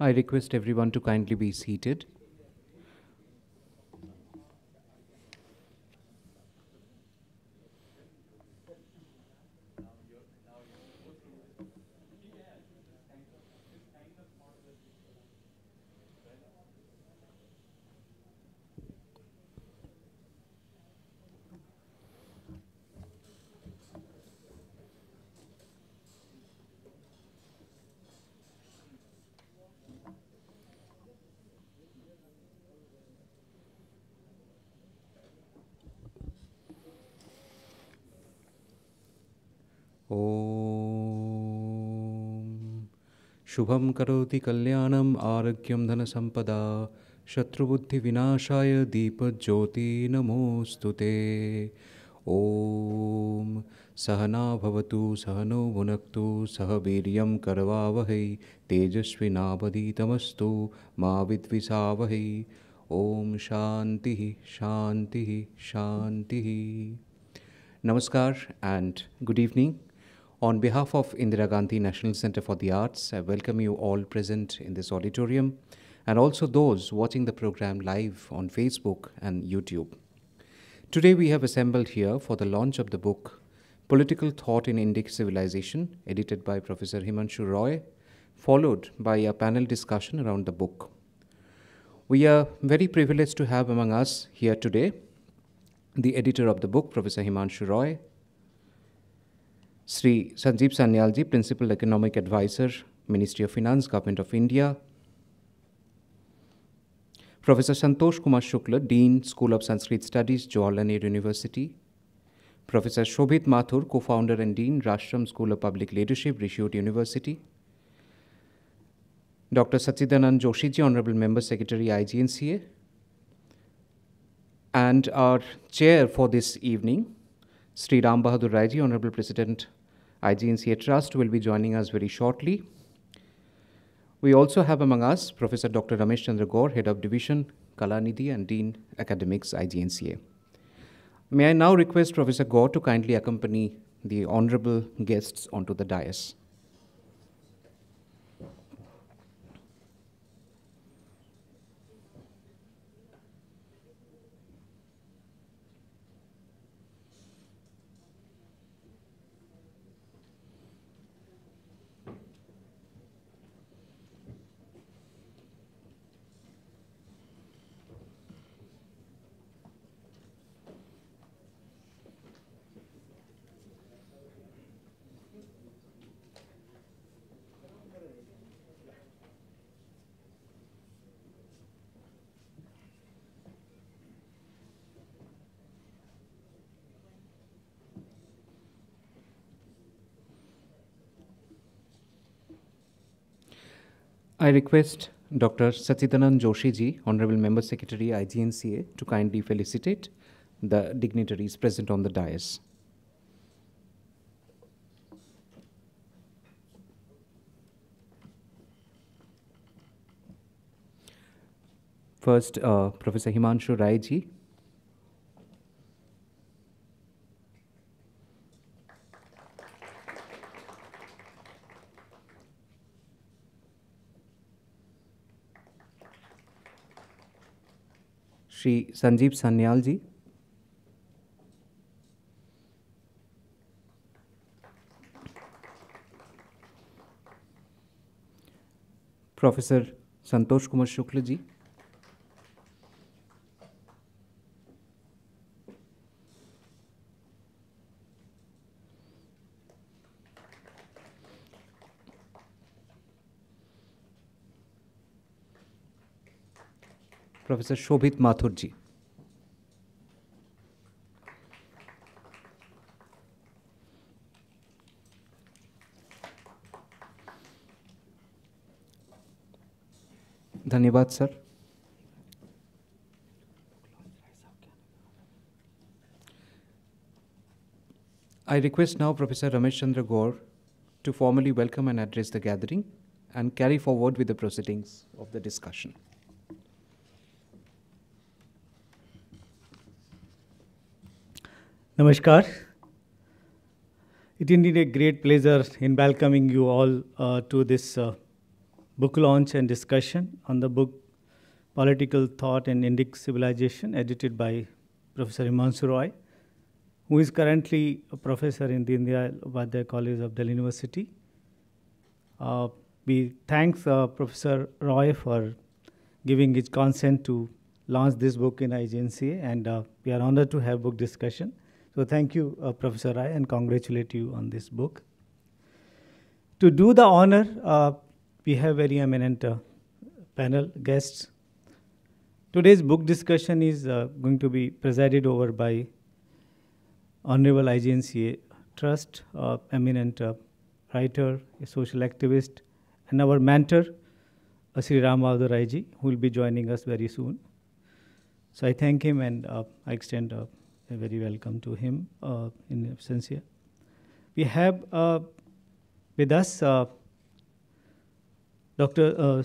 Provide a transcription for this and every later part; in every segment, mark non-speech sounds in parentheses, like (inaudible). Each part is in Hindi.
I request everyone to kindly be seated. Shubham करोति कल्याणम् आरोग्यं धनसम्पदा शत्रुबुद्धिविनाशाय दीपज्योति नमोस्तु ते ओ सहना भवतु सहनो भुनक्तु सह वीर्यं करवावहै तेजस्विनावधीतमस्तु मा विद्विषावहै ॐ शाति शाति शाति नमस्कार and good evening On behalf of Indira Gandhi National Center for the Arts, I welcome you all present in this auditorium and also those watching the program live on Facebook and YouTube. Today we have assembled here for the launch of the book Political Thought in Indic Civilization, edited by Professor Himanshu Roy, followed by a panel discussion around the book. We are very privileged to have among us here today the editor of the book, Professor Himanshu Roy, Shri Sanjeev Sanyal ji principal economic adviser Ministry of Finance Government of India Professor Santosh Kumar Shukla dean School of Sanskrit Studies Jawaharlal University Professor Shobhit Mathur को founder and dean Rashtram school of Public Leadership Rishihood University Doctor Sachchidanand Joshi ji honourable member secretary I G N C A and our chair for this evening, Sri Ram Bahadur Rai Ji, Honorable President IGNCA Trust will be joining us very shortly. We also have among us Professor Dr. Ramesh Chandra Gore, Head of Division, Kalanidhi and Dean Academics, IGNCA. May I now request Professor Gore to kindly accompany the honorable guests onto the dais. I request Dr. Sachidanand Joshi ji, Honorable Member Secretary IGNCA, to kindly felicitate the dignitaries present on the dais. First, uh, Professor Himanshu Rai ji, Shri Sanjeev Sanyal ji professor Santosh Kumar Shukla ji Professor Shobhit মাথুরজি धन्यवाद sir. I request now Professor Ramesh Chandra Gore to formally welcome and address the gathering and carry forward with the proceedings of the discussion. Namaskar. It is indeed a great pleasure in welcoming you all uh, to this uh, book launch and discussion on the book Political Thought and Indic Civilization, edited by Professor Himanshu Roy, who is currently a professor in the India Upadhyaya College of Delhi University. Uh, we thank uh, Professor Roy for giving his consent to launch this book in IGNCA, and uh, we are honored to have book discussion. So thank you, uh, Professor Rai, and congratulate you on this book. To do the honor, uh, we have very eminent uh, panel guests. Today's book discussion is uh, going to be presided over by Honorable IGNCA Trust, uh, eminent uh, writer, a social activist, and our mentor, Sri Ram Raiji, who will be joining us very soon. So I thank him and I extend a very welcome to him uh, in absence here. We have uh, with us uh, Dr. Uh,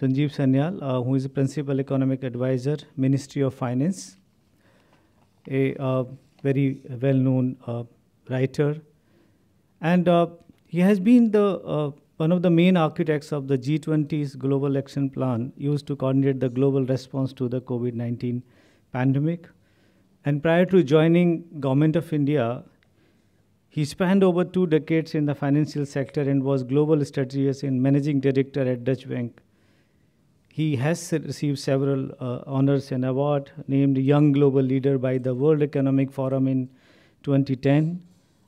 Sanjeev Sanyal, uh, who is a Principal Economic Advisor, Ministry of Finance, a very well-known writer, and he has been the one of the main architects of the G20's Global Action Plan used to coordinate the global response to the COVID 19 pandemic. And prior to joining Government of India, he spanned over two decades in the financial sector and was global strategist and managing director at Dutch Bank. He has received several uh, honors and awards, named Young Global Leader by the World Economic Forum in 2010.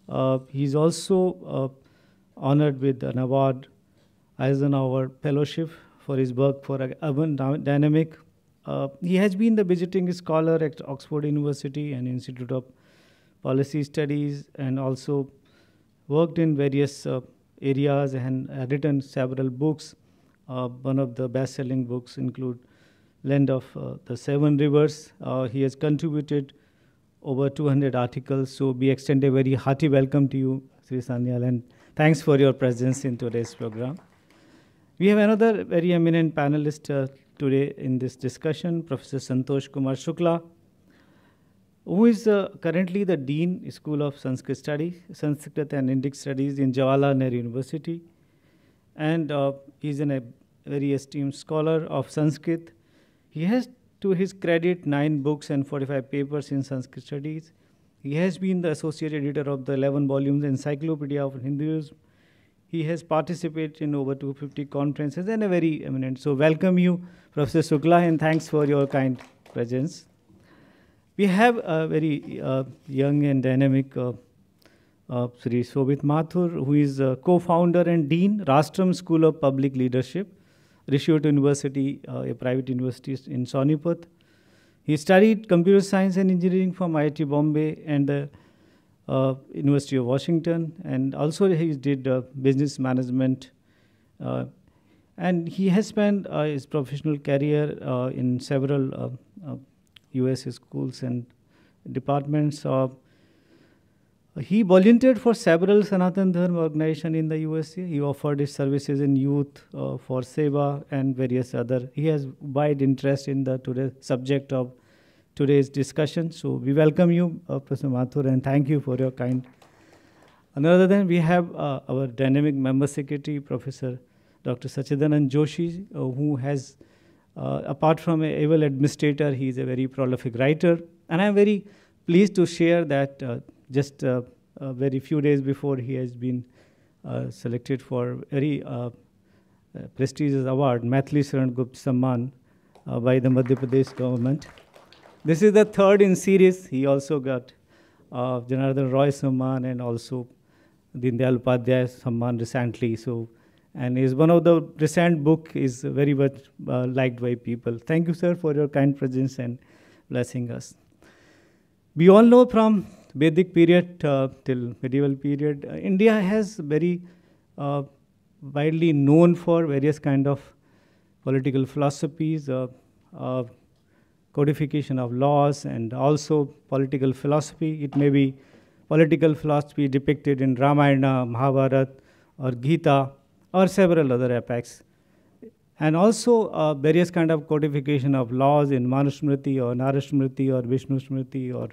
Uh, he's also uh, honored with an award, Eisenhower Fellowship, for his work for urban dynamic uh, he has been the visiting scholar at Oxford University and Institute of Policy Studies, and also worked in various uh, areas and uh, written several books. Uh, one of the best-selling books include Land of uh, the Seven Rivers. he has contributed over 200 articles, so we extend a very hearty welcome to you, Sri Sanyal, and thanks for your presence in today's program. We have another very eminent panelist, today in this discussion, Professor Santosh Kumar Shukla, who is uh, currently the Dean School of Sanskrit Studies, Sanskrit and Indic Studies in Jawaharlal Nehru University. And uh, he's a very esteemed scholar of Sanskrit. He has, to his credit, nine books and 45 papers in Sanskrit studies. He has been the associate editor of the 11 volumes Encyclopedia of Hinduism he has participated in over 250 conferences and a very eminent. So welcome you, Professor Sukla, and thanks for your kind presence. We have a very uh, young and dynamic uh, uh, Sri Sobit Mathur, who is uh, co-founder and dean, Rastram School of Public Leadership, Rishiot University, uh, a private university in Sonipat. He studied computer science and engineering from IIT Bombay and uh, uh, University of Washington, and also he did uh, business management. Uh, and he has spent his professional career in several U.S. schools and departments. He volunteered for several Sanatan Dharma organizations in the USA. He offered his services in youth uh, for Seva and various other. He has wide interest in the today subject of today's discussion. So we welcome you, uh, Professor Mathur, and thank you for your kind. Another than we have uh, our dynamic member secretary, Professor Dr. Sachidanand Joshi, uh, who has, uh, apart from a able administrator, he is a very prolific writer. And I'm very pleased to share that uh, just uh, very few days before he has been selected for very prestigious award, Mathli Saran Gupta Samman, by the Madhya Pradesh government. This is the third in series. He also got uh, Janardhan Roy Samman and also Dindyal Upadhyay Samman recently. So, and is one of the recent book is very much uh, liked by people. Thank you, sir, for your kind presence and blessing us. We all know from Vedic period uh, till medieval period, uh, India has very uh, widely known for various kind of political philosophies. Uh, uh, codification of laws and also political philosophy. It may be political philosophy depicted in Ramayana, Mahabharata, or Gita, or several other epics. And also uh, various kind of codification of laws in Manusmriti or Narasmriti or Vishnu Smriti or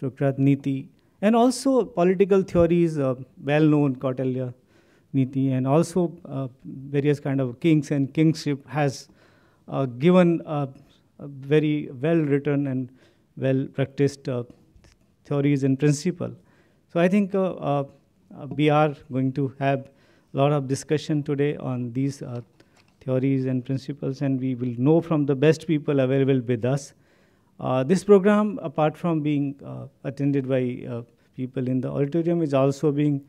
Sukrat Niti. And also political theories, uh, well-known Kautilya Niti, and also uh, various kind of kings and kingship has uh, given uh, very well written and well practiced uh, theories and principle. So I think uh, uh, we are going to have a lot of discussion today on these theories and principles, and we will know from the best people available with us. Uh, this program, apart from being uh, attended by uh, people in the auditorium, is also being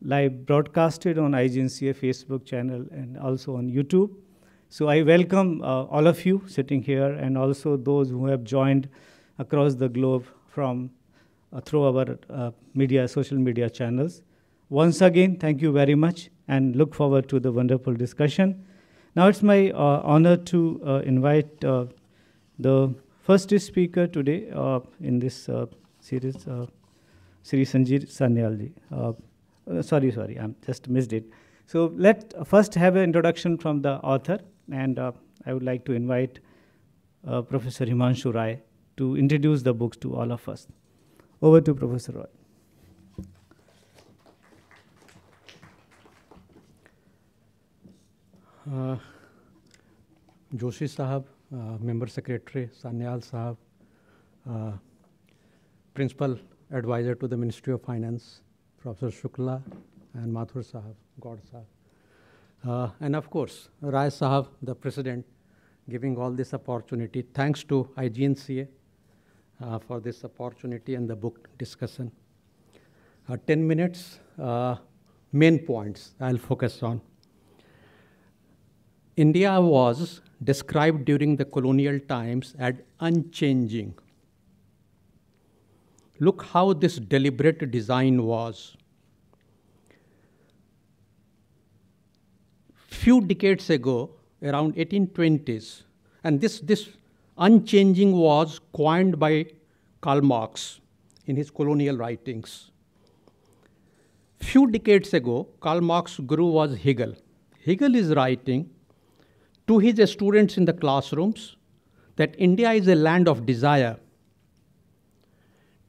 live broadcasted on IGNCA Facebook channel and also on YouTube. So I welcome uh, all of you sitting here and also those who have joined across the globe from uh, through our uh, media, social media channels. Once again, thank you very much and look forward to the wonderful discussion. Now it's my uh, honor to uh, invite the first speaker today in this series, Sri Sanjeev Sanyalji. Uh, sorry, sorry, I just missed it. So let us first have an introduction from the author, and uh, I would like to invite uh, Professor Himanshu Rai to introduce the books to all of us. Over to Professor Roy. Uh, Joshi Sahab, uh, Member Secretary, Sanyal Sahab, uh, Principal Advisor to the Ministry of Finance, Professor Shukla, and Mathur Sahab, God Sahab. Uh, and of course, Rai Sahab, the president, giving all this opportunity. Thanks to IGNCA uh, for this opportunity and the book discussion. Uh, 10 minutes, uh, main points I'll focus on. India was described during the colonial times as unchanging. Look how this deliberate design was. few decades ago, around 1820s, and this, this unchanging was coined by Karl Marx in his colonial writings. Few decades ago, Karl Marx's guru was Hegel. Hegel is writing to his students in the classrooms that India is a land of desire,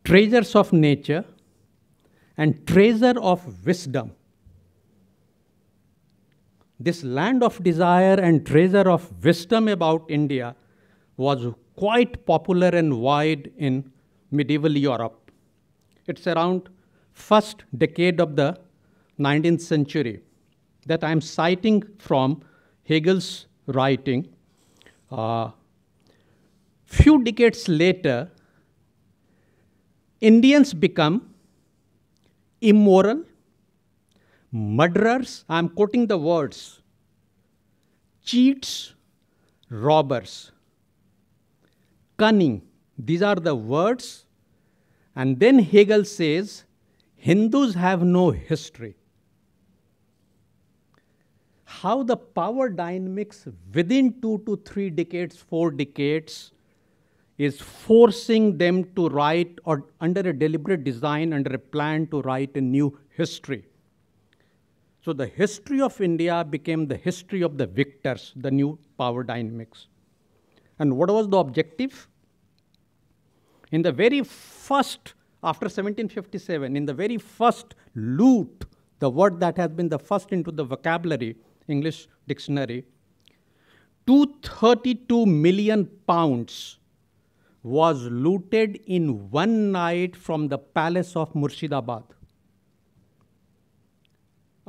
treasures of nature, and treasure of wisdom this land of desire and treasure of wisdom about India was quite popular and wide in medieval Europe. It's around first decade of the 19th century that I'm citing from Hegel's writing. Uh, few decades later, Indians become immoral murderers, I'm quoting the words, cheats, robbers, cunning. These are the words. And then Hegel says, Hindus have no history. How the power dynamics within two to three decades, four decades, is forcing them to write, or under a deliberate design, under a plan to write a new history. So the history of India became the history of the victors, the new power dynamics. And what was the objective? In the very first, after 1757, in the very first loot, the word that has been the first into the vocabulary, English dictionary, 232 million pounds was looted in one night from the palace of Murshidabad.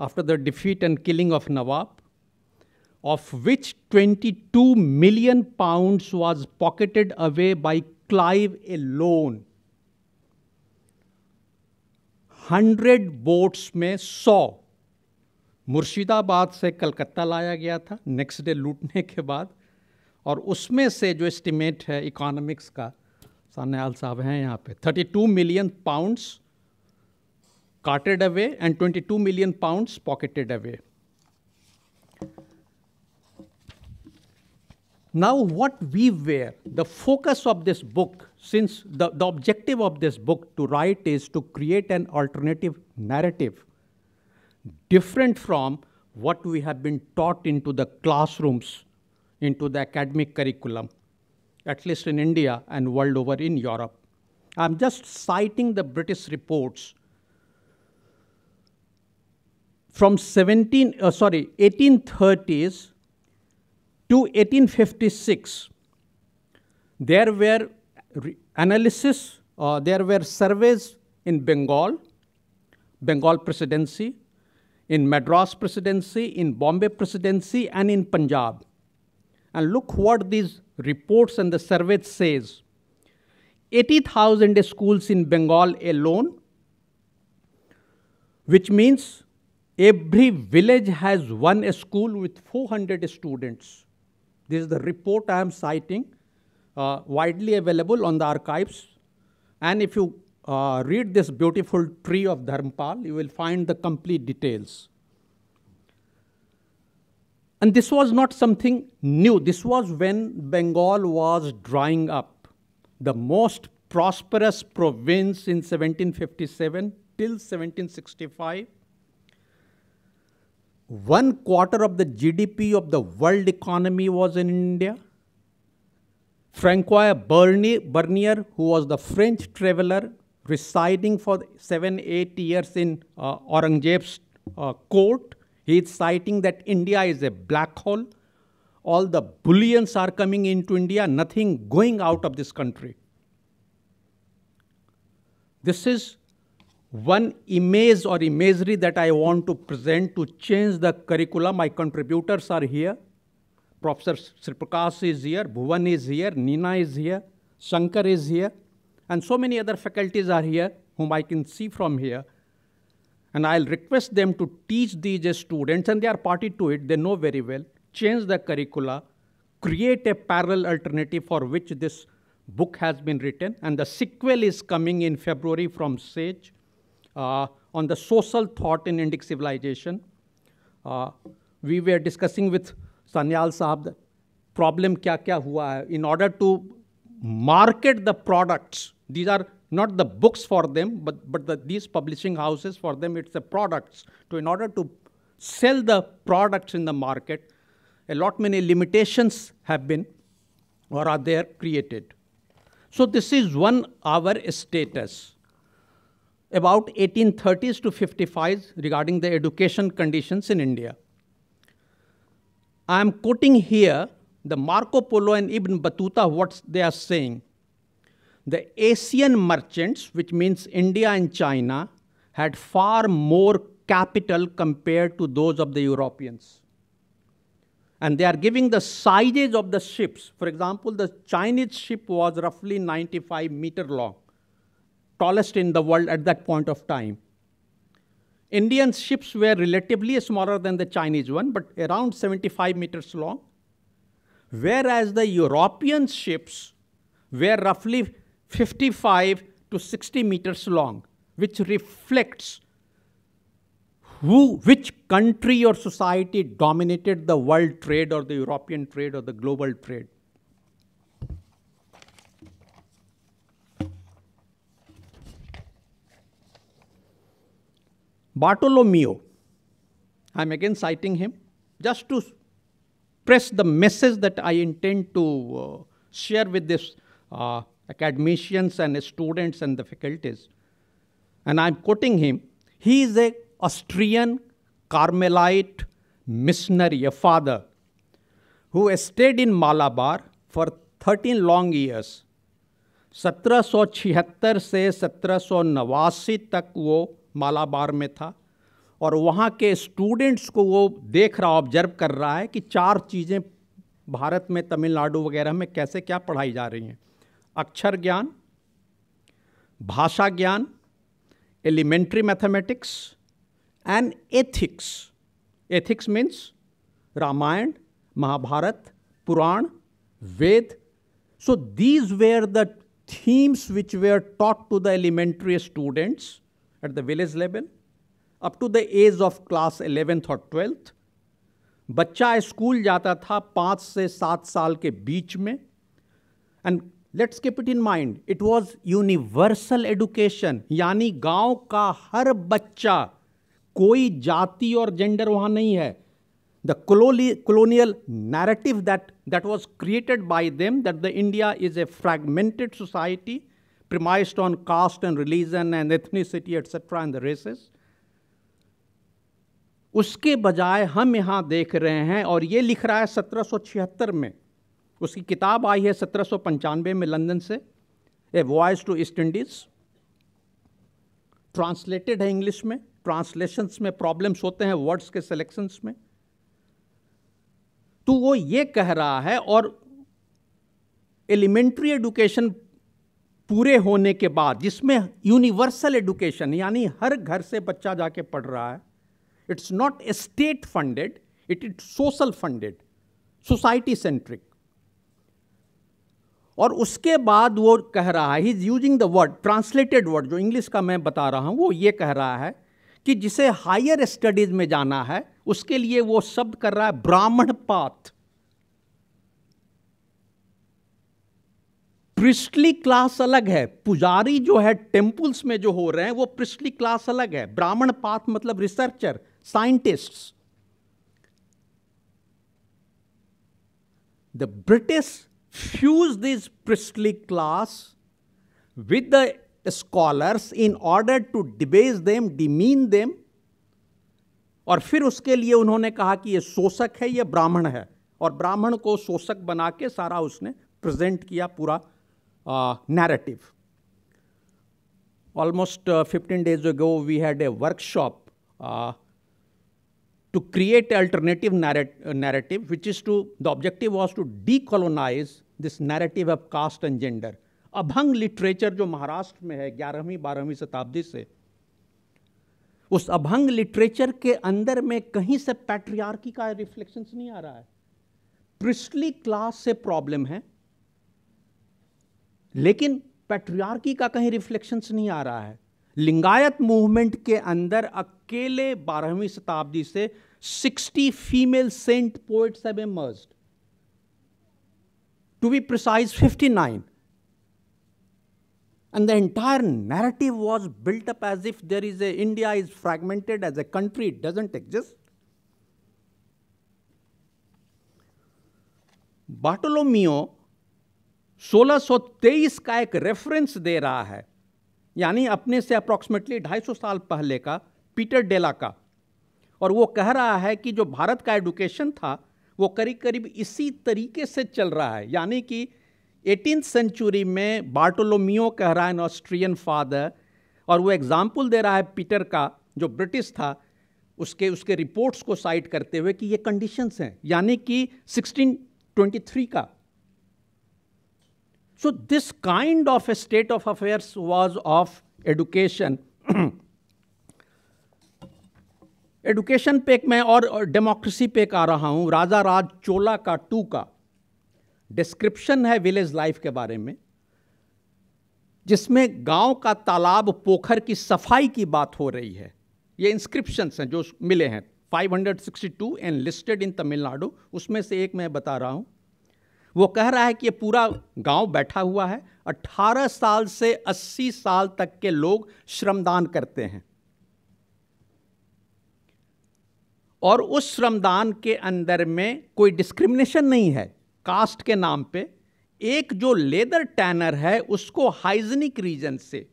after the defeat and killing of Nawab, of which 22 million pounds was pocketed away by Clive alone. 100 boats में 100 मुर्शिदाबाद से कलकत्ता लाया गया था नेक्स्ट डे लूटने के बाद और उसमें से जो एस्टिमेट है इकोनॉमिक्स का सान्याल साहब हैं यहाँ पे 32 million pounds carted away and 22 million pounds pocketed away. Now, what we were, the focus of this book, since the, the objective of this book to write is to create an alternative narrative different from what we have been taught into the classrooms, into the academic curriculum, at least in India and world over in Europe. I'm just citing the British reports from 17, uh, sorry, 1830s to 1856, there were analysis, uh, there were surveys in Bengal, Bengal Presidency, in Madras Presidency, in Bombay Presidency, and in Punjab. And look what these reports and the surveys says. 80,000 schools in Bengal alone, which means Every village has one school with 400 students. This is the report I am citing, uh, widely available on the archives. And if you uh, read this beautiful tree of Dharmpal, you will find the complete details. And this was not something new. This was when Bengal was drying up. The most prosperous province in 1757 till 1765 one quarter of the GDP of the world economy was in India. Francois Bernier, who was the French traveler residing for seven, eight years in uh, Aurangzeb's uh, court, he is citing that India is a black hole. All the bullions are coming into India, nothing going out of this country. This is one image or imagery that I want to present to change the curriculum. My contributors are here. Professor Sriprakash is here, Bhuvan is here, Nina is here, Shankar is here, and so many other faculties are here whom I can see from here. And I'll request them to teach these students, and they are party to it, they know very well, change the curricula, create a parallel alternative for which this book has been written, and the sequel is coming in February from SAGE uh, on the social thought in Indic civilization. Uh, we were discussing with Sanyal Saab the problem kya kya hua hai. In order to market the products, these are not the books for them, but, but the, these publishing houses for them, it's the products. So in order to sell the products in the market, a lot many limitations have been or are there created. So this is one our status about 1830s to 55s regarding the education conditions in India. I am quoting here the Marco Polo and Ibn Battuta, what they are saying. The Asian merchants, which means India and China, had far more capital compared to those of the Europeans. And they are giving the sizes of the ships. For example, the Chinese ship was roughly 95 meter long tallest in the world at that point of time. Indian ships were relatively smaller than the Chinese one, but around 75 meters long, whereas the European ships were roughly 55 to 60 meters long, which reflects who, which country or society dominated the world trade or the European trade or the global trade. Bartolomeo, I'm again citing him just to press the message that I intend to uh, share with this uh, academicians and students and the faculties. And I'm quoting him. He is a Austrian Carmelite missionary, a father, who stayed in Malabar for 13 long years 1776 से 1789 तक वो मालाबार में था और वहाँ के स्टूडेंट्स को वो देख रहा ऑब्जर्व कर रहा है कि चार चीज़ें भारत में तमिलनाडु वगैरह में कैसे क्या पढ़ाई जा रही हैं अक्षर ज्ञान भाषा ज्ञान elementary mathematics and ethics ethics means Ramayana Mahabharata Purana Veda so these were the themes which were taught to the elementary students at the village level up to the age of class 11th और 12th बच्चा स्कूल जाता था पाँच से सात साल के बीच में and let's keep it in mind it was universal education यानी गांव का हर बच्चा कोई जाति और जेंडर वहां नहीं है the colonial narrative that, that was created by them that the India is a fragmented society premised on caste and religion and ethnicity, etc., and the races. उसके बजाय हम यहाँ देख रहे हैं और ये लिख रहा है 1776 में उसकी किताब आई है सत्रह में लंदन से a voyage to East Indies translated है इंग्लिश में ट्रांसलेशंस में प्रॉब्लम्स होते हैं वर्ड्स के सिलेक्शंस में तो वो ये कह रहा है और एलिमेंट्री एडुकेशन पूरे होने के बाद जिसमें यूनिवर्सल एडुकेशन यानी हर घर से बच्चा जाके पढ़ रहा है it's not state funded it it social funded society centric और उसके बाद वो कह रहा है he is using the word translated word जो इंग्लिश का मैं बता रहा हूं वो ये कह रहा है कि जिसे हायर स्टडीज़ में जाना है उसके लिए वो शब्द कर रहा है ब्राह्मण पाथ प्रिस्टली क्लास अलग है पुजारी जो है टेम्पल्स में जो हो रहे हैं वो प्रिस्टली क्लास अलग है ब्राह्मण पाथ मतलब researcher scientist the British fuse this priestly class with the scholars in order to debase them demean them और फिर उसके लिए उन्होंने कहा कि ये शोषक है ये ब्राह्मण है और ब्राह्मण को शोषक बना के सारा उसने प्रेजेंट किया पूरा uh, narrative. Almost uh, 15 days ago, we had a workshop uh, to create alternative narrat- narrative, which is to, the objective was to decolonize this narrative of caste and gender. Abhang literature जो महाराष्ट्र में है ग्यारहवीं बारहवीं शताब्दी से उस अभंग लिटरेचर के अंदर में कहीं से पैट्रियार्की का रिफ्लेक्शंस नहीं आ रहा है प्रिस्टली क्लास से प्रॉब्लम है लेकिन पेट्रियार्की का कहीं रिफ्लेक्शंस नहीं आ रहा है लिंगायत मूवमेंट के अंदर अकेले बारहवीं शताब्दी से sixty female saint poets have emerged to be precise 59 and the entire narrative was built up as if there is a india is fragmented as a country it doesn't exist bartolomeo 1623 का एक रेफरेंस दे रहा है यानी अपने से अप्रॉक्सीमेटली 250 साल पहले का पीटर डेला का और वो कह रहा है कि जो भारत का एडुकेशन था वो करीब करीब इसी तरीके से चल रहा है यानी कि एटीन सेंचुरी में बार्टोलोमियो कह रहा है एन ऑस्ट्रियन फादर और वो एग्ज़ाम्पल दे रहा है पीटर का जो ब्रिटिश था उसके उसके रिपोर्ट्स को साइट करते हुए कि ये कंडीशंस हैं यानी कि 1623 का So this kind of a state of affairs was of education. Education (clears throat) पे एक मैं और डेमोक्रेसी पे एक आ रहा हूँ राजा राज चोला का टू का डिस्क्रिप्शन है विलेज लाइफ के बारे में जिसमें गांव का तालाब पोखर की सफाई की बात हो रही है ये इंस्क्रिप्शंस हैं जो मिले हैं 562 एंड लिस्टेड इन तमिलनाडु उसमें से एक मैं बता रहा हूँ वो कह रहा है कि ये पूरा गांव बैठा हुआ है 18 साल से 80 साल तक के लोग श्रमदान करते हैं और उस श्रमदान के अंदर में कोई डिस्क्रिमिनेशन नहीं है कास्ट के नाम पे एक जो लेदर टैनर है उसको हाइजीनिक रीजन से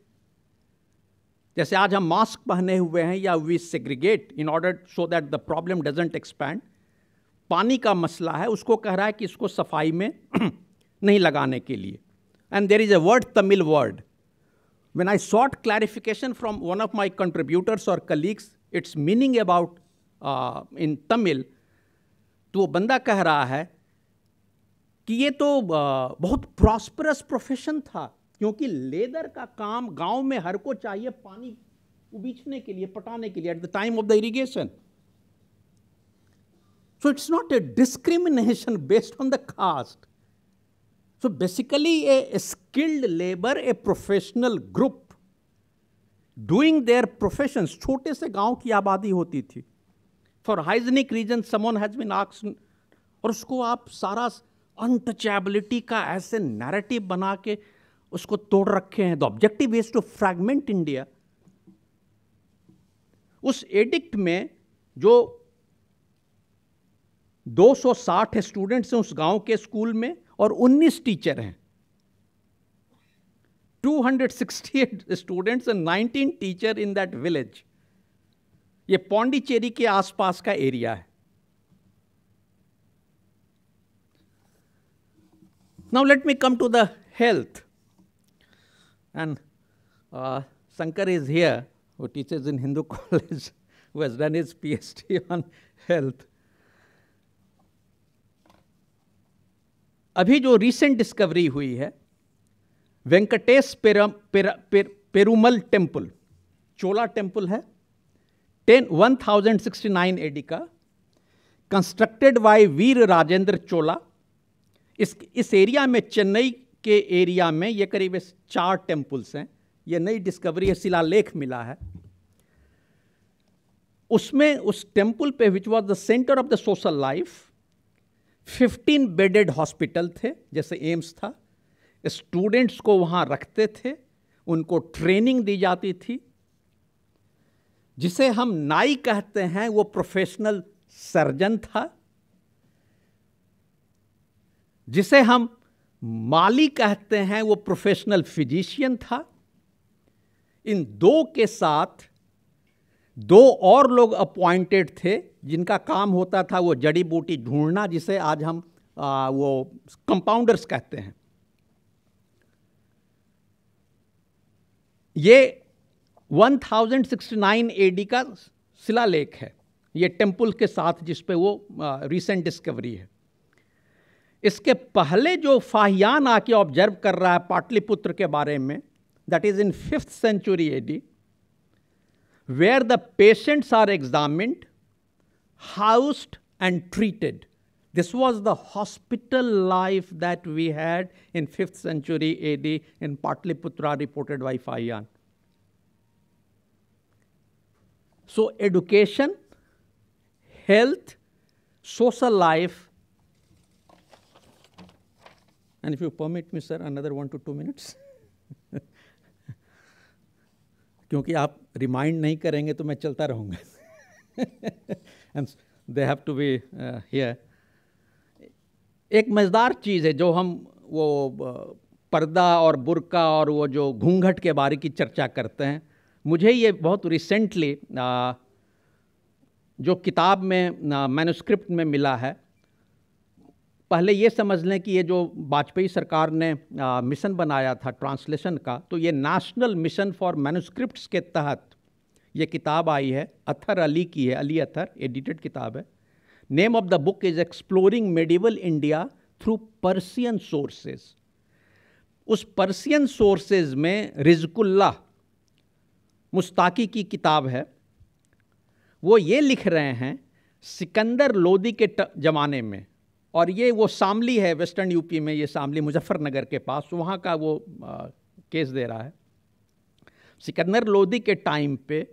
जैसे आज हम मास्क पहने हुए हैं या we segregate in order so that the problem doesn't expand पानी का मसला है उसको कह रहा है कि इसको सफाई में (clears throat) नहीं लगाने के लिए and there is a word Tamil word when I sought clarification from one of my contributors और colleagues it's meaning about in Tamil तो वो बंदा कह रहा है कि ये तो uh, बहुत प्रॉस्परस प्रोफेशन था क्योंकि लेदर का काम गांव में हर को चाहिए पानी उबीचने के लिए पटाने के लिए at the time of the irrigation So it's not a discrimination based on the caste. So basically, a, a, skilled labor, a professional group doing their professions. chote se gaon ki abadi hoti thi for hygienic reasons someone has been asked aur usko aap sara untouchability ka aise narrative bana ke usko tod rakhe hain the objective is to fragment india us edict mein जो 260 स्टूडेंट्स हैं उस गांव के स्कूल में और 19 टीचर हैं 268 students and 19 teacher in that village ये पौंडीचेरी के आसपास का एरिया है now let me come to the health and Shankar is here who teaches in Hindu (laughs) college, who has done his PhD on health अभी जो रिसेंट डिस्कवरी हुई है वेंकटेश पेरम पेर, पेर, पेरुमल टेम्पल चोला टेम्पल है ten one thousand sixty nine AD का कंस्ट्रक्टेड बाय वीर राजेंद्र चोला इस इस एरिया में चेन्नई के एरिया में ये करीब चार टेम्पल्स हैं ये नई डिस्कवरी है शिलालेख मिला है उसमें उस टेम्पल पे which was the centre of the social life fifteen bedded hospital थे जैसे एम्स था स्टूडेंट्स को वहाँ रखते थे उनको ट्रेनिंग दी जाती थी जिसे हम नाई कहते हैं वो प्रोफेशनल सर्जन था जिसे हम माली कहते हैं वो प्रोफेशनल फिजिशियन था इन दो के साथ दो और लोग अपॉइंटेड थे जिनका काम होता था वो जड़ी बूटी ढूंढना जिसे आज हम आ, वो कंपाउंडर्स कहते हैं ये 1069 एडी का शिलालेख है ये टेम्पल के साथ जिस पे वो रिसेंट डिस्कवरी है इसके पहले जो फाहियान आके ऑब्जर्व कर रहा है पाटलिपुत्र के बारे में that is in fifth century AD where the patients are examined, housed, and treated. This was the hospital life that we had in 5th century AD in Patliputra reported by Fayan. So education, health, social life, and if you permit me, sir, another one to two minutes. क्योंकि आप रिमाइंड नहीं करेंगे तो मैं चलता रहूँगा and they have to be here एक मज़ेदार चीज़ है जो हम वो uh, पर्दा और बुरका और वो जो घूंघट के बारे की चर्चा करते हैं मुझे ये बहुत रिसेंटली uh, जो किताब में मैनुस्क्रिप्ट uh, में मिला है पहले ये समझ लें कि ये जो वाजपेयी सरकार ने आ, मिशन बनाया था ट्रांसलेशन का तो ये नेशनल मिशन फॉर मैनुस्क्रिप्ट के तहत ये किताब आई है अथर अली की है अली अथर एडिटेड किताब है name of the book is Exploring Medieval India through Persian sources उस पर्सियन सोर्सेज में रिजकुल्ला मुस्ताकी की किताब है वो ये लिख रहे हैं सिकंदर लोदी के ज़माने में और ये वो शामली है वेस्टर्न यूपी में ये शामली मुजफ्फरनगर के पास वहाँ का वो आ, केस दे रहा है सिकंदर लोदी के टाइम पे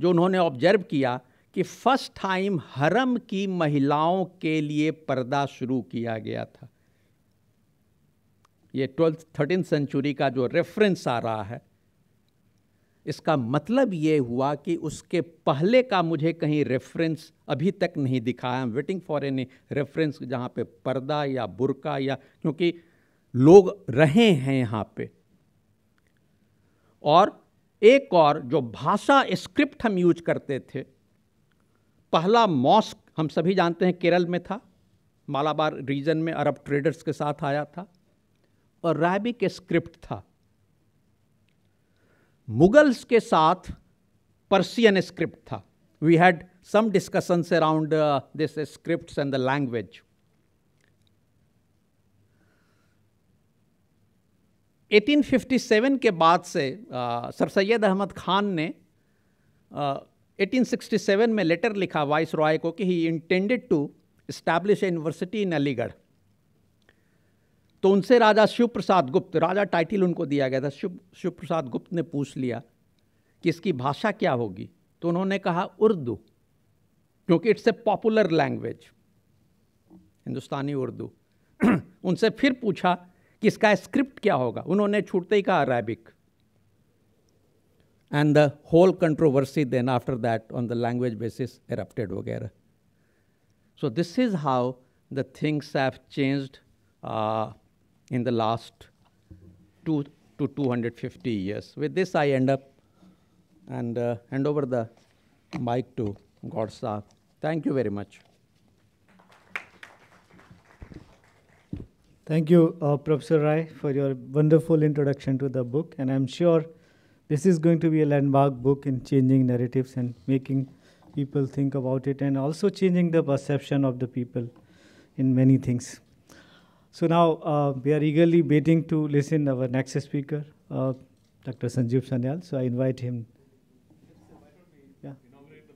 जो उन्होंने ऑब्जर्व किया कि फर्स्ट टाइम हरम की महिलाओं के लिए पर्दा शुरू किया गया था ये ट्वेल्थ थर्टीन सेंचुरी का जो रेफरेंस आ रहा है इसका मतलब ये हुआ कि उसके पहले का मुझे कहीं रेफरेंस अभी तक नहीं दिखा I waiting for any reference जहाँ पे पर्दा या बुरका या क्योंकि लोग रहे हैं यहाँ पे और एक और जो भाषा स्क्रिप्ट हम यूज करते थे पहला मॉस्क हम सभी जानते हैं केरल में था मालाबार रीजन में अरब ट्रेडर्स के साथ आया था और रैबिक स्क्रिप्ट था मुगल्स के साथ पर्सियन स्क्रिप्ट था we had some discussions around this scripts and the language eighteen fifty seven के बाद से uh, सर सैयद अहमद खान ने एटीन सिक्सटी सेवन में लेटर लिखा वाइस रॉय को कि he intended to establish a university in Aligarh तो उनसे राजा शिव प्रसाद गुप्त राजा टाइटल उनको दिया गया था शिव शिव प्रसाद गुप्त ने पूछ लिया कि इसकी भाषा क्या होगी तो उन्होंने कहा उर्दू क्योंकि it's a popular language Hindustani Urdu (clears throat) उनसे फिर पूछा कि इसका स्क्रिप्ट क्या होगा उन्होंने छूटते ही कहा Arabic and the whole controversy then after that on the language basis erupted वगैरह so this is how the things have changed in the last two to 250 years. With this, I end up and uh, hand over the mic to Godsa. Thank you very much. Thank you, uh, Professor Rai, for your wonderful introduction to the book. And I'm sure this is going to be a landmark book in changing narratives and making people think about it and also changing the perception of the people in many things. So now uh, we are eagerly waiting to listen our next speaker, uh, Dr. Sanjeev Sanyal. So I invite him. Yeah,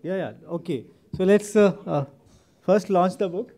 yeah, yeah. okay. So let's uh, uh first launch the book.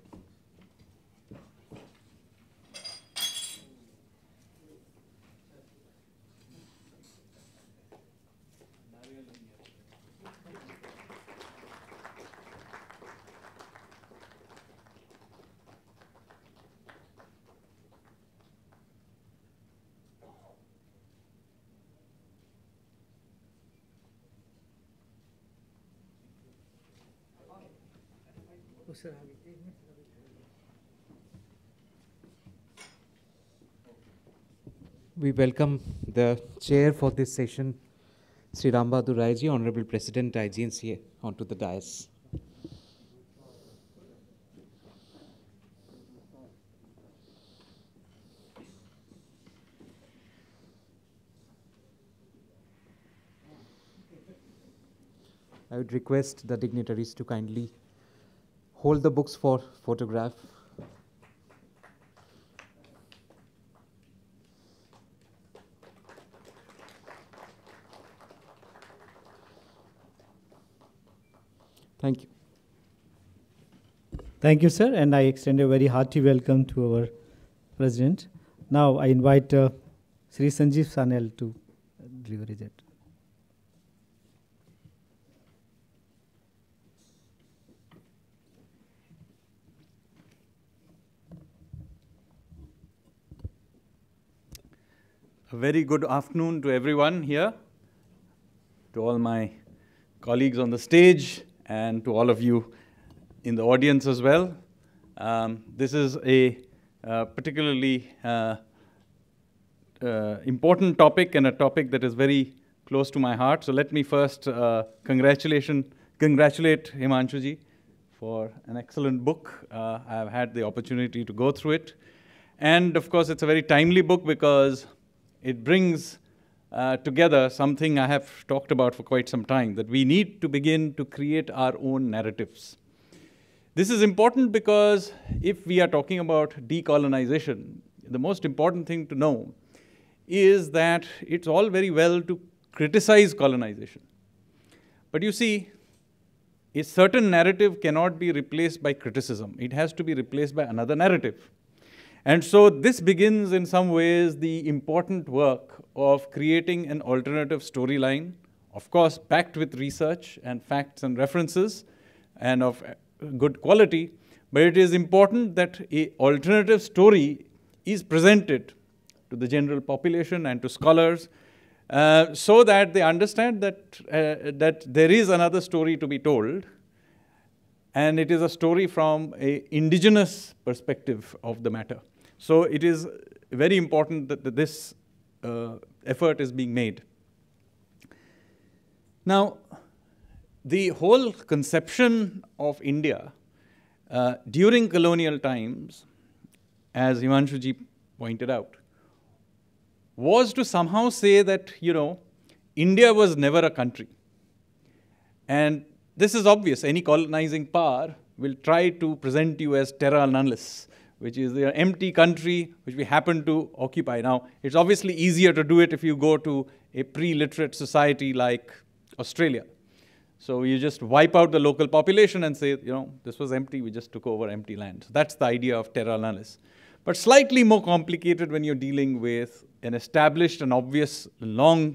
we welcome the chair for this session, Sri Ram Bahadur Honorable President IGNCA, onto the dais. I would request the dignitaries to kindly hold the books for photograph Thank you. Thank you, sir, and I extend a very hearty welcome to our president. Now I invite uh, Sri Sanjeev Sanel to deliver it. A very good afternoon to everyone here, to all my colleagues on the stage, and to all of you in the audience as well. Um, this is a uh, particularly uh, uh, important topic and a topic that is very close to my heart. So let me first uh, congratulation, congratulate Himanshuji for an excellent book. Uh, I have had the opportunity to go through it. And of course, it's a very timely book because it brings uh, together something I have talked about for quite some time that we need to begin to create our own narratives. This is important because if we are talking about decolonization, the most important thing to know is that it's all very well to criticize colonization. But you see, a certain narrative cannot be replaced by criticism. It has to be replaced by another narrative. And so this begins in some ways the important work of creating an alternative storyline, of course, backed with research and facts and references and of uh, good quality. But it is important that an alternative story is presented to the general population and to scholars uh, so that they understand that, uh, that there is another story to be told and it is a story from an indigenous perspective of the matter. So it is very important that this uh, effort is being made. Now, the whole conception of India uh, during colonial times, as Himanshuji pointed out, was to somehow say that, you know, India was never a country. And this is obvious. Any colonizing power will try to present you as terra nullis, which is an empty country which we happen to occupy. Now, it's obviously easier to do it if you go to a pre-literate society like Australia. So you just wipe out the local population and say, you know, this was empty, we just took over empty land. So that's the idea of terra nullis. But slightly more complicated when you're dealing with an established and obvious long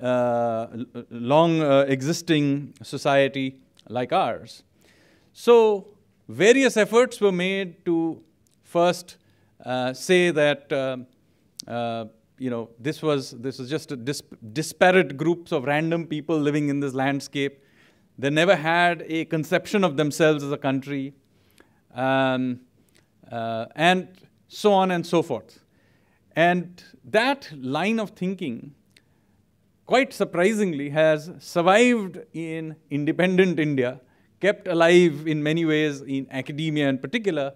uh, long uh, existing society like ours. So various efforts were made to first uh, say that you know, this was, this was just dis disparate groups of random people living in this landscape. They never had a conception of themselves as a country, um, uh, and so on and so forth. And that line of thinking quite surprisingly, has survived in independent India, kept alive in many ways in academia in particular.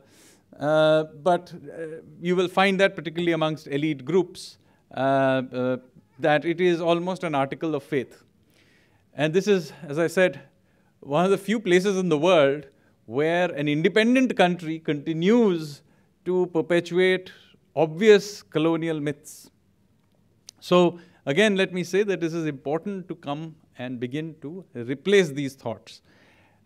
Uh, but uh, you will find that particularly amongst elite groups uh, uh, that it is almost an article of faith. And this is, as I said, one of the few places in the world where an independent country continues to perpetuate obvious colonial myths. So Again, let me say that this is important to come and begin to replace these thoughts.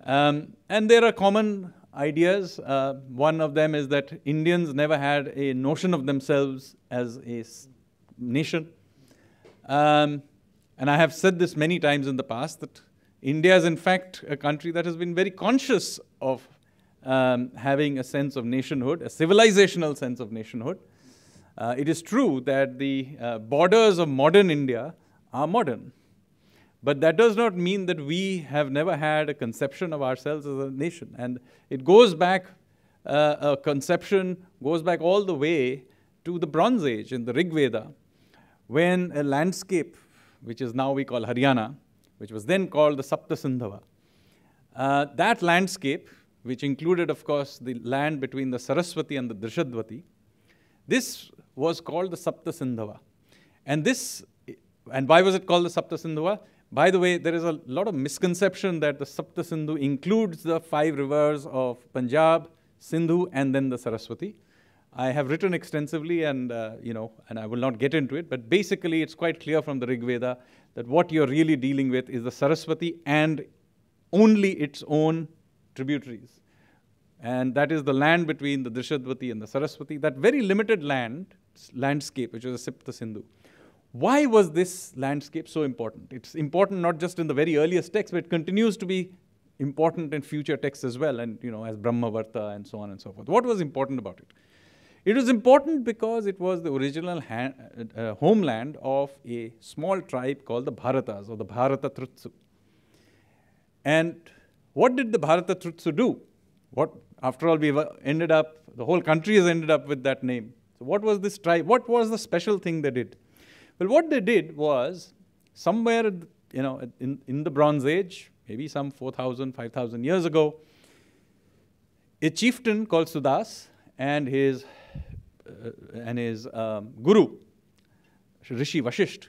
Um, and there are common ideas. Uh, one of them is that Indians never had a notion of themselves as a nation. Um, and I have said this many times in the past that India is, in fact, a country that has been very conscious of um, having a sense of nationhood, a civilizational sense of nationhood. Uh, it is true that the uh, borders of modern India are modern. But that does not mean that we have never had a conception of ourselves as a nation. And it goes back, uh, a conception goes back all the way to the Bronze Age in the Rig Veda, when a landscape, which is now we call Haryana, which was then called the Sapta uh, that landscape, which included, of course, the land between the Saraswati and the Drishadvati, this was called the Sapta Sindhava. And this, and why was it called the Sapta Sindhava? By the way, there is a lot of misconception that the Sapta Sindhu includes the five rivers of Punjab, Sindhu, and then the Saraswati. I have written extensively, and uh, you know, and I will not get into it. But basically, it's quite clear from the Rig Veda that what you're really dealing with is the Saraswati and only its own tributaries. And that is the land between the Drishadvati and the Saraswati, that very limited land, landscape, which was the Sipta Sindhu. Why was this landscape so important? It's important not just in the very earliest texts, but it continues to be important in future texts as well, and you know, as Brahmavarta and so on and so forth. What was important about it? It was important because it was the original uh, uh, homeland of a small tribe called the Bharatas or the Bharata Trutsu. And what did the Bharata Trutsu do? What after all, we've uh, ended up, the whole country has ended up with that name. So, what was this tribe? What was the special thing they did? Well, what they did was somewhere, you know, in, in the Bronze Age, maybe some 4,000, 5,000 years ago, a chieftain called Sudas and his, uh, and his um, guru, Rishi Vashisht,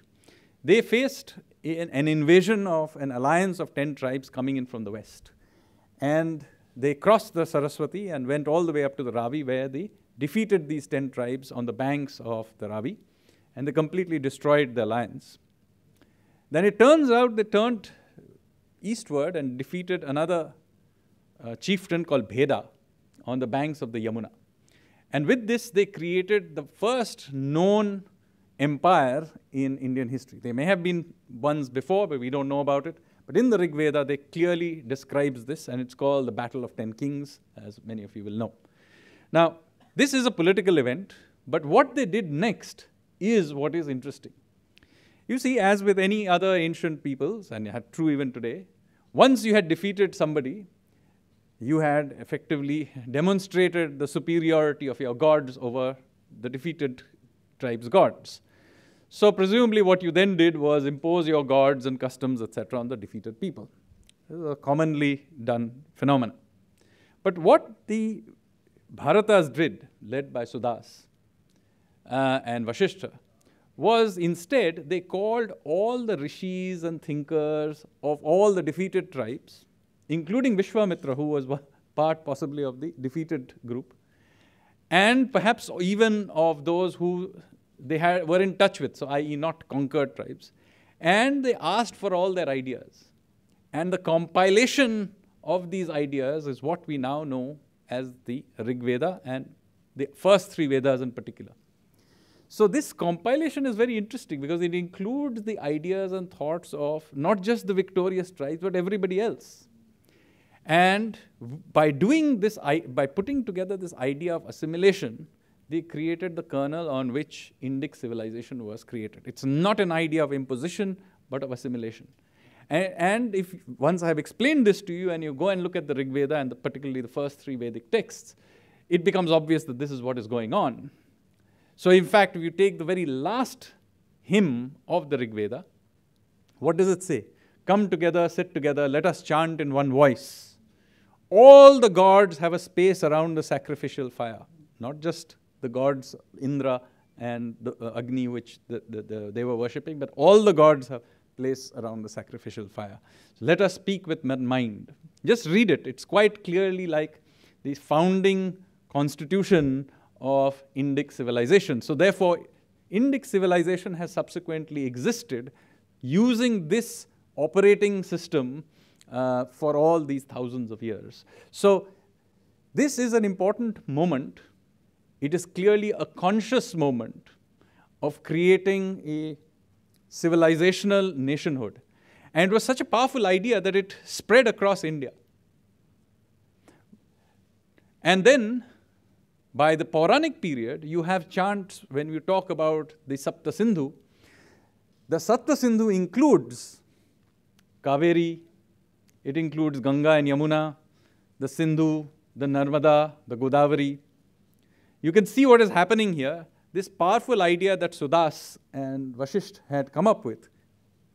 they faced an invasion of an alliance of 10 tribes coming in from the west. And they crossed the Saraswati and went all the way up to the Ravi, where they defeated these 10 tribes on the banks of the Ravi, and they completely destroyed the alliance. Then it turns out they turned eastward and defeated another uh, chieftain called Bheda on the banks of the Yamuna. And with this, they created the first known empire in Indian history. They may have been ones before, but we don't know about it. But in the Rig Veda, they clearly describes this, and it's called the Battle of Ten Kings, as many of you will know. Now, this is a political event, but what they did next is what is interesting. You see, as with any other ancient peoples, and true even today, once you had defeated somebody, you had effectively demonstrated the superiority of your gods over the defeated tribe's gods. So presumably what you then did was impose your guards and customs, etc., on the defeated people. This is a commonly done phenomenon. But what the Bharatas did, led by Sudas uh, and Vasishtha, was instead they called all the rishis and thinkers of all the defeated tribes, including Vishwamitra, who was (laughs) part possibly of the defeated group, and perhaps even of those who they had, were in touch with, so i.e. not conquered tribes. And they asked for all their ideas. And the compilation of these ideas is what we now know as the Rig Veda and the first three Vedas in particular. So this compilation is very interesting because it includes the ideas and thoughts of not just the victorious tribes, but everybody else. And by doing this, by putting together this idea of assimilation, they created the kernel on which Indic civilization was created. It's not an idea of imposition, but of assimilation. And, and if once I have explained this to you and you go and look at the Rig Veda and the, particularly the first three Vedic texts, it becomes obvious that this is what is going on. So, in fact, if you take the very last hymn of the Rig Veda, what does it say? Come together, sit together, let us chant in one voice. All the gods have a space around the sacrificial fire, not just the gods Indra and the, uh, Agni, which the, the, the, they were worshipping, but all the gods have place around the sacrificial fire. So let us speak with mind. Just read it. It's quite clearly like the founding constitution of Indic civilization. So therefore, Indic civilization has subsequently existed using this operating system uh, for all these thousands of years. So this is an important moment it is clearly a conscious moment of creating a civilizational nationhood. And it was such a powerful idea that it spread across India. And then, by the Puranic period, you have chants when we talk about the Sapta Sindhu. The Sapta Sindhu includes Kaveri, it includes Ganga and Yamuna, the Sindhu, the Narmada, the Godavari. You can see what is happening here. This powerful idea that Sudas and Vasishth had come up with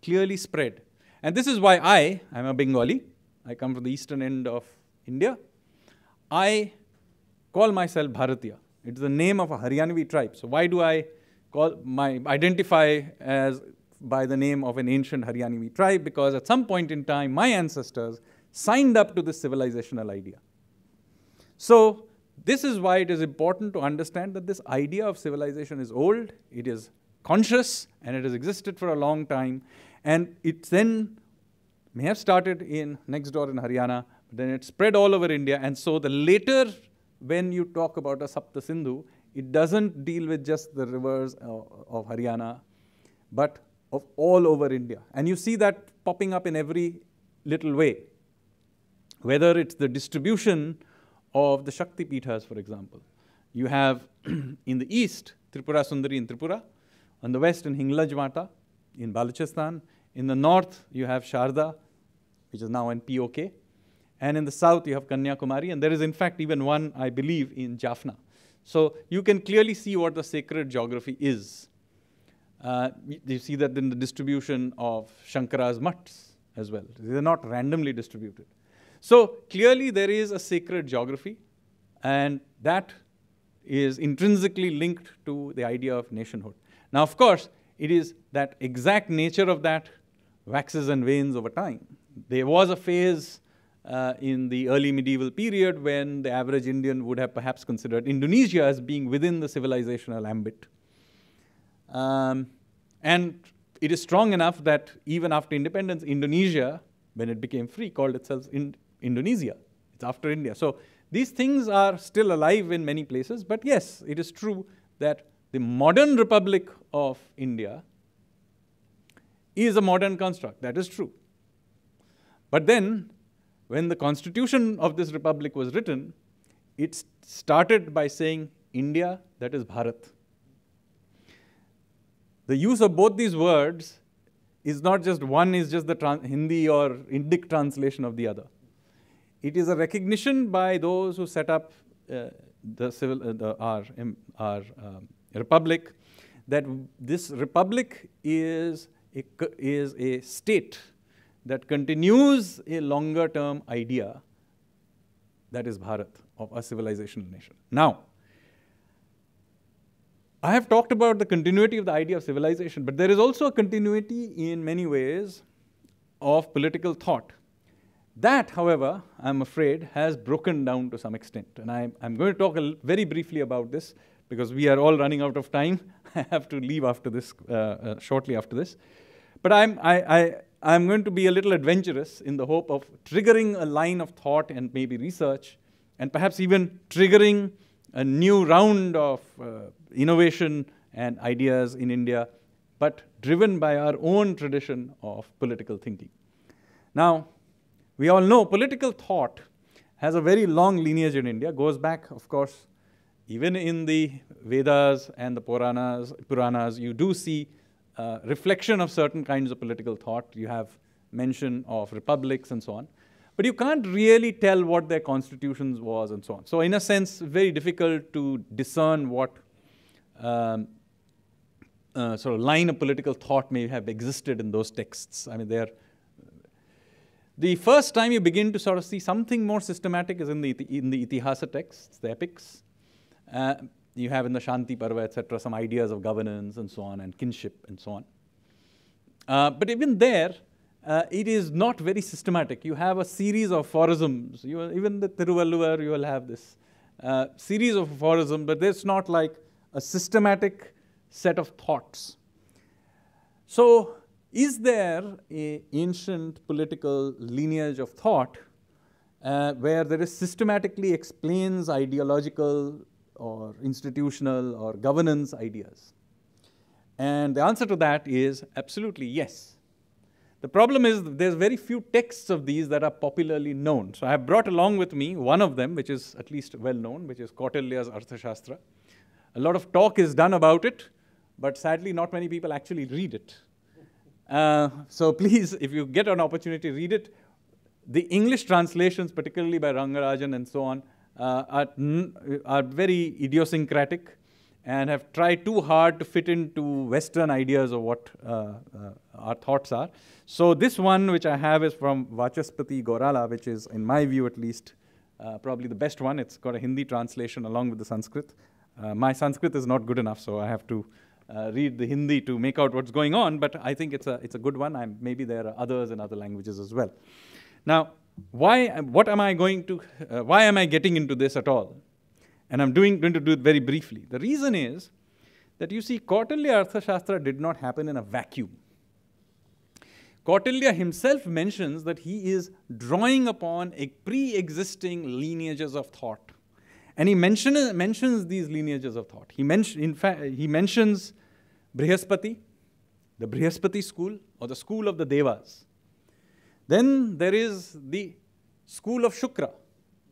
clearly spread. And this is why I, I'm a Bengali, I come from the eastern end of India. I call myself Bharatiya. It's the name of a Haryanvi tribe. So why do I call my identify as by the name of an ancient Haryanvi tribe? Because at some point in time, my ancestors signed up to this civilizational idea. So this is why it is important to understand that this idea of civilization is old, it is conscious, and it has existed for a long time. And it then may have started in next door in Haryana, but then it spread all over India. And so the later, when you talk about a Sapta Sindhu, it doesn't deal with just the rivers of, uh, of Haryana, but of all over India. And you see that popping up in every little way. Whether it's the distribution of the Shakti Pithas, for example. You have (clears throat) in the east, Tripura Sundari in Tripura, on the west in Hinglaj Mata in Balochistan, in the north you have Sharda, which is now in POK, and in the south you have Kanyakumari, and there is in fact even one, I believe, in Jaffna. So you can clearly see what the sacred geography is. Uh, you see that in the distribution of Shankara's mutts as well. They're not randomly distributed. So clearly there is a sacred geography and that is intrinsically linked to the idea of nationhood. Now, of course, it is that exact nature of that waxes and wanes over time. There was a phase uh, in the early medieval period when the average Indian would have perhaps considered Indonesia as being within the civilizational ambit. Um, and it is strong enough that even after independence, Indonesia, when it became free, called itself in Indonesia. It's after India. So these things are still alive in many places. But yes, it is true that the modern Republic of India is a modern construct. That is true. But then, when the constitution of this republic was written, it started by saying India, that is Bharat. The use of both these words is not just one is just the Hindi or Indic translation of the other. It is a recognition by those who set up uh, the civil, uh, the, our, our um, republic that this republic is a, is a state that continues a longer term idea that is Bharat of a civilizational nation. Now, I have talked about the continuity of the idea of civilization, but there is also a continuity in many ways of political thought that, however, I'm afraid, has broken down to some extent. And I, am going to talk very briefly about this because we are all running out of time. (laughs) I have to leave after this, uh, uh, shortly after this. But I'm, I, I, I'm going to be a little adventurous in the hope of triggering a line of thought and maybe research, and perhaps even triggering a new round of uh, innovation and ideas in India, but driven by our own tradition of political thinking. Now, we all know political thought has a very long lineage in India, goes back, of course, even in the Vedas and the Puranas, Puranas you do see uh, reflection of certain kinds of political thought. You have mention of republics and so on. But you can't really tell what their constitutions was and so on. So in a sense, very difficult to discern what um, uh, sort of line of political thought may have existed in those texts. I mean, they're the first time you begin to sort of see something more systematic is in the, in the Itihasa texts, the epics. Uh, you have in the Shanti Parva, etc., some ideas of governance and so on, and kinship and so on. Uh, but even there, uh, it is not very systematic. You have a series of aphorisms. You, even the Tiruvalluvar, you will have this uh, series of aphorisms, but it's not like a systematic set of thoughts. So is there a ancient political lineage of thought uh, where there is systematically explains ideological or institutional or governance ideas? And the answer to that is absolutely yes. The problem is there's very few texts of these that are popularly known. So I have brought along with me one of them, which is at least well known, which is Kautilya's Arthashastra. A lot of talk is done about it, but sadly not many people actually read it. Uh, so (laughs) please, if you get an opportunity, read it. The English translations, particularly by Rangarajan and so on, uh, are, are very idiosyncratic and have tried too hard to fit into Western ideas of what uh, uh our thoughts are. So this one, which I have, is from Vachaspati Gorala, which is, in my view at least, uh, probably the best one. It's got a Hindi translation along with the Sanskrit. my Sanskrit is not good enough, so I have to uh, read the Hindi to make out what's going on, but I think it's a, it's a good one. I'm, maybe there are others in other languages as well. Now, why, what am I going to, uh, why am I getting into this at all? And I'm doing, going to do it very briefly. The reason is that you see, Kautilya Arthashastra did not happen in a vacuum. Kautilya himself mentions that he is drawing upon a pre-existing lineages of thought. And he mentions mentions these lineages of thought. He, mention, in fact, he mentions Brihaspati, the Brihaspati school, or the school of the Devas. Then there is the school of Shukra.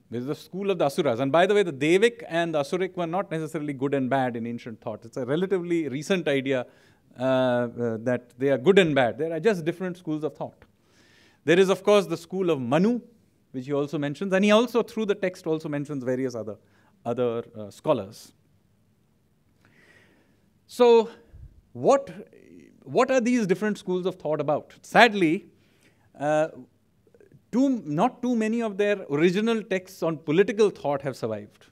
which is the school of the Asuras. And by the way, the Devic and the Asuric were not necessarily good and bad in ancient thought. It's a relatively recent idea uh, uh, that they are good and bad. There are just different schools of thought. There is, of course, the school of Manu, which he also mentions. And he also, through the text, also mentions various other, other uh, scholars. So what, what are these different schools of thought about? Sadly, uh, too, not too many of their original texts on political thought have survived.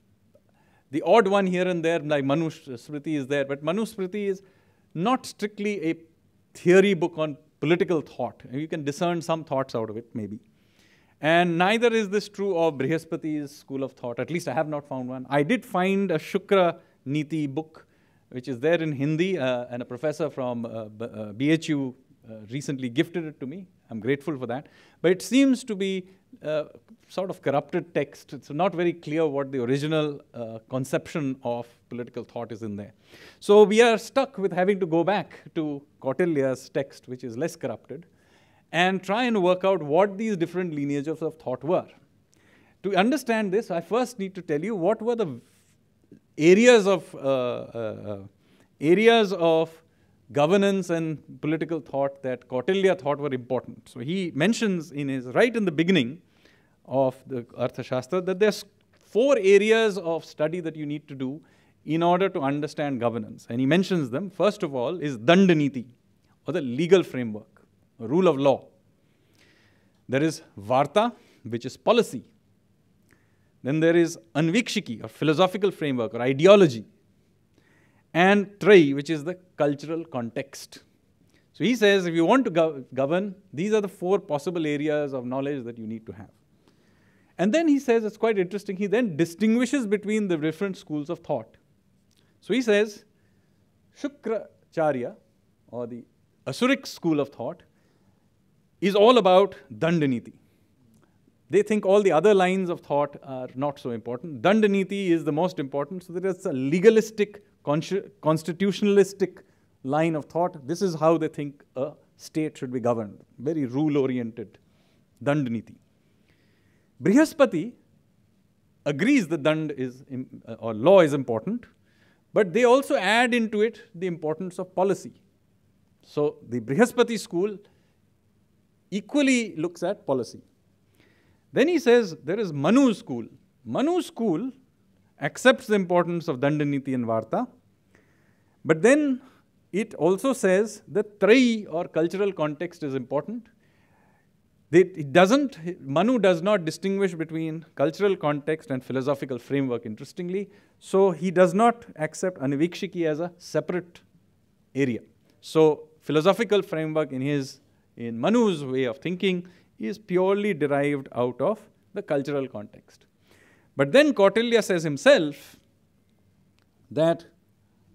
The odd one here and there, like Manusmriti is there, but Manusmriti is not strictly a theory book on political thought. You can discern some thoughts out of it, maybe. And neither is this true of Brihaspati's school of thought. At least I have not found one. I did find a Shukra Niti book, which is there in Hindi, uh, and a professor from uh, BHU uh, uh, recently gifted it to me. I'm grateful for that. But it seems to be uh, sort of corrupted text. It's not very clear what the original uh, conception of political thought is in there. So we are stuck with having to go back to Cortelia's text, which is less corrupted and try and work out what these different lineages of thought were. To understand this, I first need to tell you what were the areas of, uh, uh, uh areas of governance and political thought that Kautilya thought were important. So he mentions in his, right in the beginning of the Arthashastra that there's four areas of study that you need to do in order to understand governance. And he mentions them. First of all is Dandaniti, or the legal framework rule of law. There is Varta, which is policy. Then there is Anvikshiki, or philosophical framework or ideology. And Trai, which is the cultural context. So he says if you want to govern, these are the four possible areas of knowledge that you need to have. And then he says, it's quite interesting, he then distinguishes between the different schools of thought. So he says, Shukracharya, or the Asuric school of thought, is all about Dandaniti. They think all the other lines of thought are not so important. Dandaniti is the most important, so there is a legalistic, constitutionalistic line of thought. This is how they think a state should be governed, very rule oriented Dandaniti. Brihaspati agrees that dand is, uh, or law is important, but they also add into it the importance of policy. So the Brihaspati school equally looks at policy. Then he says there is Manu school. Manu school accepts the importance of Dandaniti and Varta, but then it also says the Trai or cultural context is important. It doesn't, Manu does not distinguish between cultural context and philosophical framework, interestingly. So he does not accept Anivikshiki as a separate area. So philosophical framework in his in Manu's way of thinking is purely derived out of the cultural context. But then Cortelia says himself that,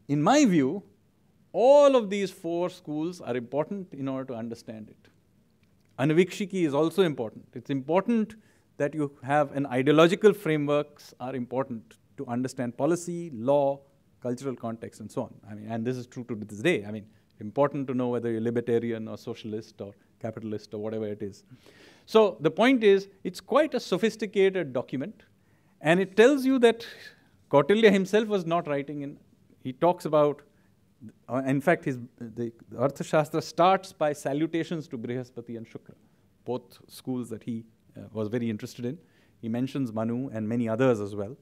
in my view, all of these four schools are important in order to understand it. Anavikshiki is also important. It's important that you have an ideological frameworks are important to understand policy, law, cultural context, and so on. I mean, and this is true to this day. I mean, important to know whether you're libertarian or socialist or capitalist or whatever it is. So the point is, it's quite a sophisticated document, and it tells you that Cortelia himself was not writing in. He talks about, uh, in fact, his, the Arthashastra starts by salutations to Brihaspati and Shukra, both schools that he uh, was very interested in. He mentions Manu and many others as well.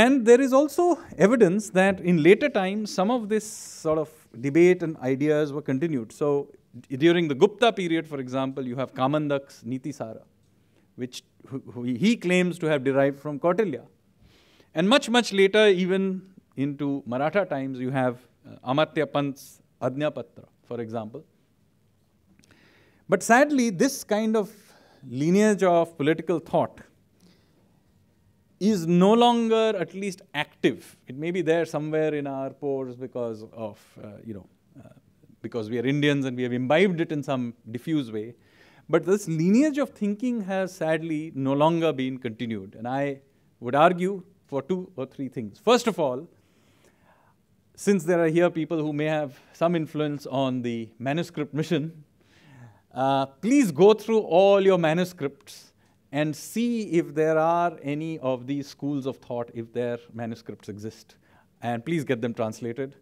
And there is also evidence that in later times, some of this sort of debate and ideas were continued. So during the Gupta period, for example, you have Kamandak's Nitisara, which who, who he claims to have derived from Kautilya. And much, much later, even into Maratha times, you have uh, Amartya Pant's Adnyapatra, for example. But sadly, this kind of lineage of political thought is no longer at least active. It may be there somewhere in our pores because of, uh, you know, uh, because we are Indians and we have imbibed it in some diffuse way. But this lineage of thinking has sadly no longer been continued. And I would argue for two or three things. First of all, since there are here people who may have some influence on the manuscript mission, uh, please go through all your manuscripts and see if there are any of these schools of thought, if their manuscripts exist. And please get them translated.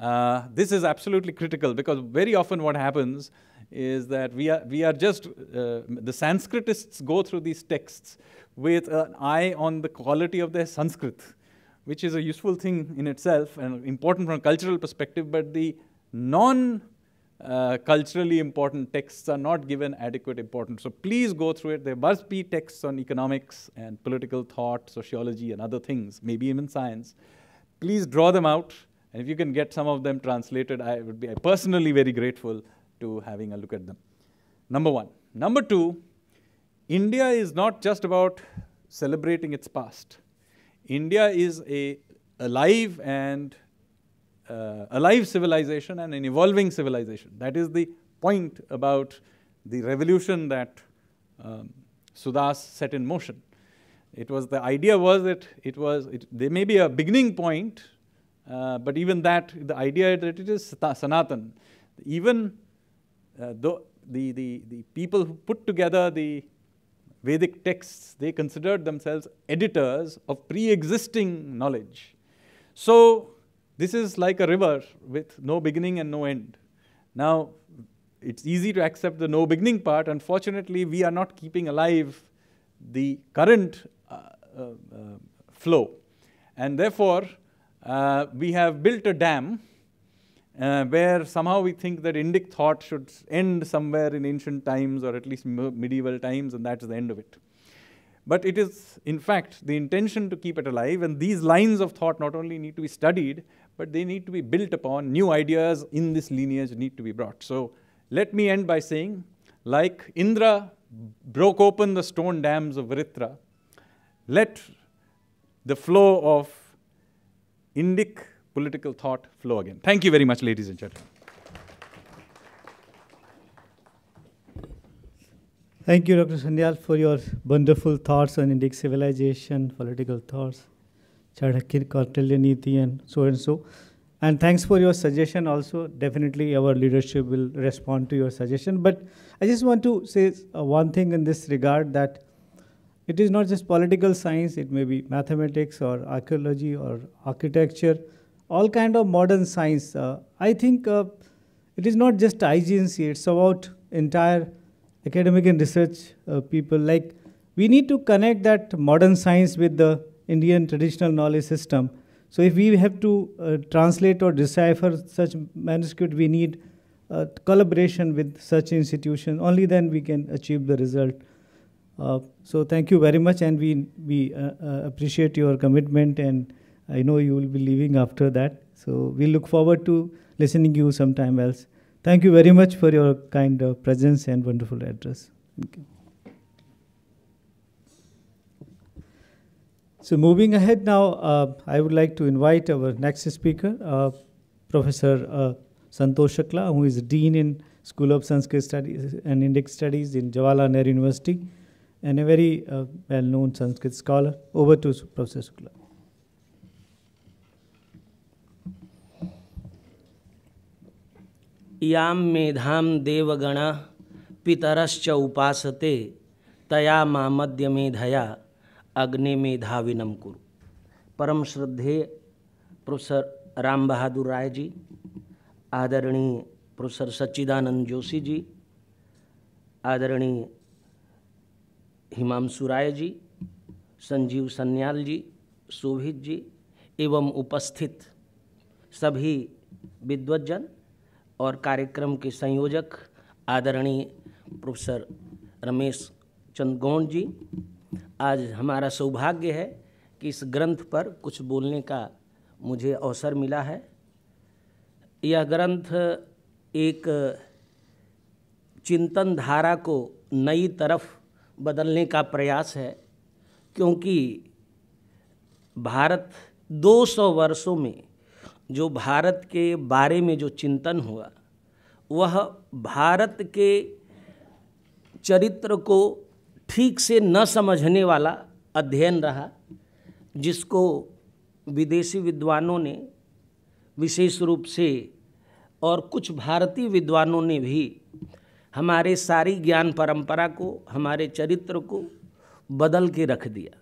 Uh, this is absolutely critical because very often what happens is that we are, we are just, uh, the Sanskritists go through these texts with an eye on the quality of their Sanskrit, which is a useful thing in itself and important from a cultural perspective, but the non uh, culturally important texts are not given adequate importance. So please go through it. There must be texts on economics and political thought, sociology, and other things, maybe even science. Please draw them out. And if you can get some of them translated, I would be personally very grateful to having a look at them. Number one. Number two, India is not just about celebrating its past. India is a alive and uh, alive civilization and an evolving civilization. That is the point about the revolution that um, Sudas set in motion. It was the idea was that it was it, there may be a beginning point, uh, but even that the idea that it is Sanatan, even uh, though the, the, the people who put together the Vedic texts, they considered themselves editors of pre-existing knowledge. So this is like a river with no beginning and no end. Now, it's easy to accept the no beginning part. Unfortunately, we are not keeping alive the current uh, uh, flow. And therefore, uh, we have built a dam uh, where somehow we think that Indic thought should end somewhere in ancient times or at least medieval times, and that's the end of it. But it is, in fact, the intention to keep it alive, and these lines of thought not only need to be studied, but they need to be built upon. New ideas in this lineage need to be brought. So let me end by saying, like Indra broke open the stone dams of Vritra, let the flow of Indic political thought flow again. Thank you very much, ladies and gentlemen. Thank you, Dr. Sanyal, for your wonderful thoughts on Indic civilization, political thoughts. Charakir Kautilya Niti and so and so. And thanks for your suggestion also. Definitely our leadership will respond to your suggestion. But I just want to say uh, one thing in this regard that it is not just political science, it may be mathematics or archaeology or architecture, all kind of modern science. Uh, I think uh, it is not just IGNC, it's about entire academic and research uh, people. Like we need to connect that modern science with the Indian traditional knowledge system. So if we have to uh, translate or decipher such manuscript, we need uh, collaboration with such institution. Only then we can achieve the result. Uh, so thank you very much, and we we uh, uh, appreciate your commitment. And I know you will be leaving after that. So we look forward to listening you sometime else. Thank you very much for your kind uh, presence and wonderful address. Thank you. So moving ahead now, uh, I would like to invite our next speaker, uh, Professor uh, Santosh Shakla, who is Dean in School of Sanskrit Studies and Indic Studies in Jawaharlal Nehru University, and a very uh, well-known Sanskrit scholar. Over to Professor Shakla. यां मेधां देवगणा पितरश्च उपासते तया मामद्यमेधया अग्नि में विनम कुरु परम श्रद्धेय प्रोफेसर राम बहादुर राय जी आदरणीय प्रोफेसर सच्चिदानंद जोशी जी आदरणीय हिमांशु राय जी संजीव सन्याल जी शोभित जी एवं उपस्थित सभी विद्वजन और कार्यक्रम के संयोजक आदरणीय प्रोफेसर रमेश गौंड जी आज हमारा सौभाग्य है कि इस ग्रंथ पर कुछ बोलने का मुझे अवसर मिला है यह ग्रंथ एक चिंतन धारा को नई तरफ बदलने का प्रयास है क्योंकि भारत 200 वर्षों में जो भारत के बारे में जो चिंतन हुआ वह भारत के चरित्र को ठीक से न समझने वाला अध्ययन रहा जिसको विदेशी विद्वानों ने विशेष रूप से और कुछ भारतीय विद्वानों ने भी हमारे सारी ज्ञान परंपरा को हमारे चरित्र को बदल के रख दिया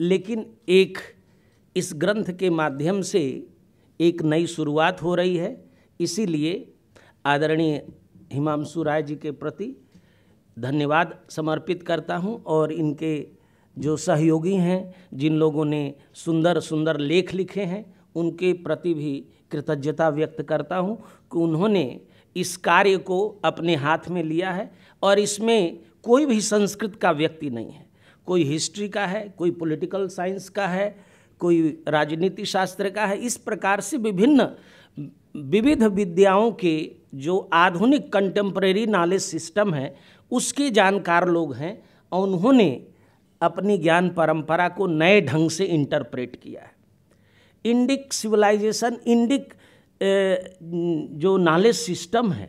लेकिन एक इस ग्रंथ के माध्यम से एक नई शुरुआत हो रही है इसीलिए आदरणीय हिमांशु राय जी के प्रति धन्यवाद समर्पित करता हूँ और इनके जो सहयोगी हैं जिन लोगों ने सुंदर सुंदर लेख लिखे हैं उनके प्रति भी कृतज्ञता व्यक्त करता हूँ कि उन्होंने इस कार्य को अपने हाथ में लिया है और इसमें कोई भी संस्कृत का व्यक्ति नहीं है कोई हिस्ट्री का है कोई पॉलिटिकल साइंस का है कोई राजनीति शास्त्र का है इस प्रकार से विभिन्न विविध विद्याओं के जो आधुनिक कंटेम्प्रेरी नॉलेज सिस्टम है उसके जानकार लोग हैं और उन्होंने अपनी ज्ञान परंपरा को नए ढंग से इंटरप्रेट किया है इंडिक सिविलाइजेशन इंडिक जो नॉलेज सिस्टम है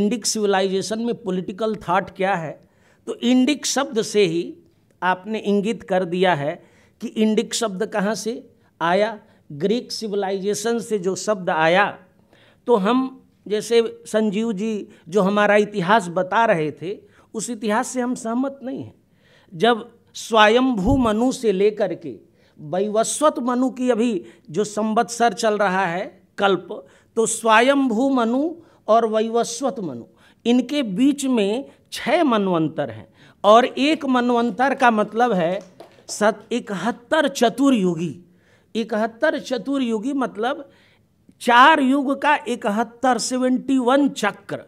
इंडिक सिविलाइजेशन में पॉलिटिकल थाट क्या है तो इंडिक शब्द से ही आपने इंगित कर दिया है कि इंडिक शब्द कहाँ से आया ग्रीक सिविलाइजेशन से जो शब्द आया तो हम जैसे संजीव जी जो हमारा इतिहास बता रहे थे उस इतिहास से हम सहमत नहीं हैं जब स्वयंभू मनु से लेकर के वैवस्वत मनु की अभी जो संवत्सर चल रहा है कल्प तो स्वयंभू मनु और वैवस्वत मनु इनके बीच में छः मनवंतर हैं और एक मनवंतर का मतलब है सत इकहत्तर चतुर्युगी इकहत्तर चतुर्युगी मतलब चार युग का इकहत्तर सेवेंटी वन चक्र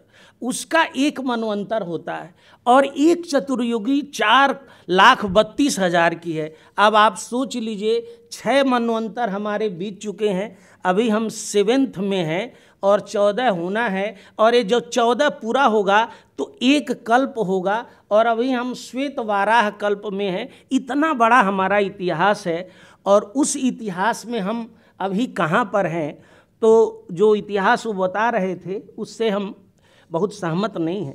उसका एक मनवंतर होता है और एक चतुर्युगी चार लाख बत्तीस हज़ार की है अब आप सोच लीजिए छः मनवंतर हमारे बीत चुके हैं अभी हम सेवेंथ में हैं और चौदह होना है और ये जो चौदह पूरा होगा तो एक कल्प होगा और अभी हम श्वेत वाराह कल्प में हैं इतना बड़ा हमारा इतिहास है और उस इतिहास में हम अभी कहाँ पर हैं तो जो इतिहास वो बता रहे थे उससे हम बहुत सहमत नहीं है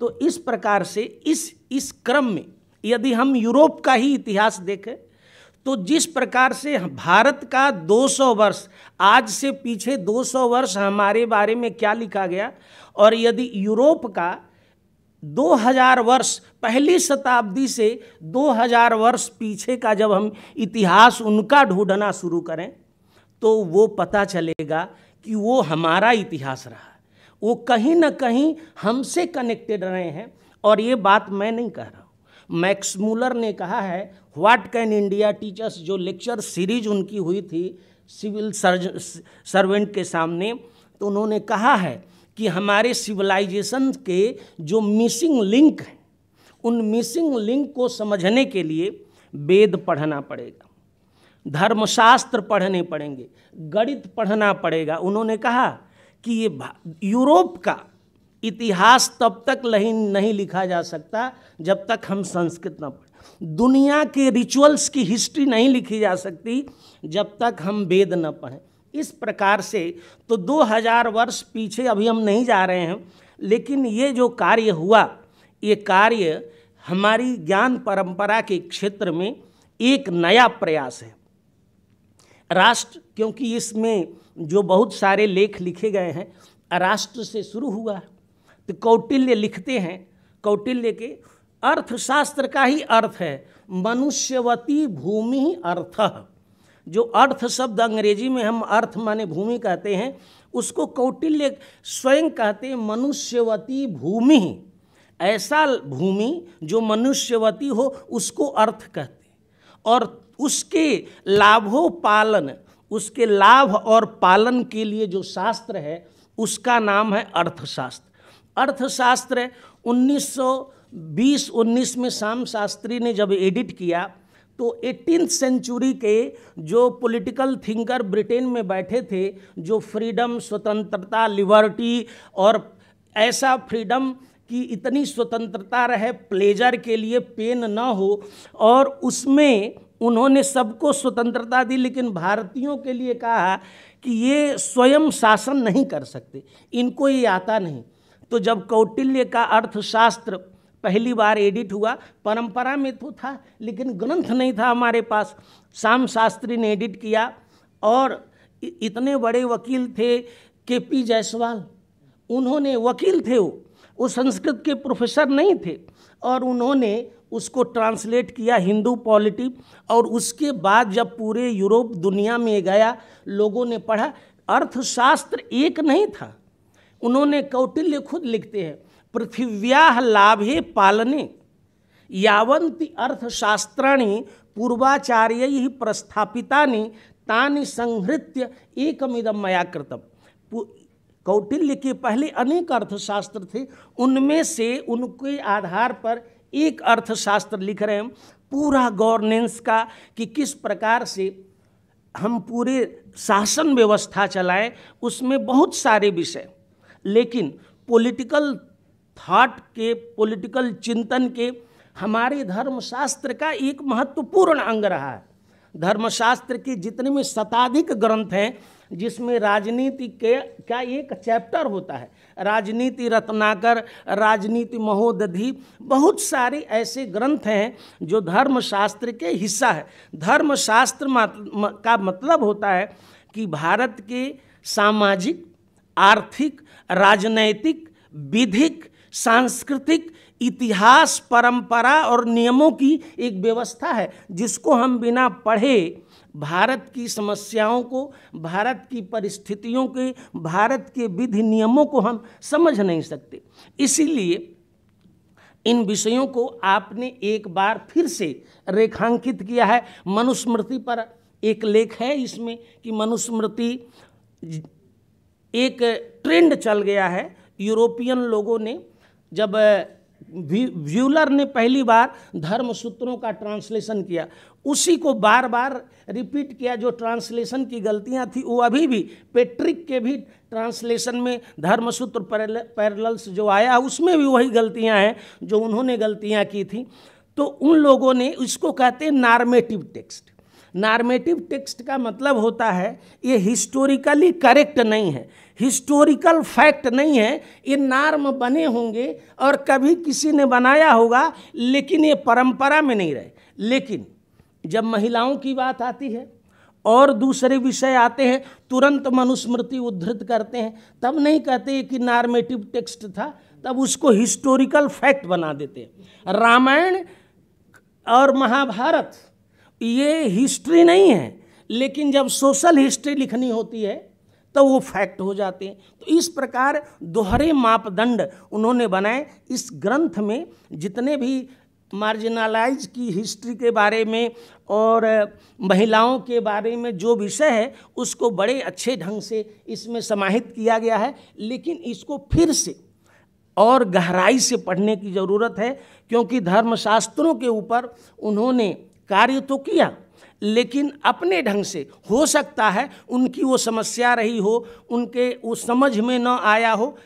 तो इस प्रकार से इस इस क्रम में यदि हम यूरोप का ही इतिहास देखें तो जिस प्रकार से भारत का 200 वर्ष आज से पीछे 200 वर्ष हमारे बारे में क्या लिखा गया और यदि यूरोप का 2000 वर्ष पहली शताब्दी से 2000 वर्ष पीछे का जब हम इतिहास उनका ढूंढना शुरू करें तो वो पता चलेगा कि वो हमारा इतिहास रहा वो कहीं ना कहीं हमसे कनेक्टेड रहे हैं और ये बात मैं नहीं कह रहा हूँ मैक्स मूलर ने कहा है व्हाट कैन इंडिया टीचर्स जो लेक्चर सीरीज उनकी हुई थी सिविल सर्ज सर्वेंट के सामने तो उन्होंने कहा है कि हमारे सिविलाइजेशन के जो मिसिंग लिंक हैं उन मिसिंग लिंक को समझने के लिए वेद पढ़ना पड़ेगा धर्मशास्त्र पढ़ने पड़ेंगे गणित पढ़ना पड़ेगा उन्होंने कहा कि ये यूरोप का इतिहास तब तक नहीं नहीं लिखा जा सकता जब तक हम संस्कृत न पढ़ें दुनिया के रिचुअल्स की हिस्ट्री नहीं लिखी जा सकती जब तक हम वेद न पढ़ें इस प्रकार से तो 2000 वर्ष पीछे अभी हम नहीं जा रहे हैं लेकिन ये जो कार्य हुआ ये कार्य हमारी ज्ञान परंपरा के क्षेत्र में एक नया प्रयास है राष्ट्र क्योंकि इसमें जो बहुत सारे लेख लिखे गए हैं राष्ट्र से शुरू हुआ तो कौटिल्य लिखते हैं कौटिल्य के अर्थशास्त्र का ही अर्थ है मनुष्यवती भूमि अर्थ जो अर्थ शब्द अंग्रेजी में हम अर्थ माने भूमि कहते हैं उसको कौटिल्य स्वयं कहते हैं मनुष्यवती भूमि ऐसा भूमि जो मनुष्यवती हो उसको अर्थ कहते हैं और उसके लाभो पालन उसके लाभ और पालन के लिए जो शास्त्र है उसका नाम है अर्थशास्त्र अर्थशास्त्र 1920-19 में श्याम शास्त्री ने जब एडिट किया तो एटीन सेंचुरी के जो पॉलिटिकल थिंकर ब्रिटेन में बैठे थे जो फ्रीडम स्वतंत्रता लिबर्टी और ऐसा फ्रीडम कि इतनी स्वतंत्रता रहे प्लेजर के लिए पेन ना हो और उसमें उन्होंने सबको स्वतंत्रता दी लेकिन भारतीयों के लिए कहा कि ये स्वयं शासन नहीं कर सकते इनको ये आता नहीं तो जब कौटिल्य का अर्थशास्त्र पहली बार एडिट हुआ परंपरा में तो था लेकिन ग्रंथ नहीं था हमारे पास शाम शास्त्री ने एडिट किया और इतने बड़े वकील थे के पी जायसवाल उन्होंने वकील थे वो वो संस्कृत के प्रोफेसर नहीं थे और उन्होंने उसको ट्रांसलेट किया हिंदू पॉलिटी और उसके बाद जब पूरे यूरोप दुनिया में गया लोगों ने पढ़ा अर्थशास्त्र एक नहीं था उन्होंने कौटिल्य खुद लिखते हैं पृथिव्या लाभे पालने यावंती अर्थशास्त्राणी पूर्वाचार्य ही प्रस्थापिता तानी संहृत्य एकमिदम मया कृतम कौटिल्य के पहले अनेक अर्थशास्त्र थे उनमें से उनके आधार पर एक अर्थशास्त्र लिख रहे हैं पूरा गवर्नेंस का कि किस प्रकार से हम पूरे शासन व्यवस्था चलाएं उसमें बहुत सारे विषय लेकिन पॉलिटिकल थाट के पॉलिटिकल चिंतन के हमारे धर्मशास्त्र का एक महत्वपूर्ण अंग रहा है धर्मशास्त्र के जितने में शताधिक ग्रंथ हैं जिसमें राजनीति के का एक चैप्टर होता है राजनीति रत्नाकर राजनीति महोदधि बहुत सारे ऐसे ग्रंथ हैं जो धर्मशास्त्र के हिस्सा है धर्मशास्त्र का मतलब होता है कि भारत के सामाजिक आर्थिक राजनैतिक विधिक सांस्कृतिक इतिहास परंपरा और नियमों की एक व्यवस्था है जिसको हम बिना पढ़े भारत की समस्याओं को भारत की परिस्थितियों के भारत के विधि नियमों को हम समझ नहीं सकते इसीलिए इन विषयों को आपने एक बार फिर से रेखांकित किया है मनुस्मृति पर एक लेख है इसमें कि मनुस्मृति एक ट्रेंड चल गया है यूरोपियन लोगों ने जब व्यूलर ने पहली बार धर्म सूत्रों का ट्रांसलेशन किया उसी को बार बार रिपीट किया जो ट्रांसलेशन की गलतियां थी वो अभी भी पेट्रिक के भी ट्रांसलेशन में धर्मसूत्र पैरल्स जो आया उसमें भी वही गलतियां हैं जो उन्होंने गलतियां की थी तो उन लोगों ने इसको कहते हैं नार्मेटिव टेक्स्ट नार्मेटिव टेक्स्ट का मतलब होता है ये हिस्टोरिकली करेक्ट नहीं है हिस्टोरिकल फैक्ट नहीं है ये नार्म बने होंगे और कभी किसी ने बनाया होगा लेकिन ये परंपरा में नहीं रहे लेकिन जब महिलाओं की बात आती है और दूसरे विषय आते हैं तुरंत मनुस्मृति उद्धृत करते हैं तब नहीं कहते कि नॉर्मेटिव टेक्स्ट था तब उसको हिस्टोरिकल फैक्ट बना देते हैं रामायण और महाभारत ये हिस्ट्री नहीं है लेकिन जब सोशल हिस्ट्री लिखनी होती है तो वो फैक्ट हो जाते हैं तो इस प्रकार दोहरे मापदंड उन्होंने बनाए इस ग्रंथ में जितने भी मार्जिनलाइज की हिस्ट्री के बारे में और महिलाओं के बारे में जो विषय है उसको बड़े अच्छे ढंग से इसमें समाहित किया गया है लेकिन इसको फिर से और गहराई से पढ़ने की ज़रूरत है क्योंकि धर्मशास्त्रों के ऊपर उन्होंने कार्य तो किया लेकिन अपने ढंग से हो सकता है उनकी वो समस्या रही हो उनके वो समझ में न आया हो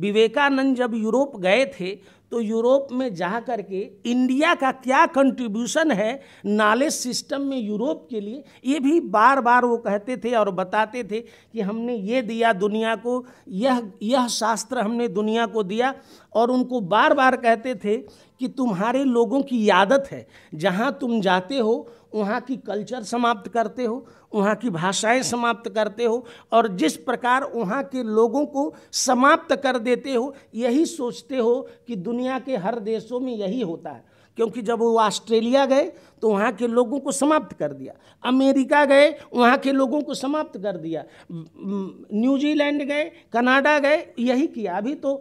विवेकानंद जब यूरोप गए थे तो यूरोप में जा कर के इंडिया का क्या कंट्रीब्यूशन है नॉलेज सिस्टम में यूरोप के लिए ये भी बार बार वो कहते थे और बताते थे कि हमने ये दिया दुनिया को यह यह शास्त्र हमने दुनिया को दिया और उनको बार बार कहते थे कि तुम्हारे लोगों की आदत है जहाँ तुम जाते हो वहाँ की कल्चर समाप्त करते हो वहाँ की भाषाएं समाप्त करते हो और जिस प्रकार वहाँ के लोगों को समाप्त कर देते हो यही सोचते हो कि दुनिया के हर देशों में यही होता है क्योंकि जब वो ऑस्ट्रेलिया गए तो वहाँ के लोगों को समाप्त कर दिया अमेरिका गए वहाँ के लोगों को समाप्त कर दिया न्यूजीलैंड गए कनाडा गए यही किया अभी तो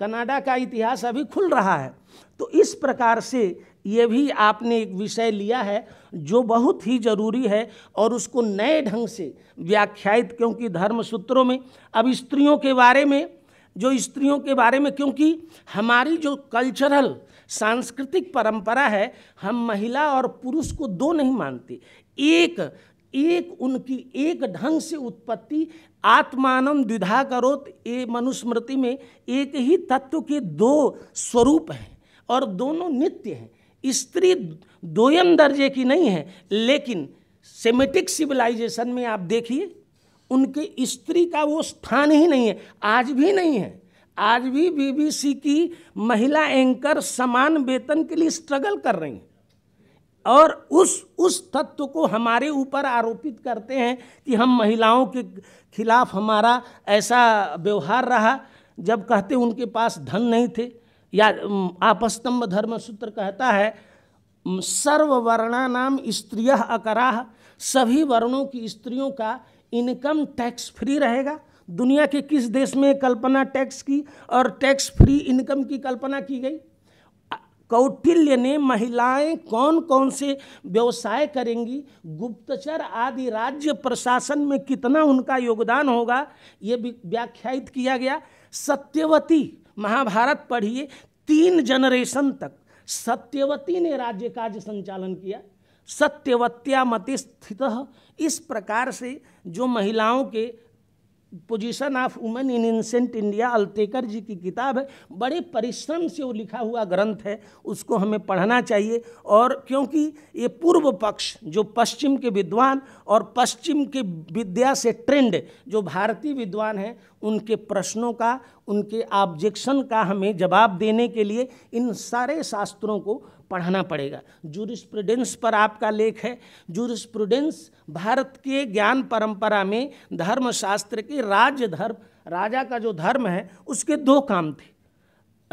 कनाडा का इतिहास अभी खुल रहा है तो इस प्रकार से ये भी आपने एक विषय लिया है जो बहुत ही जरूरी है और उसको नए ढंग से व्याख्यायित क्योंकि धर्म सूत्रों में अब स्त्रियों के बारे में जो स्त्रियों के बारे में क्योंकि हमारी जो कल्चरल सांस्कृतिक परंपरा है हम महिला और पुरुष को दो नहीं मानते एक एक उनकी एक ढंग से उत्पत्ति आत्मानम द्विधा करोत ये मनुस्मृति में एक ही तत्व के दो स्वरूप हैं और दोनों नित्य हैं स्त्री दोयम दर्जे की नहीं है लेकिन सेमेटिक सिविलाइजेशन में आप देखिए उनके स्त्री का वो स्थान ही नहीं है आज भी नहीं है आज भी बीबीसी की महिला एंकर समान वेतन के लिए स्ट्रगल कर रही हैं और उस उस तत्व को हमारे ऊपर आरोपित करते हैं कि हम महिलाओं के खिलाफ हमारा ऐसा व्यवहार रहा जब कहते उनके पास धन नहीं थे या आपस्तम्भ धर्म सूत्र कहता है सर्ववर्णा नाम स्त्रिय अकराह सभी वर्णों की स्त्रियों का इनकम टैक्स फ्री रहेगा दुनिया के किस देश में कल्पना टैक्स की और टैक्स फ्री इनकम की कल्पना की गई कौटिल्य ने महिलाएं कौन कौन से व्यवसाय करेंगी गुप्तचर आदि राज्य प्रशासन में कितना उनका योगदान होगा ये व्याख्यात किया गया सत्यवती महाभारत पढ़िए तीन जनरेशन तक सत्यवती ने राज्य कार्य संचालन किया सत्यवत्या मति स्थित इस प्रकार से जो महिलाओं के position of women in ancient India Altekar ji की किताब है बड़े परिश्रम से वो लिखा हुआ ग्रंथ है उसको हमें पढ़ना चाहिए और क्योंकि ये पूर्व पक्ष जो पश्चिम के विद्वान और पश्चिम के विद्या से ट्रेंड जो भारतीय विद्वान हैं उनके प्रश्नों का उनके ऑब्जेक्शन का हमें जवाब देने के लिए इन सारे शास्त्रों को पढ़ाना पड़ेगा जूरिस्प्रूडेंस पर आपका लेख है जूरिस्प्रूडेंस भारत के ज्ञान परंपरा में धर्मशास्त्र के राज्य धर्म राजा का जो धर्म है उसके दो काम थे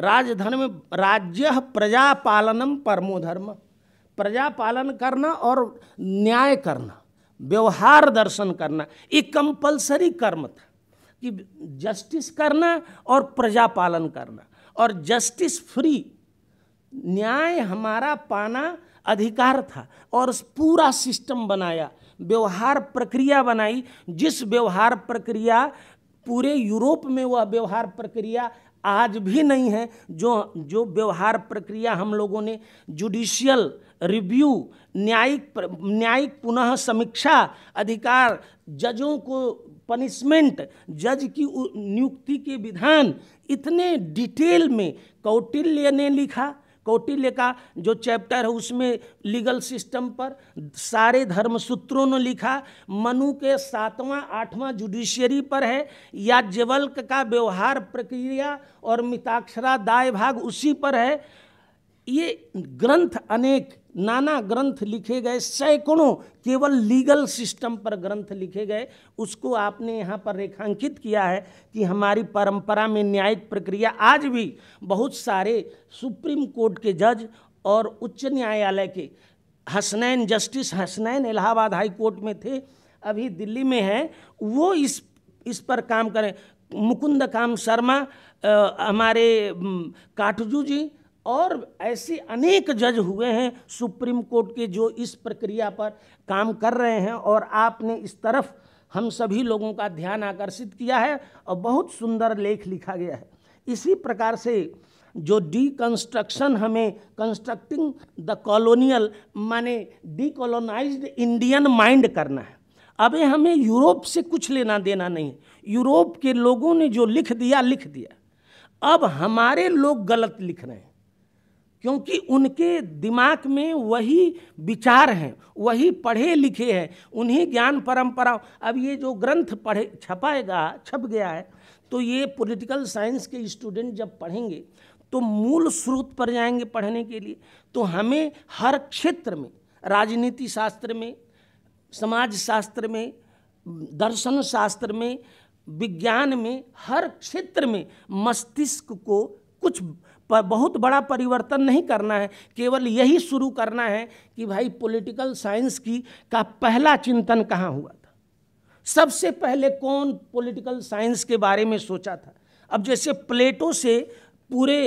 राजधर्म राज्य प्रजा पालनम परमो धर्म प्रजा पालन करना और न्याय करना व्यवहार दर्शन करना एक कंपलसरी कर्म था कि जस्टिस करना और प्रजा पालन करना और जस्टिस फ्री न्याय हमारा पाना अधिकार था और पूरा सिस्टम बनाया व्यवहार प्रक्रिया बनाई जिस व्यवहार प्रक्रिया पूरे यूरोप में वह व्यवहार प्रक्रिया आज भी नहीं है जो जो व्यवहार प्रक्रिया हम लोगों ने जुडिशियल रिव्यू न्यायिक न्यायिक पुनः समीक्षा अधिकार जजों को पनिशमेंट जज की नियुक्ति के विधान इतने डिटेल में कौटिल्य ने लिखा कौटिल्य का जो चैप्टर है उसमें लीगल सिस्टम पर सारे धर्म सूत्रों ने लिखा मनु के सातवां आठवां जुडिशियरी पर है या जवल्क का व्यवहार प्रक्रिया और मिताक्षरा दाय भाग उसी पर है ये ग्रंथ अनेक नाना ग्रंथ लिखे गए सैकड़ों केवल लीगल सिस्टम पर ग्रंथ लिखे गए उसको आपने यहाँ पर रेखांकित किया है कि हमारी परंपरा में न्यायिक प्रक्रिया आज भी बहुत सारे सुप्रीम कोर्ट के जज और उच्च न्यायालय के Hasnain justice Hasnain Allahabad High Court में थे अभी दिल्ली में हैं वो इस इस पर काम करें मुकुंद काम शर्मा हमारे काठजू जी और ऐसे अनेक जज हुए हैं सुप्रीम कोर्ट के जो इस प्रक्रिया पर काम कर रहे हैं और आपने इस तरफ हम सभी लोगों का ध्यान आकर्षित किया है और बहुत सुंदर लेख लिखा गया है इसी प्रकार से जो डीकंस्ट्रक्शन हमें कंस्ट्रक्टिंग द कॉलोनियल माने डीकोलोनाइज्ड इंडियन माइंड करना है अब हमें यूरोप से कुछ लेना देना नहीं यूरोप के लोगों ने जो लिख दिया लिख दिया अब हमारे लोग गलत लिख रहे हैं क्योंकि उनके दिमाग में वही विचार हैं वही पढ़े लिखे हैं उन्हीं ज्ञान परंपरा अब ये जो ग्रंथ पढ़े छपाएगा छप गया है तो ये पॉलिटिकल साइंस के स्टूडेंट जब पढ़ेंगे तो मूल स्रोत पर जाएंगे पढ़ने के लिए तो हमें हर क्षेत्र में राजनीति शास्त्र में समाज शास्त्र में दर्शन शास्त्र में विज्ञान में हर क्षेत्र में मस्तिष्क को कुछ पर बहुत बड़ा परिवर्तन नहीं करना है केवल यही शुरू करना है कि भाई पॉलिटिकल साइंस की का पहला चिंतन कहाँ हुआ था सबसे पहले कौन पॉलिटिकल साइंस के बारे में सोचा था अब जैसे प्लेटो से पूरे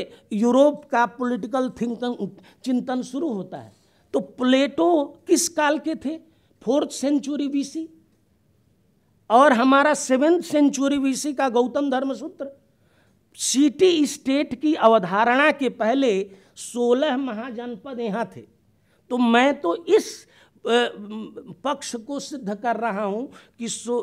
यूरोप का पॉलिटिकल थिंकिंग अं, चिंतन शुरू होता है तो प्लेटो किस काल के थे फोर्थ सेंचुरी बीसी और हमारा सेवेंथ सेंचुरी बीसी का गौतम धर्मसूत्र सिटी स्टेट की अवधारणा के पहले सोलह महाजनपद यहाँ थे तो मैं तो इस पक्ष को सिद्ध कर रहा हूँ कि सो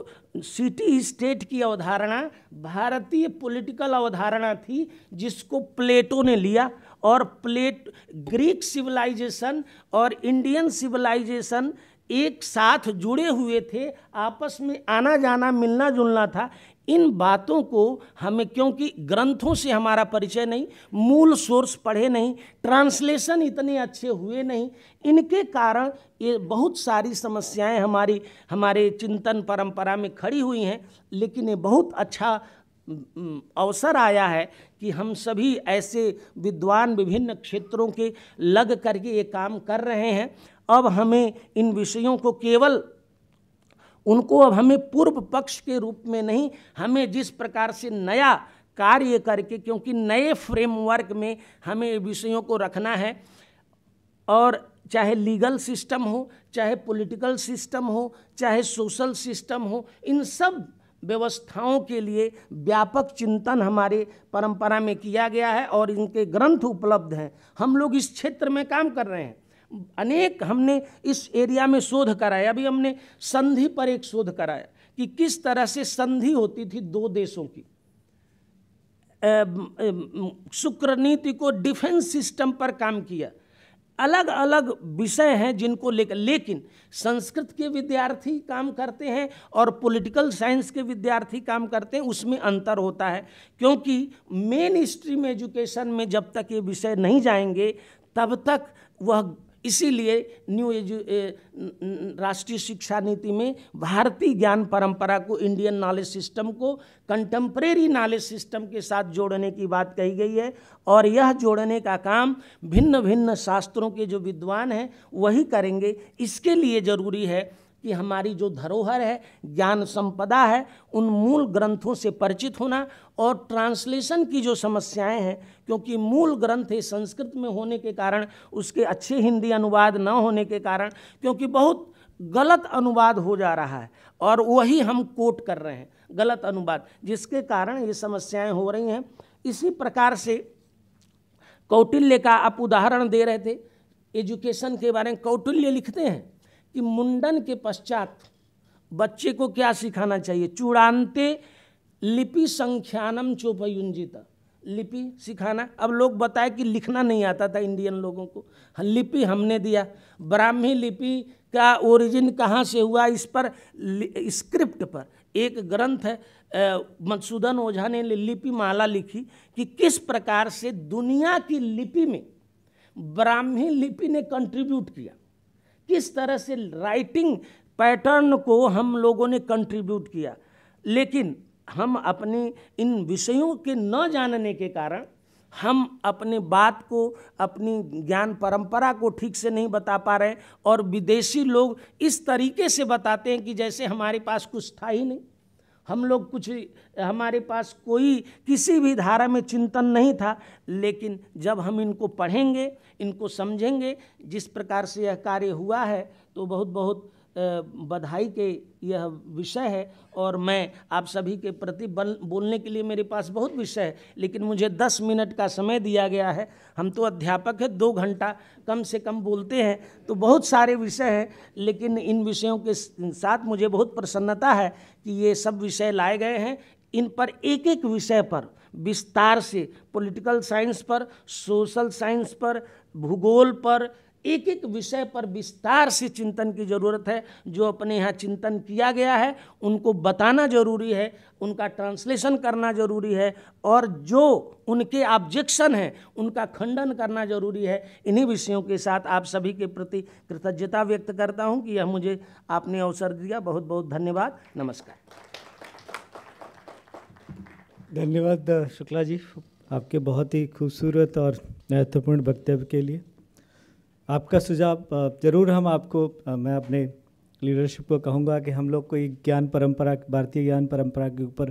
सिटी स्टेट की अवधारणा भारतीय पॉलिटिकल अवधारणा थी जिसको प्लेटो ने लिया और प्लेट ग्रीक सिविलाइजेशन और इंडियन सिविलाइजेशन एक साथ जुड़े हुए थे आपस में आना जाना मिलना जुलना था इन बातों को हमें क्योंकि ग्रंथों से हमारा परिचय नहीं मूल सोर्स पढ़े नहीं ट्रांसलेशन इतने अच्छे हुए नहीं इनके कारण ये बहुत सारी समस्याएं हमारी हमारे चिंतन परंपरा में खड़ी हुई हैं लेकिन ये बहुत अच्छा अवसर आया है कि हम सभी ऐसे विद्वान विभिन्न क्षेत्रों के लग करके ये काम कर रहे हैं अब हमें इन विषयों को केवल उनको अब हमें पूर्व पक्ष के रूप में नहीं हमें जिस प्रकार से नया कार्य करके क्योंकि नए फ्रेमवर्क में हमें विषयों को रखना है और चाहे लीगल सिस्टम हो चाहे पॉलिटिकल सिस्टम हो चाहे सोशल सिस्टम हो इन सब व्यवस्थाओं के लिए व्यापक चिंतन हमारे परंपरा में किया गया है और इनके ग्रंथ उपलब्ध हैं हम लोग इस क्षेत्र में काम कर रहे हैं अनेक हमने इस एरिया में शोध कराया अभी हमने संधि पर एक शोध कराया कि किस तरह से संधि होती थी दो देशों की शुक्र नीति को डिफेंस सिस्टम पर काम किया अलग अलग विषय हैं जिनको लेकर लेकिन संस्कृत के विद्यार्थी काम करते हैं और पॉलिटिकल साइंस के विद्यार्थी काम करते हैं उसमें अंतर होता है क्योंकि मेन स्ट्रीम एजुकेशन में जब तक ये विषय नहीं जाएंगे तब तक वह इसीलिए न्यू एजु राष्ट्रीय शिक्षा नीति में भारतीय ज्ञान परंपरा को इंडियन नॉलेज सिस्टम को कंटेम्प्रेरी नॉलेज सिस्टम के साथ जोड़ने की बात कही गई है और यह जोड़ने का काम भिन्न भिन्न शास्त्रों के जो विद्वान हैं वही करेंगे इसके लिए ज़रूरी है कि हमारी जो धरोहर है ज्ञान संपदा है उन मूल ग्रंथों से परिचित होना और ट्रांसलेशन की जो समस्याएं हैं क्योंकि मूल ग्रंथ है संस्कृत में होने के कारण उसके अच्छे हिंदी अनुवाद न होने के कारण क्योंकि बहुत गलत अनुवाद हो जा रहा है और वही हम कोट कर रहे हैं गलत अनुवाद जिसके कारण ये समस्याएं हो रही हैं इसी प्रकार से कौटिल्य का आप उदाहरण दे रहे थे एजुकेशन के बारे में कौटिल्य लिखते हैं कि मुंडन के पश्चात बच्चे को क्या सिखाना चाहिए चूड़ान्ते लिपि संख्यानम चोपयुंजित लिपि सिखाना अब लोग बताए कि लिखना नहीं आता था इंडियन लोगों को हाँ, लिपि हमने दिया ब्राह्मी लिपि का ओरिजिन कहाँ से हुआ इस पर स्क्रिप्ट पर एक ग्रंथ है मधुसूदन ओझा ने लिपि माला लिखी कि किस प्रकार से दुनिया की लिपि में ब्राह्मी लिपि ने कंट्रीब्यूट किया किस तरह से राइटिंग पैटर्न को हम लोगों ने कंट्रीब्यूट किया लेकिन हम अपने इन विषयों के न जानने के कारण हम अपने बात को अपनी ज्ञान परंपरा को ठीक से नहीं बता पा रहे और विदेशी लोग इस तरीके से बताते हैं कि जैसे हमारे पास कुछ था ही नहीं हम लोग कुछ हमारे पास कोई किसी भी धारा में चिंतन नहीं था लेकिन जब हम इनको पढ़ेंगे इनको समझेंगे जिस प्रकार से यह कार्य हुआ है तो बहुत बहुत बधाई के यह विषय है और मैं आप सभी के प्रति बल बोलने के लिए मेरे पास बहुत विषय है लेकिन मुझे दस मिनट का समय दिया गया है हम तो अध्यापक हैं दो घंटा कम से कम बोलते हैं तो बहुत सारे विषय हैं लेकिन इन विषयों के साथ मुझे बहुत प्रसन्नता है कि ये सब विषय लाए गए हैं इन पर एक एक विषय पर विस्तार से पॉलिटिकल साइंस पर सोशल साइंस पर भूगोल पर एक एक विषय पर विस्तार से चिंतन की ज़रूरत है जो अपने यहाँ चिंतन किया गया है उनको बताना जरूरी है उनका ट्रांसलेशन करना जरूरी है और जो उनके ऑब्जेक्शन हैं उनका खंडन करना जरूरी है इन्हीं विषयों के साथ आप सभी के प्रति कृतज्ञता व्यक्त करता हूँ कि यह मुझे आपने अवसर दिया बहुत बहुत धन्यवाद नमस्कार धन्यवाद शुक्ला जी आपके बहुत ही खूबसूरत और महत्वपूर्ण वक्तव्य के लिए आपका सुझाव ज़रूर हम आपको मैं अपने लीडरशिप को कहूँगा कि हम लोग कोई ज्ञान परंपरा भारतीय ज्ञान परंपरा के ऊपर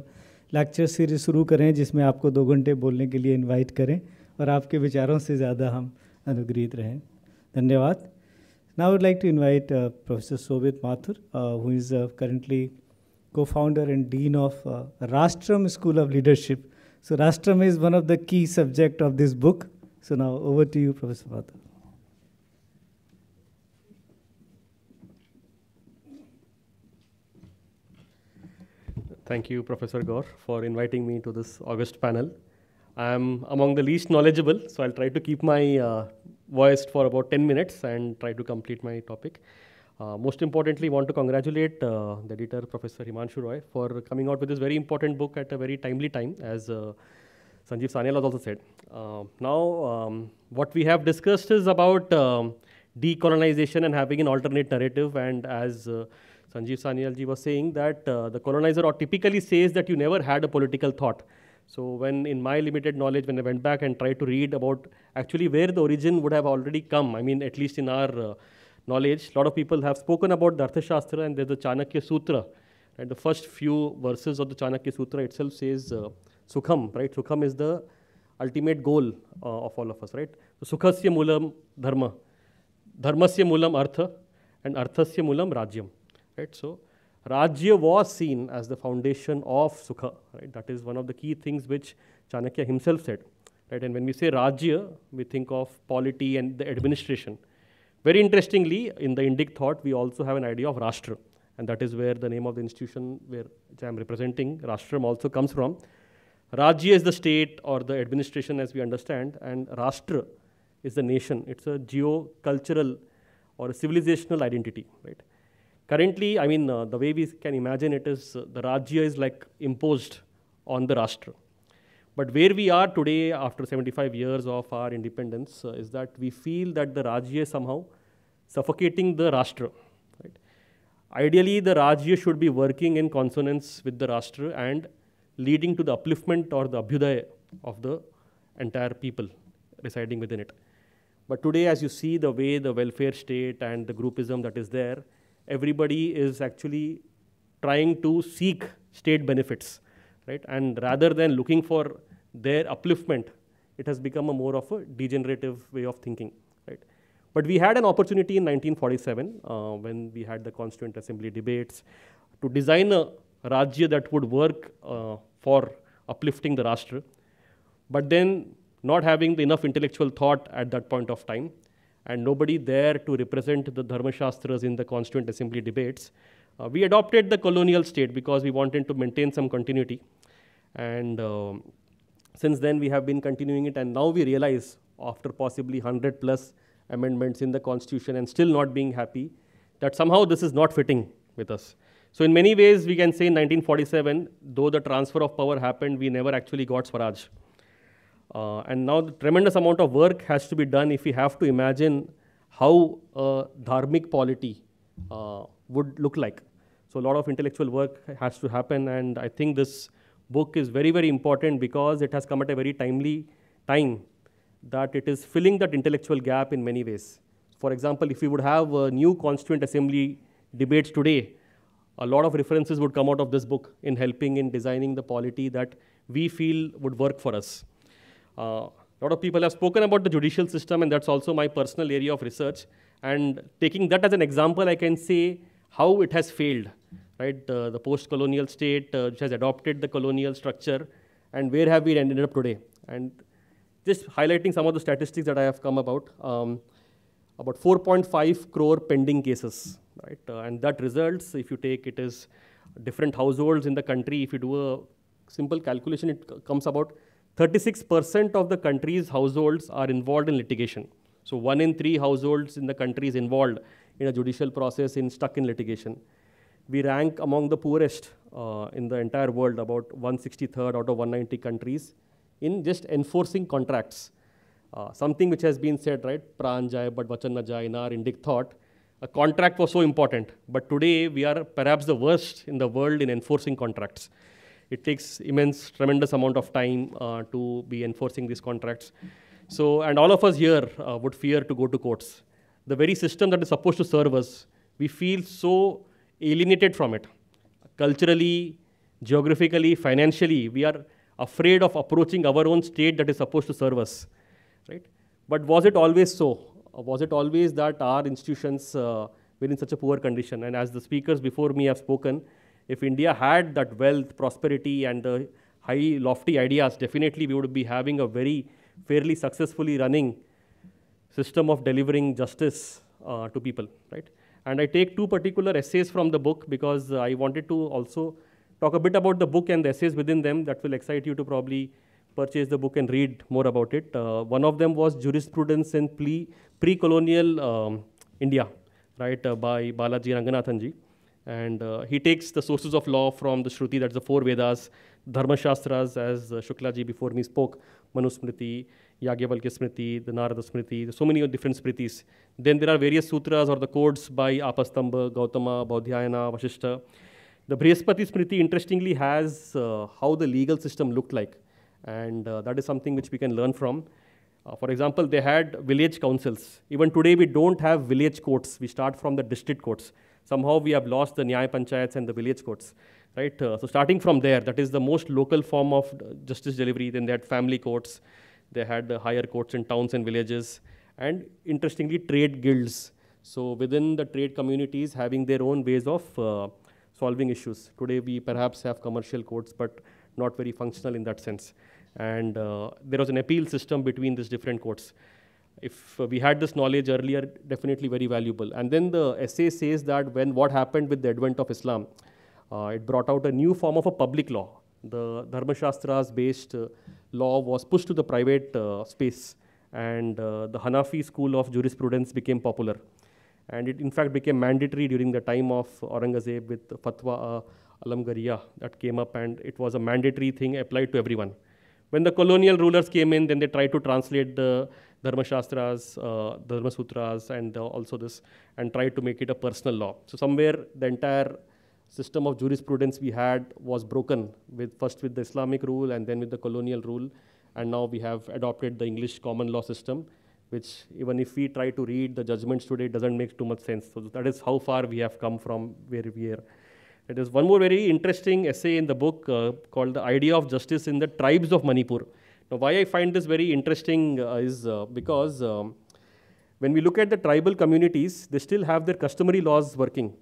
लेक्चर सीरीज शुरू करें जिसमें आपको दो घंटे बोलने के लिए इनवाइट करें और आपके विचारों से ज़्यादा हम अनुग्रहित रहें धन्यवाद now would like to invite professor Sobhit Mathur who is currently co founder and dean of Rashtram school of leadership so Rashtram is one of the key subject of this book so now over to you professor Mathur Thank you, Professor Gore, for inviting me to this August panel. I'm among the least knowledgeable, so I'll try to keep my uh, voice for about 10 minutes and try to complete my topic. Uh, most importantly, want to congratulate uh, the editor, Professor Himanshu Roy, for coming out with this very important book at a very timely time, as uh, Sanjeev Sanyal has also said. Uh, now, um, what we have discussed is about um, decolonization and having an alternate narrative, and as uh, Sanjeev Sanyal was saying that uh, the colonizer or typically says that you never had a political thought. So when in my limited knowledge, when I went back and tried to read about actually where the origin would have already come, I mean, at least in our uh, knowledge, a lot of people have spoken about the Arthashastra and there's the Chanakya Sutra. Right? The first few verses of the Chanakya Sutra itself says uh, Sukham, right? Sukham is the ultimate goal uh, of all of us, right? So Sukhasya Mulam Dharma, Dharmasya Mulam Artha, and Arthasya Mulam Rajyam. Right? So, Rajya was seen as the foundation of Sukha. Right? That is one of the key things which Chanakya himself said. Right? And when we say Rajya, we think of polity and the administration. Very interestingly, in the Indic thought, we also have an idea of Rashtra. And that is where the name of the institution where, which I am representing, Rashtram, also comes from. Rajya is the state or the administration as we understand, and Rashtra is the nation. It's a geo-cultural or a civilizational identity, right? Currently, I mean, uh, the way we can imagine it is uh, the Rajya is like imposed on the Rashtra. But where we are today after 75 years of our independence uh, is that we feel that the Rajya somehow suffocating the Rashtra. Right? Ideally, the Rajya should be working in consonance with the Rashtra and leading to the upliftment or the abhyudaya of the entire people residing within it. But today, as you see the way the welfare state and the groupism that is there, everybody is actually trying to seek state benefits, right? And rather than looking for their upliftment, it has become a more of a degenerative way of thinking, right? But we had an opportunity in 1947 uh, when we had the Constituent Assembly debates to design a Rajya that would work uh, for uplifting the Rashtra. But then not having the enough intellectual thought at that point of time, and nobody there to represent the Dharma Shastras in the Constituent Assembly debates. Uh, we adopted the colonial state because we wanted to maintain some continuity. And uh, since then, we have been continuing it, and now we realize after possibly 100 plus amendments in the Constitution and still not being happy that somehow this is not fitting with us. So, in many ways, we can say in 1947, though the transfer of power happened, we never actually got Swaraj. Uh, and now the tremendous amount of work has to be done if we have to imagine how a uh, dharmic polity uh, would look like. So a lot of intellectual work has to happen, and I think this book is very, very important because it has come at a very timely time that it is filling that intellectual gap in many ways. For example, if we would have a new Constituent Assembly debates today, a lot of references would come out of this book in helping in designing the polity that we feel would work for us. Uh, a lot of people have spoken about the judicial system, and that's also my personal area of research. And taking that as an example, I can say how it has failed, right? Uh, the post-colonial state uh, which has adopted the colonial structure, and where have we ended up today? And just highlighting some of the statistics that I have come about, um, about 4.5 crore pending cases, right? Uh, and that results, if you take it is different households in the country, if you do a simple calculation, it comes about 36% of the country's households are involved in litigation. So one in three households in the country is involved in a judicial process in stuck in litigation. We rank among the poorest uh, in the entire world, about 163rd out of 190 countries in just enforcing contracts. Uh, something which has been said, right, pran jai but vachan na jai in our Indic thought, a contract was so important, but today we are perhaps the worst in the world in enforcing contracts. It takes immense, tremendous amount of time uh, to be enforcing these contracts. So, and all of us here uh, would fear to go to courts. The very system that is supposed to serve us, we feel so alienated from it. Culturally, geographically, financially, we are afraid of approaching our own state that is supposed to serve us, right? But was it always so? Uh, was it always that our institutions uh, were in such a poor condition? And as the speakers before me have spoken, if India had that wealth, prosperity, and the uh, high lofty ideas, definitely we would be having a very fairly successfully running system of delivering justice uh, to people, right? And I take two particular essays from the book because uh, I wanted to also talk a bit about the book and the essays within them that will excite you to probably purchase the book and read more about it. Uh, one of them was Jurisprudence in Pre-Colonial um, India, right, uh, by Balaji Ranganathanji. And uh, he takes the sources of law from the Shruti, that's the four Vedas, Dharma Shastras, as uh, Shukla ji before me spoke, Manusmriti, Yagyavalkya Smriti, the Narada Smriti, so many different Smritis. Then there are various sutras or the codes by Apastamba, Gautama, Baudhyayana, Vasishta. The Brihaspati Smriti, interestingly, has uh, how the legal system looked like. And uh, that is something which we can learn from. Uh, for example, they had village councils. Even today, we don't have village courts. We start from the district courts. Somehow we have lost the Nyaya Panchayats and the village courts. Right? Uh, so starting from there, that is the most local form of uh, justice delivery. Then they had family courts. They had the higher courts in towns and villages. And interestingly, trade guilds. So within the trade communities having their own ways of uh, solving issues. Today we perhaps have commercial courts, but not very functional in that sense. And uh, there was an appeal system between these different courts if uh, we had this knowledge earlier, definitely very valuable. And then the essay says that when what happened with the advent of Islam, uh, it brought out a new form of a public law. The Dharma Shastras based uh, law was pushed to the private space, and the Hanafi school of jurisprudence became popular. And it, in fact, became mandatory during the time of Aurangzeb with Fatwa Alamgariya that came up, and it was a mandatory thing applied to everyone. When the colonial rulers came in, then they tried to translate the shastras, uh, Dharmasutras, and uh, also this, and tried to make it a personal law. So somewhere the entire system of jurisprudence we had was broken with first with the Islamic rule and then with the colonial rule, and now we have adopted the English common law system, which even if we try to read the judgments today, doesn't make too much sense. So that is how far we have come from where we are. There is one more very interesting essay in the book uh, called The Idea of Justice in the Tribes of Manipur now, why I find this very interesting uh, is uh, because um, when we look at the tribal communities, they still have their customary laws working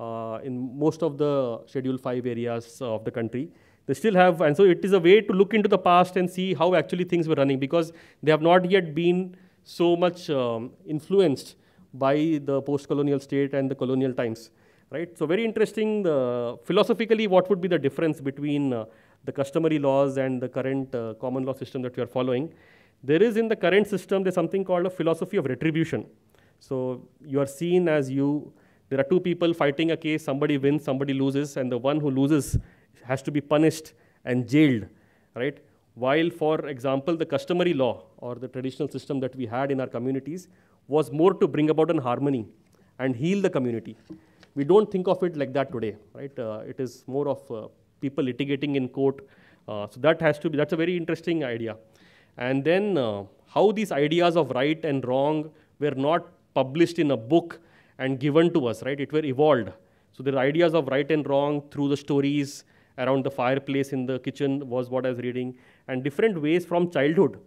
uh, in most of the Schedule 5 areas of the country they still have, and so it is a way to look into the past and see how actually things were running because they have not yet been so much um, influenced by the post-colonial state and the colonial times, right? So very interesting, uh, philosophically, what would be the difference between uh, the customary laws and the current uh, common law system that we are following. There is in the current system, there's something called a philosophy of retribution. So you are seen as you, there are two people fighting a case, somebody wins, somebody loses, and the one who loses has to be punished and jailed, right? While, for example, the customary law or the traditional system that we had in our communities was more to bring about an harmony and heal the community. We don't think of it like that today, right? Uh, it is more of uh, people litigating in court. Uh, so that has to be, that's a very interesting idea. And then uh, how these ideas of right and wrong were not published in a book and given to us, right? It were evolved. So the ideas of right and wrong through the stories around the fireplace in the kitchen was what I was reading. And different ways from childhood,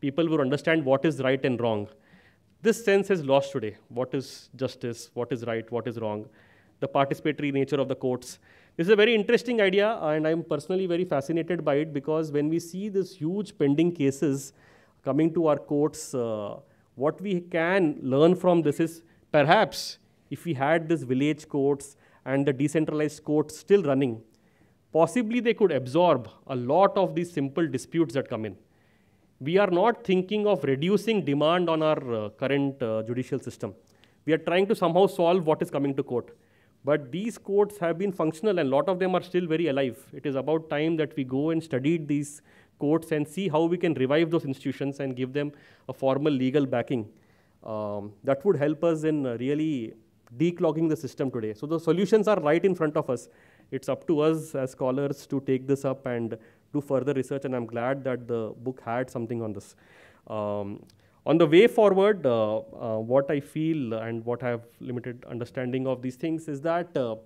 people would understand what is right and wrong. This sense is lost today. What is justice? What is right? What is wrong? The participatory nature of the courts. This is a very interesting idea and I'm personally very fascinated by it because when we see these huge pending cases coming to our courts, uh, what we can learn from this is perhaps if we had this village courts and the decentralized courts still running, possibly they could absorb a lot of these simple disputes that come in. We are not thinking of reducing demand on our uh, current uh, judicial system. We are trying to somehow solve what is coming to court. But these courts have been functional and a lot of them are still very alive. It is about time that we go and study these courts and see how we can revive those institutions and give them a formal legal backing. Um, that would help us in uh, really declogging the system today. So the solutions are right in front of us. It's up to us as scholars to take this up and do further research, and I'm glad that the book had something on this. Um, on the way forward, uh, uh, what I feel and what I have limited understanding of these things is that uh,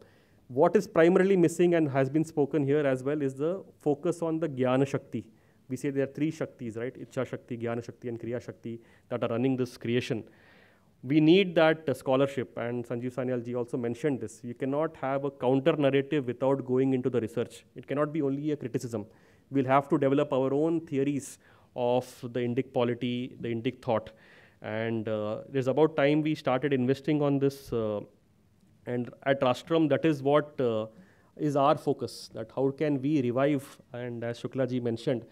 what is primarily missing and has been spoken here as well is the focus on the Jnana Shakti. We say there are three Shaktis, right? Icha Shakti, Jnana Shakti, and Kriya Shakti that are running this creation. We need that uh, scholarship, and Sanjeev Sanyal ji also mentioned this. You cannot have a counter narrative without going into the research. It cannot be only a criticism. We'll have to develop our own theories of the Indic polity, the Indic thought. And uh, about time we started investing on this. Uh, and at Rastram, that is what uh, is our focus, that how can we revive, and as Shuklaji mentioned,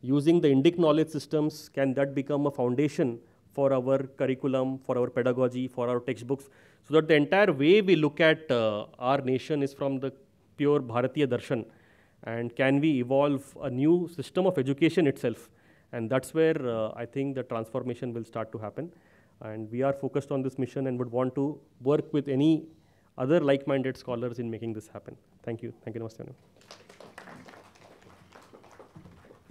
using the Indic knowledge systems, can that become a foundation for our curriculum, for our pedagogy, for our textbooks, so that the entire way we look at uh, our nation is from the pure Bharatiya darshan, and can we evolve a new system of education itself and that's where uh, I think the transformation will start to happen. And we are focused on this mission and would want to work with any other like-minded scholars in making this happen. Thank you. Thank you, Namaste.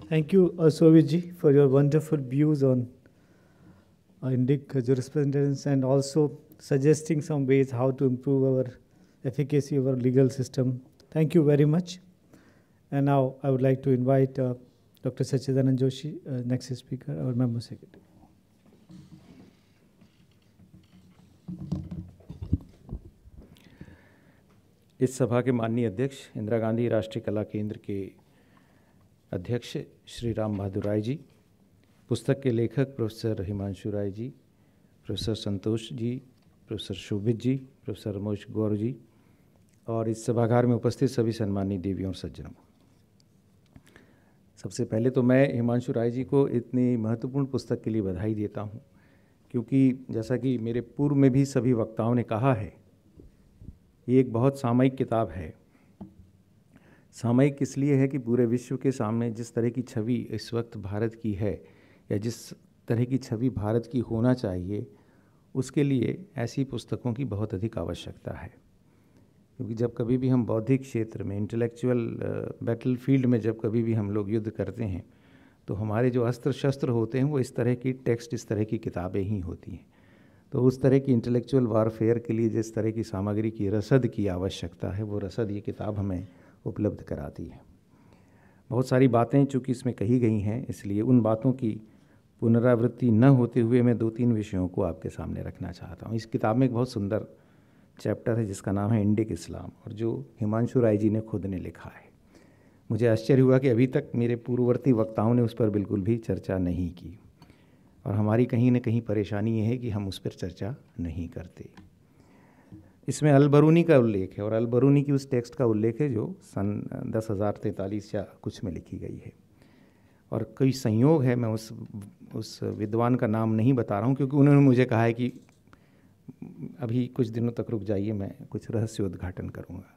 Thank you, Aswaviji, for your wonderful views on uh, Indic jurisprudence and also suggesting some ways how to improve our efficacy of our legal system. Thank you very much. And now I would like to invite uh, doctor Sachidanand Joshi next speaker और मेम्बर सेक्रेटरी इस सभा के माननीय अध्यक्ष इंदिरा गांधी राष्ट्रीय कला केंद्र के अध्यक्ष श्री राम बहादुर राय जी पुस्तक के लेखक professor Himanshu Rai ji professor Santosh ji professor Shobhit ji professor Ramesh Gaur ji और इस सभागार में उपस्थित सभी सम्मानित देवियों और सज्जनों सबसे पहले तो मैं हिमांशु राय जी को इतनी महत्वपूर्ण पुस्तक के लिए बधाई देता हूँ क्योंकि जैसा कि मेरे पूर्व में भी सभी वक्ताओं ने कहा है ये एक बहुत सामयिक किताब है सामयिक इसलिए है कि पूरे विश्व के सामने जिस तरह की छवि इस वक्त भारत की है या जिस तरह की छवि भारत की होना चाहिए उसके लिए ऐसी पुस्तकों की बहुत अधिक आवश्यकता है क्योंकि जब कभी भी हम बौद्धिक क्षेत्र में इंटेलेक्चुअल बैटल फील्ड में जब कभी भी हम लोग युद्ध करते हैं तो हमारे जो अस्त्र शस्त्र होते हैं वो इस तरह की टेक्स्ट इस तरह की किताबें ही होती हैं तो उस तरह की इंटेलेक्चुअल वारफेयर के लिए जिस तरह की सामग्री की रसद की आवश्यकता है वो रसद ये किताब हमें उपलब्ध कराती है बहुत सारी बातें चूँकि इसमें कही गई हैं इसलिए उन बातों की पुनरावृत्ति न होते हुए मैं दो तीन विषयों को आपके सामने रखना चाहता हूँ इस किताब में एक बहुत सुंदर चैप्टर है जिसका नाम है इंडिक इस्लाम और जो हिमांशु राय जी ने खुद ने लिखा है मुझे आश्चर्य हुआ कि अभी तक मेरे पूर्ववर्ती वक्ताओं ने उस पर बिल्कुल भी चर्चा नहीं की और हमारी कहीं ना कहीं परेशानी ये है कि हम उस पर चर्चा नहीं करते इसमें अलबरूनी का उल्लेख है और अलबरूनी की उस टेक्स्ट का उल्लेख है जो सन दस हज़ार तैंतालीस या कुछ में लिखी गई है और कई संयोग है मैं उस उस विद्वान का नाम नहीं बता रहा हूँ क्योंकि उन्होंने मुझे कहा है कि अभी कुछ दिनों तक रुक जाइए मैं कुछ रहस्य उद्घाटन करूँगा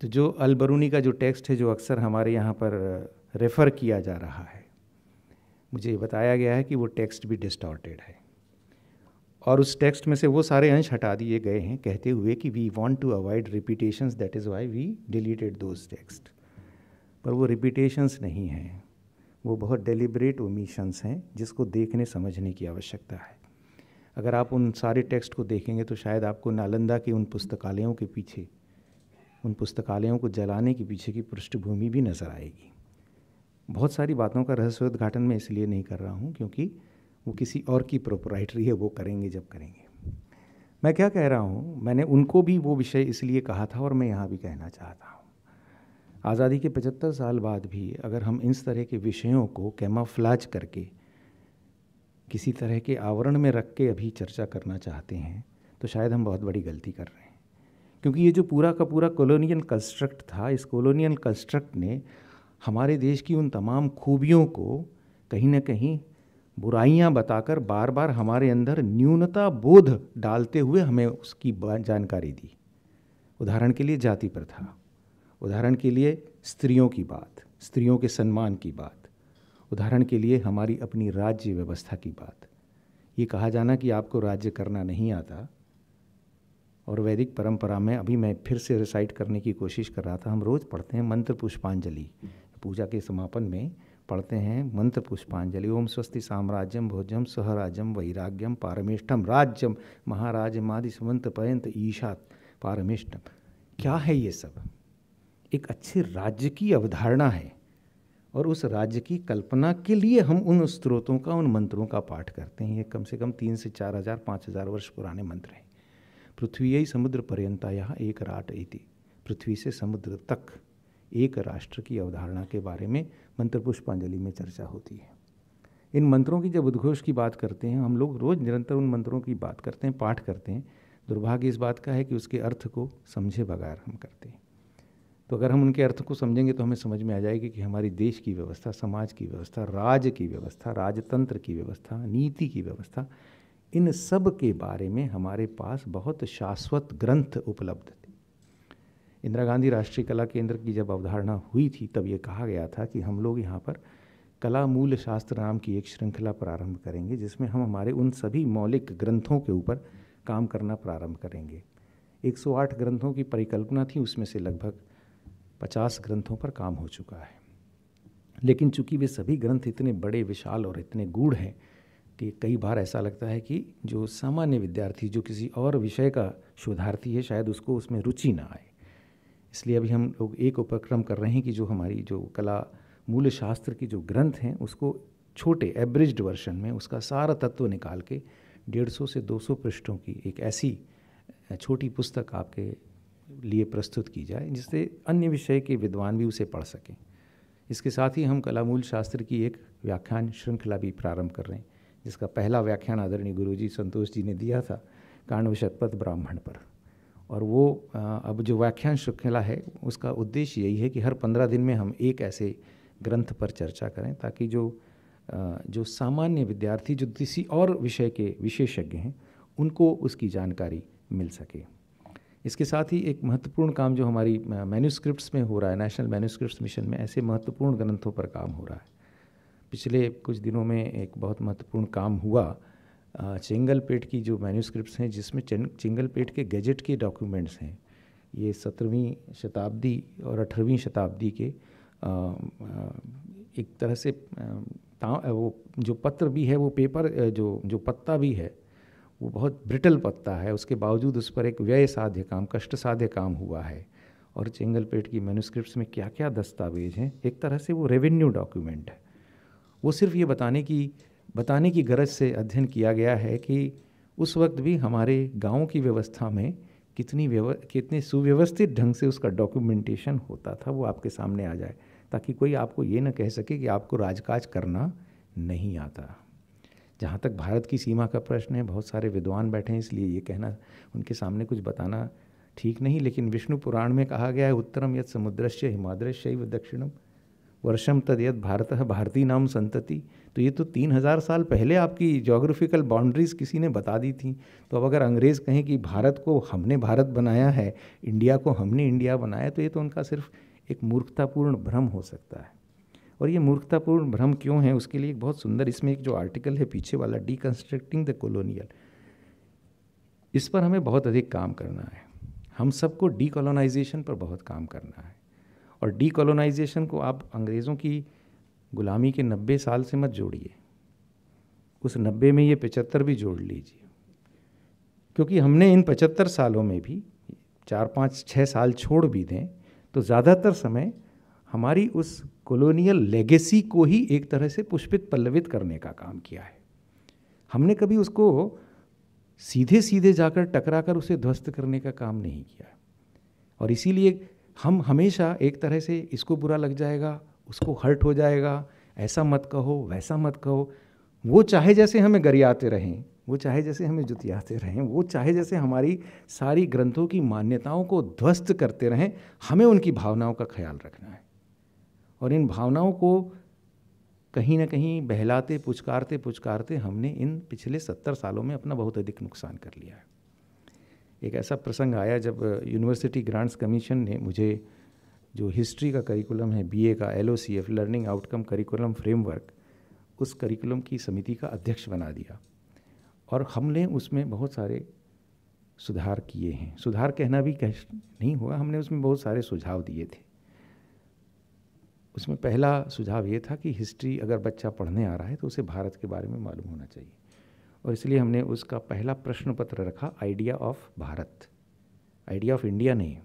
तो जो अलबरूनी का जो टेक्स्ट है जो अक्सर हमारे यहाँ पर रेफ़र किया जा रहा है मुझे बताया गया है कि वो टेक्स्ट भी डिस्टॉर्टेड है और उस टेक्स्ट में से वो सारे अंश हटा दिए गए हैं कहते हुए कि we want to avoid repetitions that is why we deleted those text पर वो रिपीटेशंस नहीं हैं वो बहुत डेलिब्रेट ओमिशंस हैं जिसको देखने समझने की आवश्यकता है अगर आप उन सारे टेक्स्ट को देखेंगे तो शायद आपको नालंदा की उन पुस्तकालयों के पीछे उन पुस्तकालयों को जलाने के पीछे की पृष्ठभूमि भी नज़र आएगी बहुत सारी बातों का रहस्योद्घाटन मैं इसलिए नहीं कर रहा हूँ क्योंकि वो किसी और की प्रोपराइटरी है वो करेंगे जब करेंगे मैं क्या कह रहा हूँ मैंने उनको भी वो विषय इसलिए कहा था और मैं यहाँ भी कहना चाहता हूँ आज़ादी के पचहत्तर साल बाद भी अगर हम इस तरह के विषयों को कैमाफ्लाज करके किसी तरह के आवरण में रख के अभी चर्चा करना चाहते हैं तो शायद हम बहुत बड़ी गलती कर रहे हैं क्योंकि ये जो पूरा का पूरा कॉलोनियल कंस्ट्रक्ट था इस कॉलोनियल कंस्ट्रक्ट ने हमारे देश की उन तमाम खूबियों को कहीं ना कहीं बुराइयां बताकर बार बार हमारे अंदर न्यूनता बोध डालते हुए हमें उसकी जानकारी दी उदाहरण के लिए जाति प्रथा उदाहरण के लिए स्त्रियों की बात स्त्रियों के सम्मान की बात उदाहरण के लिए हमारी अपनी राज्य व्यवस्था की बात ये कहा जाना कि आपको राज्य करना नहीं आता और वैदिक परंपरा में अभी मैं फिर से रिसाइट करने की कोशिश कर रहा था हम रोज़ पढ़ते हैं मंत्र पुष्पांजलि पूजा के समापन में पढ़ते हैं मंत्र पुष्पांजलि ओम स्वस्ति साम्राज्यम भोजम स्वराज्यम वैराग्यम पारमेष्टम राज्यम महाराज मादि सुमंत पयंत ईशात पारमेष्टम क्या है ये सब एक अच्छे राज्य की अवधारणा है और उस राज्य की कल्पना के लिए हम उन स्त्रोतों का उन मंत्रों का पाठ करते हैं ये कम से कम तीन से चार हज़ार पाँच हज़ार वर्ष पुराने मंत्र हैं पृथ्वी ही समुद्र पर्यंता यह एक राट इति पृथ्वी से समुद्र तक एक राष्ट्र की अवधारणा के बारे में मंत्र पुष्पांजलि में चर्चा होती है इन मंत्रों की जब उद्घोष की बात करते हैं हम लोग रोज़ निरंतर उन मंत्रों की बात करते हैं पाठ करते हैं दुर्भाग्य इस बात का है कि उसके अर्थ को समझे बगैर हम करते हैं तो अगर हम उनके अर्थ को समझेंगे तो हमें समझ में आ जाएगी कि हमारी देश की व्यवस्था समाज की व्यवस्था राज्य की व्यवस्था राजतंत्र की व्यवस्था नीति की व्यवस्था इन सब के बारे में हमारे पास बहुत शाश्वत ग्रंथ उपलब्ध थे इंदिरा गांधी राष्ट्रीय कला केंद्र की जब अवधारणा हुई थी तब ये कहा गया था कि हम लोग यहाँ पर कला मूल शास्त्र नाम की एक श्रृंखला प्रारंभ करेंगे जिसमें हम हमारे उन सभी मौलिक ग्रंथों के ऊपर काम करना प्रारंभ करेंगे 108 ग्रंथों की परिकल्पना थी उसमें से लगभग पचास ग्रंथों पर काम हो चुका है लेकिन चूंकि वे सभी ग्रंथ इतने बड़े विशाल और इतने गूढ़ हैं कि कई बार ऐसा लगता है कि जो सामान्य विद्यार्थी जो किसी और विषय का शोधार्थी है शायद उसको उसमें रुचि ना आए इसलिए अभी हम लोग एक उपक्रम कर रहे हैं कि जो हमारी जो कला मूल शास्त्र की जो ग्रंथ हैं उसको छोटे एवरेज्ड वर्षन में उसका सारा तत्व निकाल के डेढ़ सौ से दो सौ पृष्ठों की एक ऐसी छोटी पुस्तक आपके लिए प्रस्तुत की जाए जिससे अन्य विषय के विद्वान भी उसे पढ़ सकें इसके साथ ही हम कलामूल शास्त्र की एक व्याख्यान श्रृंखला भी प्रारंभ कर रहे हैं जिसका पहला व्याख्यान आदरणीय गुरुजी संतोष जी ने दिया था शतपथ ब्राह्मण पर और वो अब जो व्याख्यान श्रृंखला है उसका उद्देश्य यही है कि हर पंद्रह दिन में हम एक ऐसे ग्रंथ पर चर्चा करें ताकि जो जो सामान्य विद्यार्थी जो किसी और विषय के विशेषज्ञ हैं उनको उसकी जानकारी मिल सके इसके साथ ही एक महत्वपूर्ण काम जो हमारी मैन्यूस्क्रिप्ट्स में हो रहा है नेशनल मैन्यूस्क्रिप्ट्स मिशन में ऐसे महत्वपूर्ण ग्रंथों पर काम हो रहा है पिछले कुछ दिनों में एक बहुत महत्वपूर्ण काम हुआ चेंगलपेट की जो मैन्यूस्क्रिप्ट्स हैं जिसमें चेंगलपेट के गैजेट के डॉक्यूमेंट्स हैं ये सत्रहवीं शताब्दी और अठारहवीं शताब्दी के एक तरह से वो जो पत्र भी है वो पेपर जो जो पत्ता भी है वो बहुत ब्रिटल पत्ता है उसके बावजूद उस पर एक व्यय साध्य काम कष्ट साध्य काम हुआ है और चेंगलपेट की मैनुस्क्रिप्ट में क्या क्या दस्तावेज हैं एक तरह से वो रेवेन्यू डॉक्यूमेंट है वो सिर्फ ये बताने की बताने की गरज से अध्ययन किया गया है कि उस वक्त भी हमारे गाँव की व्यवस्था में कितनी व्यव कितने सुव्यवस्थित ढंग से उसका डॉक्यूमेंटेशन होता था वो आपके सामने आ जाए ताकि कोई आपको ये ना कह सके कि आपको राजकाज करना नहीं आता जहाँ तक भारत की सीमा का प्रश्न है बहुत सारे विद्वान बैठे हैं इसलिए ये कहना उनके सामने कुछ बताना ठीक नहीं लेकिन विष्णु पुराण में कहा गया है उत्तरम यद समुद्रश्य हिमाद्रश्य व दक्षिणम वर्षम तद यद भारत भारतीय नाम संतति तो ये तो तीन हज़ार साल पहले आपकी जोग्राफिकल बाउंड्रीज़ किसी ने बता दी थी तो अब अगर अंग्रेज़ कहें कि भारत को हमने भारत बनाया है इंडिया को हमने इंडिया बनाया तो ये तो उनका सिर्फ एक मूर्खतापूर्ण भ्रम हो सकता है और ये मूर्खतापूर्ण भ्रम क्यों है उसके लिए एक बहुत सुंदर इसमें एक जो आर्टिकल है पीछे वाला डीकंस्ट्रक्टिंग द कॉलोनियल इस पर हमें बहुत अधिक काम करना है हम सबको डीकोलोनाइजेशन पर बहुत काम करना है और डीकोलोनाइजेशन को आप अंग्रेज़ों की गुलामी के नब्बे साल से मत जोड़िए उस नब्बे में ये पचहत्तर भी जोड़ लीजिए क्योंकि हमने इन पचहत्तर सालों में भी चार पाँच छः साल छोड़ भी दें तो ज़्यादातर समय हमारी उस कॉलोनियल लेगेसी को ही एक तरह से पुष्पित पल्लवित करने का काम किया है हमने कभी उसको सीधे सीधे जाकर टकरा कर उसे ध्वस्त करने का काम नहीं किया और इसीलिए हम हमेशा एक तरह से इसको बुरा लग जाएगा उसको हर्ट हो जाएगा ऐसा मत कहो वैसा मत कहो वो चाहे जैसे हमें गरियाते रहें वो चाहे जैसे हमें जुतियाते रहें वो चाहे जैसे हमारी सारी ग्रंथों की मान्यताओं को ध्वस्त करते रहें हमें उनकी भावनाओं का ख्याल रखना है और इन भावनाओं को कहीं ना कहीं बहलाते पुचकारते पुचकारते हमने इन पिछले सत्तर सालों में अपना बहुत अधिक नुकसान कर लिया है एक ऐसा प्रसंग आया जब यूनिवर्सिटी ग्रांट्स कमीशन ने मुझे जो हिस्ट्री का करिकुलम है बीए का L learning outcome curriculum framework उस करिकुलम की समिति का अध्यक्ष बना दिया और हमने उसमें बहुत सारे सुधार किए हैं सुधार कहना भी कह नहीं हुआ हमने उसमें बहुत सारे सुझाव दिए थे उसमें पहला सुझाव ये था कि हिस्ट्री अगर बच्चा पढ़ने आ रहा है तो उसे भारत के बारे में मालूम होना चाहिए और इसलिए हमने उसका पहला प्रश्न पत्र रखा idea of Bharat idea of India नहीं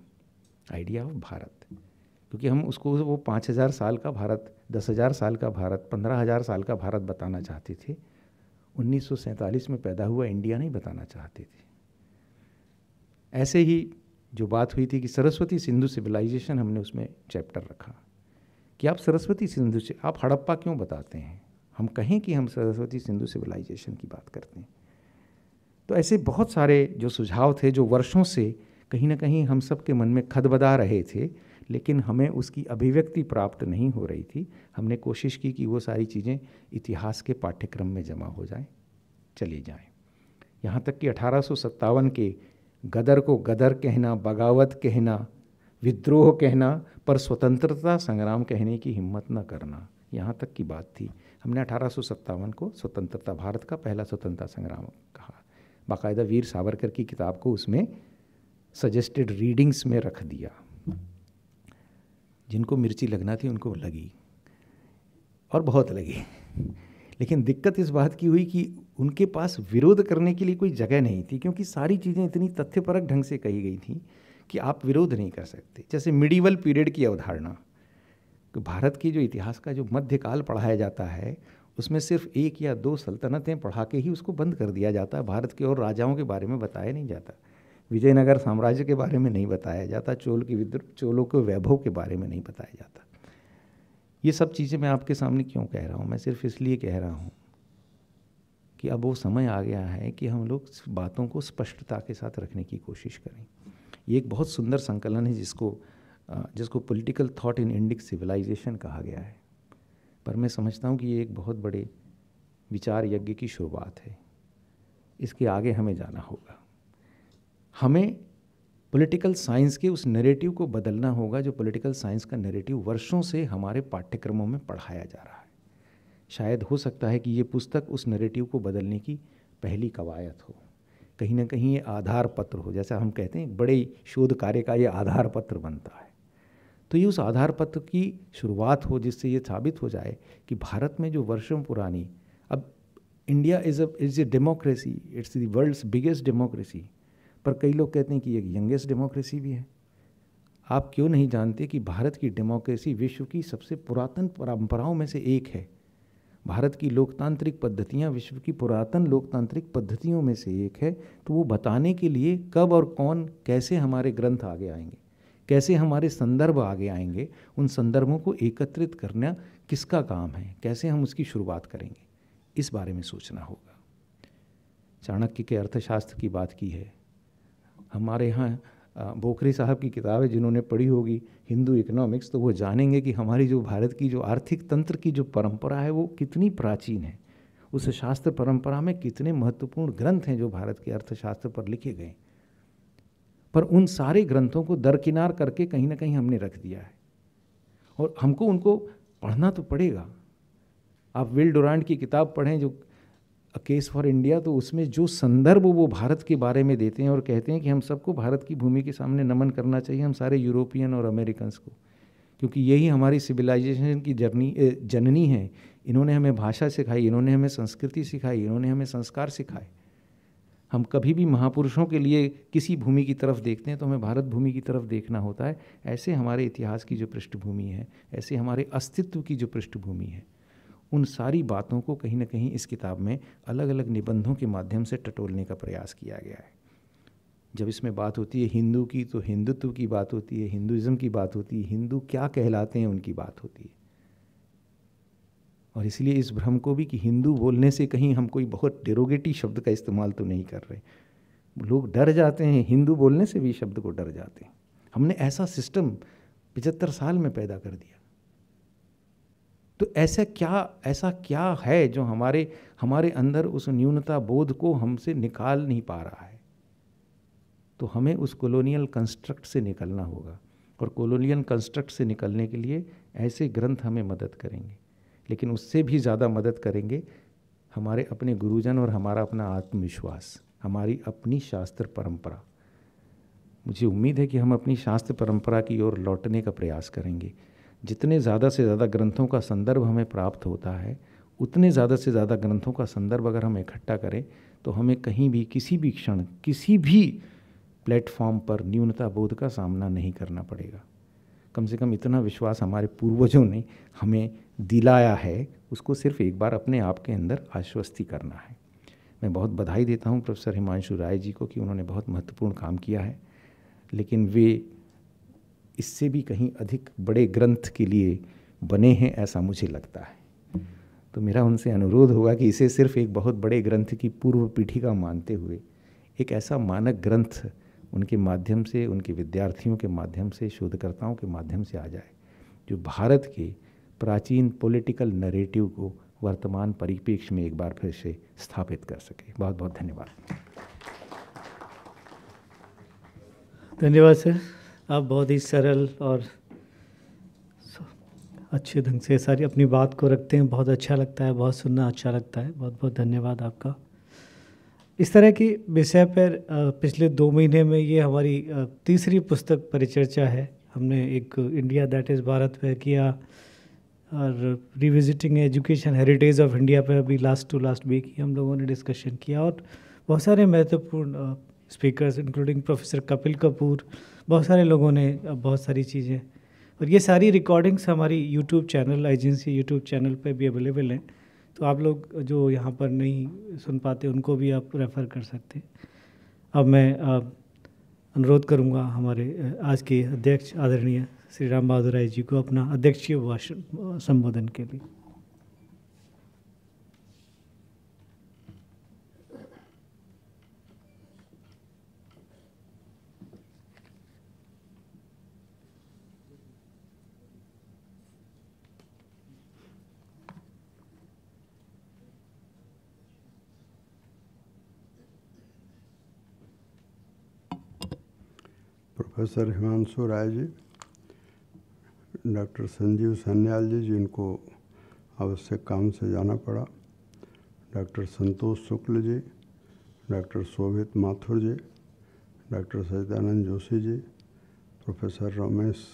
आइडिया ऑफ भारत क्योंकि हम उसको वो पाँच हज़ार साल का भारत दस हज़ार साल का भारत पंद्रह हज़ार साल का भारत बताना चाहते थे उन्नीस में पैदा हुआ इंडिया नहीं बताना चाहते थे ऐसे ही जो बात हुई थी कि सरस्वती सिंधु सिविलाइजेशन हमने उसमें चैप्टर रखा कि आप सरस्वती सिंधु से आप हड़प्पा क्यों बताते हैं हम कहें कि हम सरस्वती सिंधु सिविलाइजेशन की बात करते हैं तो ऐसे बहुत सारे जो सुझाव थे जो वर्षों से कहीं ना कहीं हम सब के मन में खदबदा रहे थे लेकिन हमें उसकी अभिव्यक्ति प्राप्त नहीं हो रही थी हमने कोशिश की कि वो सारी चीज़ें इतिहास के पाठ्यक्रम में जमा हो जाएं चली जाएं यहाँ तक कि अठारह के गदर को गदर कहना बगावत कहना विद्रोह कहना पर स्वतंत्रता संग्राम कहने की हिम्मत न करना यहाँ तक की बात थी हमने अठारह को स्वतंत्रता भारत का पहला स्वतंत्रता संग्राम कहा बाकायदा वीर सावरकर की किताब को उसमें सजेस्टेड रीडिंग्स में रख दिया जिनको मिर्ची लगना थी उनको लगी और बहुत लगी लेकिन दिक्कत इस बात की हुई कि उनके पास विरोध करने के लिए कोई जगह नहीं थी क्योंकि सारी चीज़ें इतनी तथ्यपरक ढंग से कही गई थी कि आप विरोध नहीं कर सकते जैसे मिडीवल पीरियड की अवधारणा कि भारत की जो इतिहास का जो मध्यकाल पढ़ाया जाता है उसमें सिर्फ एक या दो सल्तनतें पढ़ा के ही उसको बंद कर दिया जाता है भारत के और राजाओं के बारे में बताया नहीं जाता विजयनगर साम्राज्य के बारे में नहीं बताया जाता चोल की विद्रोह चोलों के वैभव के बारे में नहीं बताया जाता ये सब चीज़ें मैं आपके सामने क्यों कह रहा हूँ मैं सिर्फ इसलिए कह रहा हूँ कि अब वो समय आ गया है कि हम लोग बातों को स्पष्टता के साथ रखने की कोशिश करें ये एक बहुत सुंदर संकलन है जिसको जिसको political thought in Indic civilisation कहा गया है पर मैं समझता हूँ कि ये एक बहुत बड़े विचार यज्ञ की शुरुआत है इसके आगे हमें जाना होगा हमें पॉलिटिकल साइंस के उस नैरेटिव को बदलना होगा जो पॉलिटिकल साइंस का नैरेटिव वर्षों से हमारे पाठ्यक्रमों में पढ़ाया जा रहा है शायद हो सकता है कि ये पुस्तक उस नैरेटिव को बदलने की पहली कवायद हो कहीं ना कहीं ये आधार पत्र हो जैसा हम कहते हैं बड़े शोध कार्य का ये आधार पत्र बनता है तो ये उस आधार पत्र की शुरुआत हो जिससे ये साबित हो जाए कि भारत में जो वर्षों पुरानी अब India is a is a democracy it's the world's biggest democracy पर कई लोग कहते हैं कि ये यंगेस्ट डेमोक्रेसी भी है आप क्यों नहीं जानते कि भारत की डेमोक्रेसी विश्व की सबसे पुरातन परंपराओं में से एक है भारत की लोकतांत्रिक पद्धतियाँ विश्व की पुरातन लोकतांत्रिक पद्धतियों में से एक है तो वो बताने के लिए कब और कौन कैसे हमारे ग्रंथ आगे आएंगे कैसे हमारे संदर्भ आगे आएंगे उन संदर्भों को एकत्रित करना किसका काम है कैसे हम उसकी शुरुआत करेंगे इस बारे में सोचना होगा चाणक्य के अर्थशास्त्र की बात की है हमारे यहाँ बोखरे साहब की किताबें जिन्होंने पढ़ी होगी हिंदू इकोनॉमिक्स तो वो जानेंगे कि हमारी जो भारत की जो आर्थिक तंत्र की जो परंपरा है वो कितनी प्राचीन है उस शास्त्र परंपरा में कितने महत्वपूर्ण ग्रंथ हैं जो भारत के अर्थशास्त्र पर लिखे गए पर उन सारे ग्रंथों को दरकिनार करके कहीं ना कहीं हमने रख दिया है और हमको उनको पढ़ना तो पड़ेगा आप विल डोरांड की किताब पढ़ें जो अ केस फॉर इंडिया तो उसमें जो संदर्भ वो भारत के बारे में देते हैं और कहते हैं कि हम सबको भारत की भूमि के सामने नमन करना चाहिए हम सारे यूरोपियन और अमेरिकन्स को क्योंकि यही हमारी सिविलाइजेशन की जर्नी जननी है इन्होंने हमें भाषा सिखाई इन्होंने हमें संस्कृति सिखाई इन्होंने हमें संस्कार सिखाए हम कभी भी महापुरुषों के लिए किसी भूमि की तरफ देखते हैं तो हमें भारत भूमि की तरफ देखना होता है ऐसे हमारे इतिहास की जो पृष्ठभूमि है ऐसे हमारे अस्तित्व की जो पृष्ठभूमि है उन सारी बातों को कहीं ना कहीं इस किताब में अलग अलग निबंधों के माध्यम से टटोलने का प्रयास किया गया है जब इसमें बात होती है हिंदू की तो हिंदुत्व की बात होती है हिंदुज़म की बात होती है हिंदू क्या कहलाते हैं उनकी बात होती है और इसलिए इस भ्रम को भी कि हिंदू बोलने से कहीं हम कोई बहुत डेरोगेटिव शब्द का इस्तेमाल तो नहीं कर रहे लोग डर जाते हैं हिंदू बोलने से भी शब्द को डर जाते हैं हमने ऐसा सिस्टम पचहत्तर साल में पैदा कर दिया तो ऐसा क्या ऐसा क्या है जो हमारे हमारे अंदर उस न्यूनता बोध को हमसे निकाल नहीं पा रहा है तो हमें उस कॉलोनियल कंस्ट्रक्ट से निकलना होगा और कॉलोनियल कंस्ट्रक्ट से निकलने के लिए ऐसे ग्रंथ हमें मदद करेंगे लेकिन उससे भी ज़्यादा मदद करेंगे हमारे अपने गुरुजन और हमारा अपना आत्मविश्वास हमारी अपनी शास्त्र परंपरा मुझे उम्मीद है कि हम अपनी शास्त्र परंपरा की ओर लौटने का प्रयास करेंगे जितने ज़्यादा से ज़्यादा ग्रंथों का संदर्भ हमें प्राप्त होता है उतने ज़्यादा से ज़्यादा ग्रंथों का संदर्भ अगर हम इकट्ठा करें तो हमें कहीं भी किसी भी क्षण किसी भी प्लेटफॉर्म पर न्यूनता बोध का सामना नहीं करना पड़ेगा कम से कम इतना विश्वास हमारे पूर्वजों ने हमें दिलाया है उसको सिर्फ एक बार अपने आप के अंदर आश्वस्ति करना है मैं बहुत बधाई देता हूँ प्रोफेसर हिमांशु राय जी को कि उन्होंने बहुत महत्वपूर्ण काम किया है लेकिन वे इससे भी कहीं अधिक बड़े ग्रंथ के लिए बने हैं ऐसा मुझे लगता है तो मेरा उनसे अनुरोध होगा कि इसे सिर्फ एक बहुत बड़े ग्रंथ की पूर्व पीढ़ी का मानते हुए एक ऐसा मानक ग्रंथ उनके माध्यम से उनके विद्यार्थियों के माध्यम से शोधकर्ताओं के माध्यम से आ जाए जो भारत के प्राचीन पॉलिटिकल नरेटिव को वर्तमान परिप्रेक्ष्य में एक बार फिर से स्थापित कर सके बहुत बहुत धन्यवाद धन्यवाद सर आप बहुत ही सरल और अच्छे ढंग से सारी अपनी बात को रखते हैं बहुत अच्छा लगता है बहुत सुनना अच्छा लगता है बहुत बहुत धन्यवाद आपका इस तरह की विषय पर पिछले दो महीने में ये हमारी तीसरी पुस्तक परिचर्चा है हमने एक इंडिया दैट इज़ भारत पे किया और revisiting education heritage of India पर अभी लास्ट टू लास्ट वीक ही हम लोगों ने डिस्कशन किया और बहुत सारे महत्वपूर्ण speakers including professor Kapil Kapoor बहुत सारे लोगों ने बहुत सारी चीज़ें और ये सारी रिकॉर्डिंग्स हमारी YouTube channel agency YouTube channel पे भी अवेलेबल हैं तो आप लोग जो यहाँ पर नहीं सुन पाते उनको भी आप रेफ़र कर सकते अब मैं अनुरोध करूँगा हमारे आज के अध्यक्ष आदरणीय श्री राम बहादुर राय जी को अपना अध्यक्षीय भाषण संबोधन के लिए प्रोफेसर हिमांशु राय जी डॉक्टर संजीव सन्याल जी जिनको आवश्यक काम से जाना पड़ा doctor Santosh Shukla ji doctor Shobhit Mathur ji doctor Sachidanand Joshi ji professor Ramesh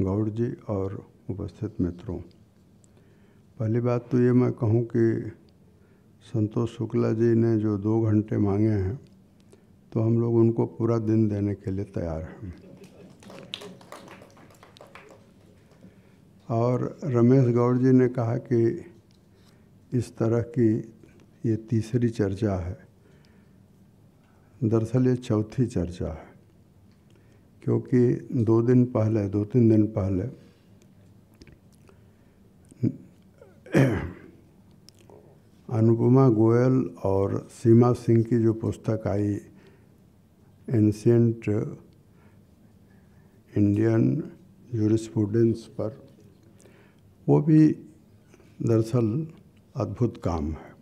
Gaur ji और उपस्थित मित्रों पहली बात तो ये मैं कहूँ कि संतोष शुक्ला जी ने जो दो घंटे मांगे हैं तो हम लोग उनको पूरा दिन देने के लिए तैयार हैं और रमेश गौड़ जी ने कहा कि इस तरह की ये तीसरी चर्चा है दरअसल ये चौथी चर्चा है क्योंकि दो दिन पहले दो तीन दिन पहले अनुपमा गोयल और सीमा सिंह की जो पुस्तक आई एंशियंट इंडियन जूरिस्पूडेंस पर वो भी दरअसल अद्भुत काम है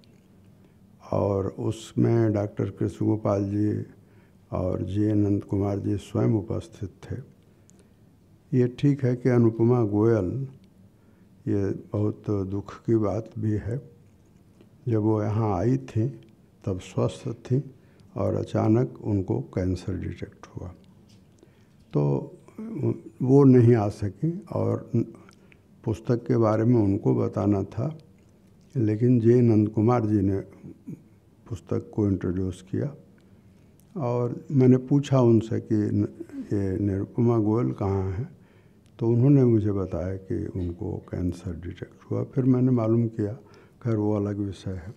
और उसमें डॉक्टर कृष्ण गोपाल जी और जे अनंत कुमार जी स्वयं उपस्थित थे ये ठीक है कि अनुपमा गोयल ये बहुत दुख की बात भी है जब वो यहाँ आई थी तब स्वस्थ थी और अचानक उनको कैंसर डिटेक्ट हुआ तो वो नहीं आ सके और पुस्तक के बारे में उनको बताना था लेकिन जे नंद कुमार जी ने पुस्तक को इंट्रोड्यूस किया और मैंने पूछा उनसे कि ये निरुपमा गोयल कहाँ हैं तो उन्होंने मुझे बताया कि उनको कैंसर डिटेक्ट हुआ फिर मैंने मालूम किया खैर वो अलग विषय है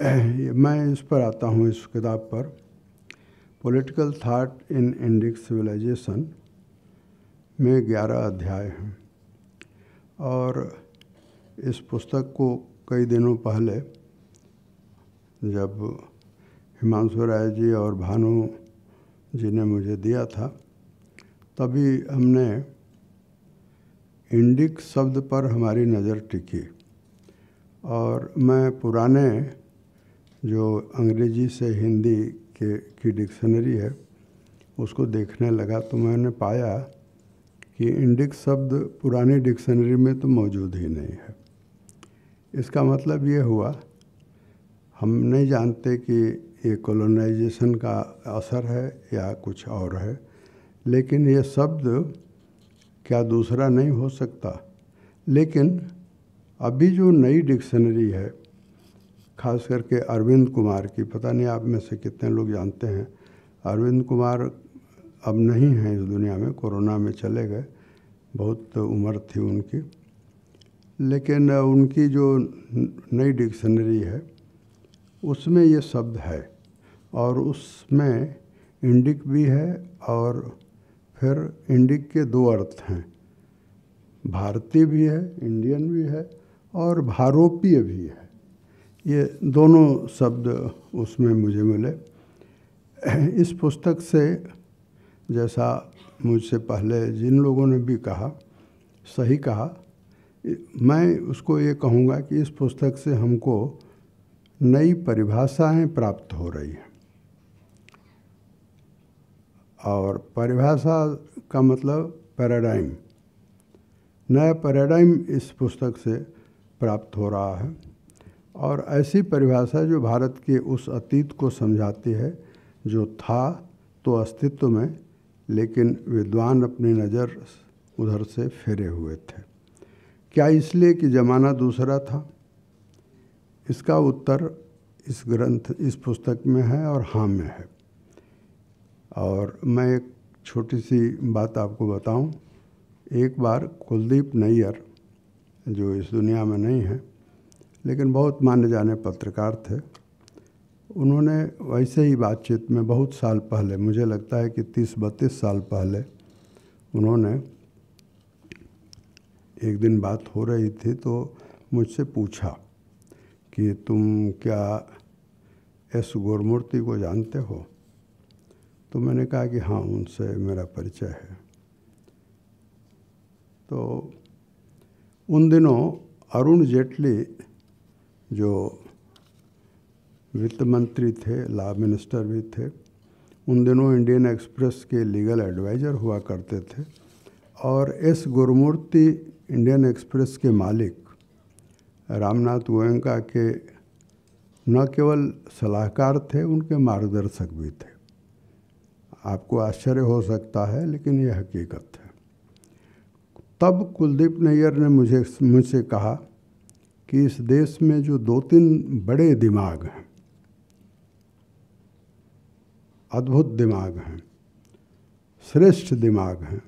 मैं इस पर आता हूँ इस किताब पर political thought in Indic civilisation में ग्यारह अध्याय हैं और इस पुस्तक को कई दिनों पहले जब हिमांशु राय जी और भानु जी ने मुझे दिया था तभी हमने इंडिक शब्द पर हमारी नज़र टिकी और मैं पुराने जो अंग्रेजी से हिंदी के की डिक्शनरी है उसको देखने लगा तो मैंने पाया कि इंडिक शब्द पुरानी डिक्शनरी में तो मौजूद ही नहीं है इसका मतलब ये हुआ हम नहीं जानते कि ये कॉलोनाइजेशन का असर है या कुछ और है लेकिन ये शब्द क्या दूसरा नहीं हो सकता लेकिन अभी जो नई डिक्शनरी है खास करके अरविंद कुमार की पता नहीं आप में से कितने लोग जानते हैं अरविंद कुमार अब नहीं हैं इस दुनिया में कोरोना में चले गए बहुत उम्र थी उनकी लेकिन उनकी जो नई डिक्शनरी है उसमें ये शब्द है और उसमें इंडिक भी है और फिर इंडिक के दो अर्थ हैं भारतीय भी है इंडियन भी है और भारोपीय भी है ये दोनों शब्द उसमें मुझे मिले इस पुस्तक से जैसा मुझसे पहले जिन लोगों ने भी कहा सही कहा मैं उसको ये कहूँगा कि इस पुस्तक से हमको नई परिभाषाएं प्राप्त हो रही हैं और परिभाषा का मतलब पैराडाइम नया पैराडाइम इस पुस्तक से प्राप्त हो रहा है और ऐसी परिभाषा जो भारत के उस अतीत को समझाती है जो था तो अस्तित्व में लेकिन विद्वान अपनी नज़र उधर से फेरे हुए थे क्या इसलिए कि ज़माना दूसरा था इसका उत्तर इस ग्रंथ इस पुस्तक में है और हाँ में है और मैं एक छोटी सी बात आपको बताऊं एक बार कुलदीप नैयर जो इस दुनिया में नहीं है लेकिन बहुत माने जाने पत्रकार थे उन्होंने वैसे ही बातचीत में बहुत साल पहले मुझे लगता है कि तीस बत्तीस साल पहले उन्होंने एक दिन बात हो रही थी तो मुझसे पूछा कि तुम क्या एस गोरमूर्ति को जानते हो तो मैंने कहा कि हाँ उनसे मेरा परिचय है तो उन दिनों अरुण जेटली जो वित्त मंत्री थे लॉ मिनिस्टर भी थे उन दिनों इंडियन एक्सप्रेस के लीगल एडवाइज़र हुआ करते थे और एस गुरुमूर्ति इंडियन एक्सप्रेस के मालिक रामनाथ गोयंका के न केवल सलाहकार थे उनके मार्गदर्शक भी थे आपको आश्चर्य हो सकता है लेकिन यह हकीकत है तब कुलदीप नैयर ने मुझे मुझसे कहा कि इस देश में जो दो तीन बड़े दिमाग हैं अद्भुत दिमाग हैं श्रेष्ठ दिमाग हैं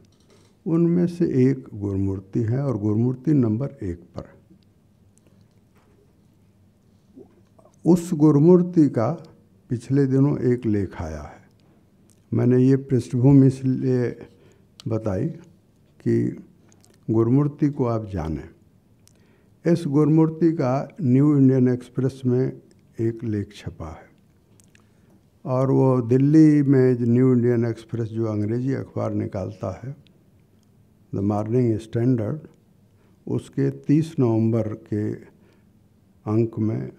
उनमें से एक गुरुमूर्ति है और गुरुमूर्ति नंबर एक पर उस गुरुमूर्ति का पिछले दिनों एक लेख आया है मैंने ये पृष्ठभूमि इसलिए बताई कि गुरुमूर्ति को आप जानें एस गुरमूर्ति का न्यू इंडियन एक्सप्रेस में एक लेख छपा है और वो दिल्ली में न्यू इंडियन एक्सप्रेस जो अंग्रेज़ी अखबार निकालता है द मॉर्निंग स्टैंडर्ड उसके 30 नवंबर के अंक में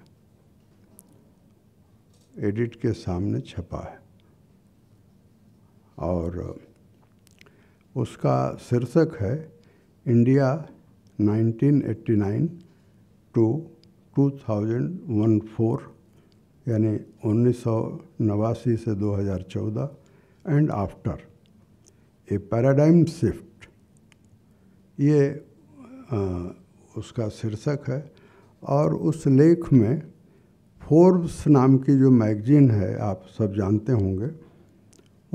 एडिट के सामने छपा है और उसका शीर्षक है इंडिया 1989 टू 2014 यानी उन्नीस से 2014 and after a paradigm shift ये आ, उसका शीर्षक है और उस लेख में फोर्ब्स नाम की जो मैगजीन है आप सब जानते होंगे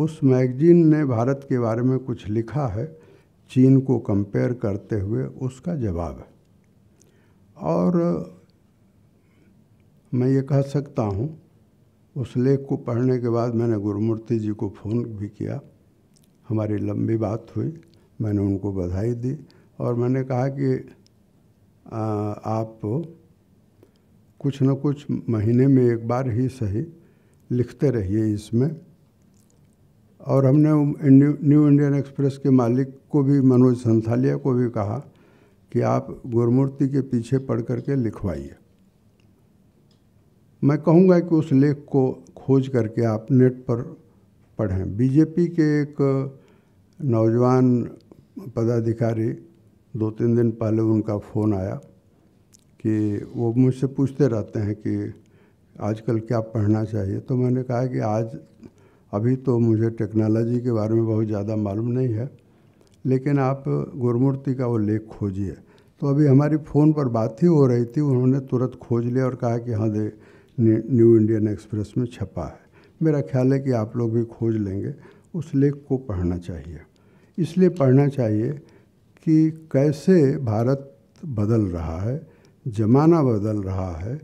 उस मैगजीन ने भारत के बारे में कुछ लिखा है चीन को कंपेयर करते हुए उसका जवाब है और मैं ये कह सकता हूँ उस लेख को पढ़ने के बाद मैंने गुरुमूर्ति जी को फ़ोन भी किया हमारी लंबी बात हुई मैंने उनको बधाई दी और मैंने कहा कि आ, आप कुछ न कुछ महीने में एक बार ही सही लिखते रहिए इसमें और हमने न्यू इंडियन एक्सप्रेस के मालिक को भी मनोज संथालिया को भी कहा कि आप गुरुमूर्ति के पीछे पढ़ करके लिखवाइए मैं कहूँगा कि उस लेख को खोज करके आप नेट पर पढ़ें बीजेपी के एक नौजवान पदाधिकारी दो तीन दिन पहले उनका फ़ोन आया कि वो मुझसे पूछते रहते हैं कि आजकल क्या पढ़ना चाहिए तो मैंने कहा कि आज अभी तो मुझे टेक्नोलॉजी के बारे में बहुत ज़्यादा मालूम नहीं है लेकिन आप गुरमूर्ति का वो लेख खोजिए तो अभी हमारी फ़ोन पर बात ही हो रही थी उन्होंने तुरंत खोज लिया और कहा कि हाँ दे न्यू इंडियन एक्सप्रेस में छपा है मेरा ख्याल है कि आप लोग भी खोज लेंगे उस लेख को पढ़ना चाहिए इसलिए पढ़ना चाहिए कि कैसे भारत बदल रहा है ज़माना बदल रहा है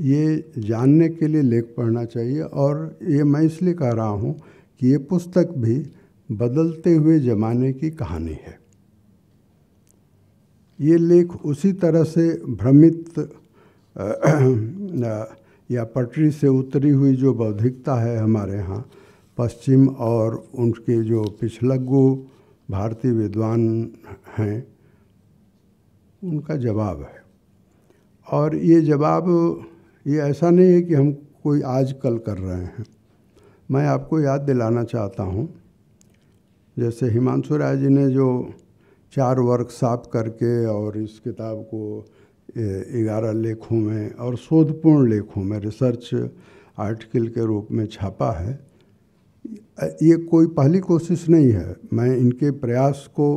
ये जानने के लिए लेख पढ़ना चाहिए और ये मैं इसलिए कह रहा हूँ कि ये पुस्तक भी बदलते हुए ज़माने की कहानी है ये लेख उसी तरह से भ्रमित (clears throat) या पटरी से उतरी हुई जो बौद्धिकता है हमारे यहाँ पश्चिम और उनके जो पिछलग्गू भारतीय विद्वान हैं उनका जवाब है और ये जवाब ये ऐसा नहीं है कि हम कोई आज कल कर रहे हैं मैं आपको याद दिलाना चाहता हूँ जैसे हिमांशु राय जी ने जो चार वर्क साफ करके और इस किताब को ग्यारह लेखों में और शोधपूर्ण लेखों में रिसर्च आर्टिकल के रूप में छापा है ये कोई पहली कोशिश नहीं है मैं इनके प्रयास को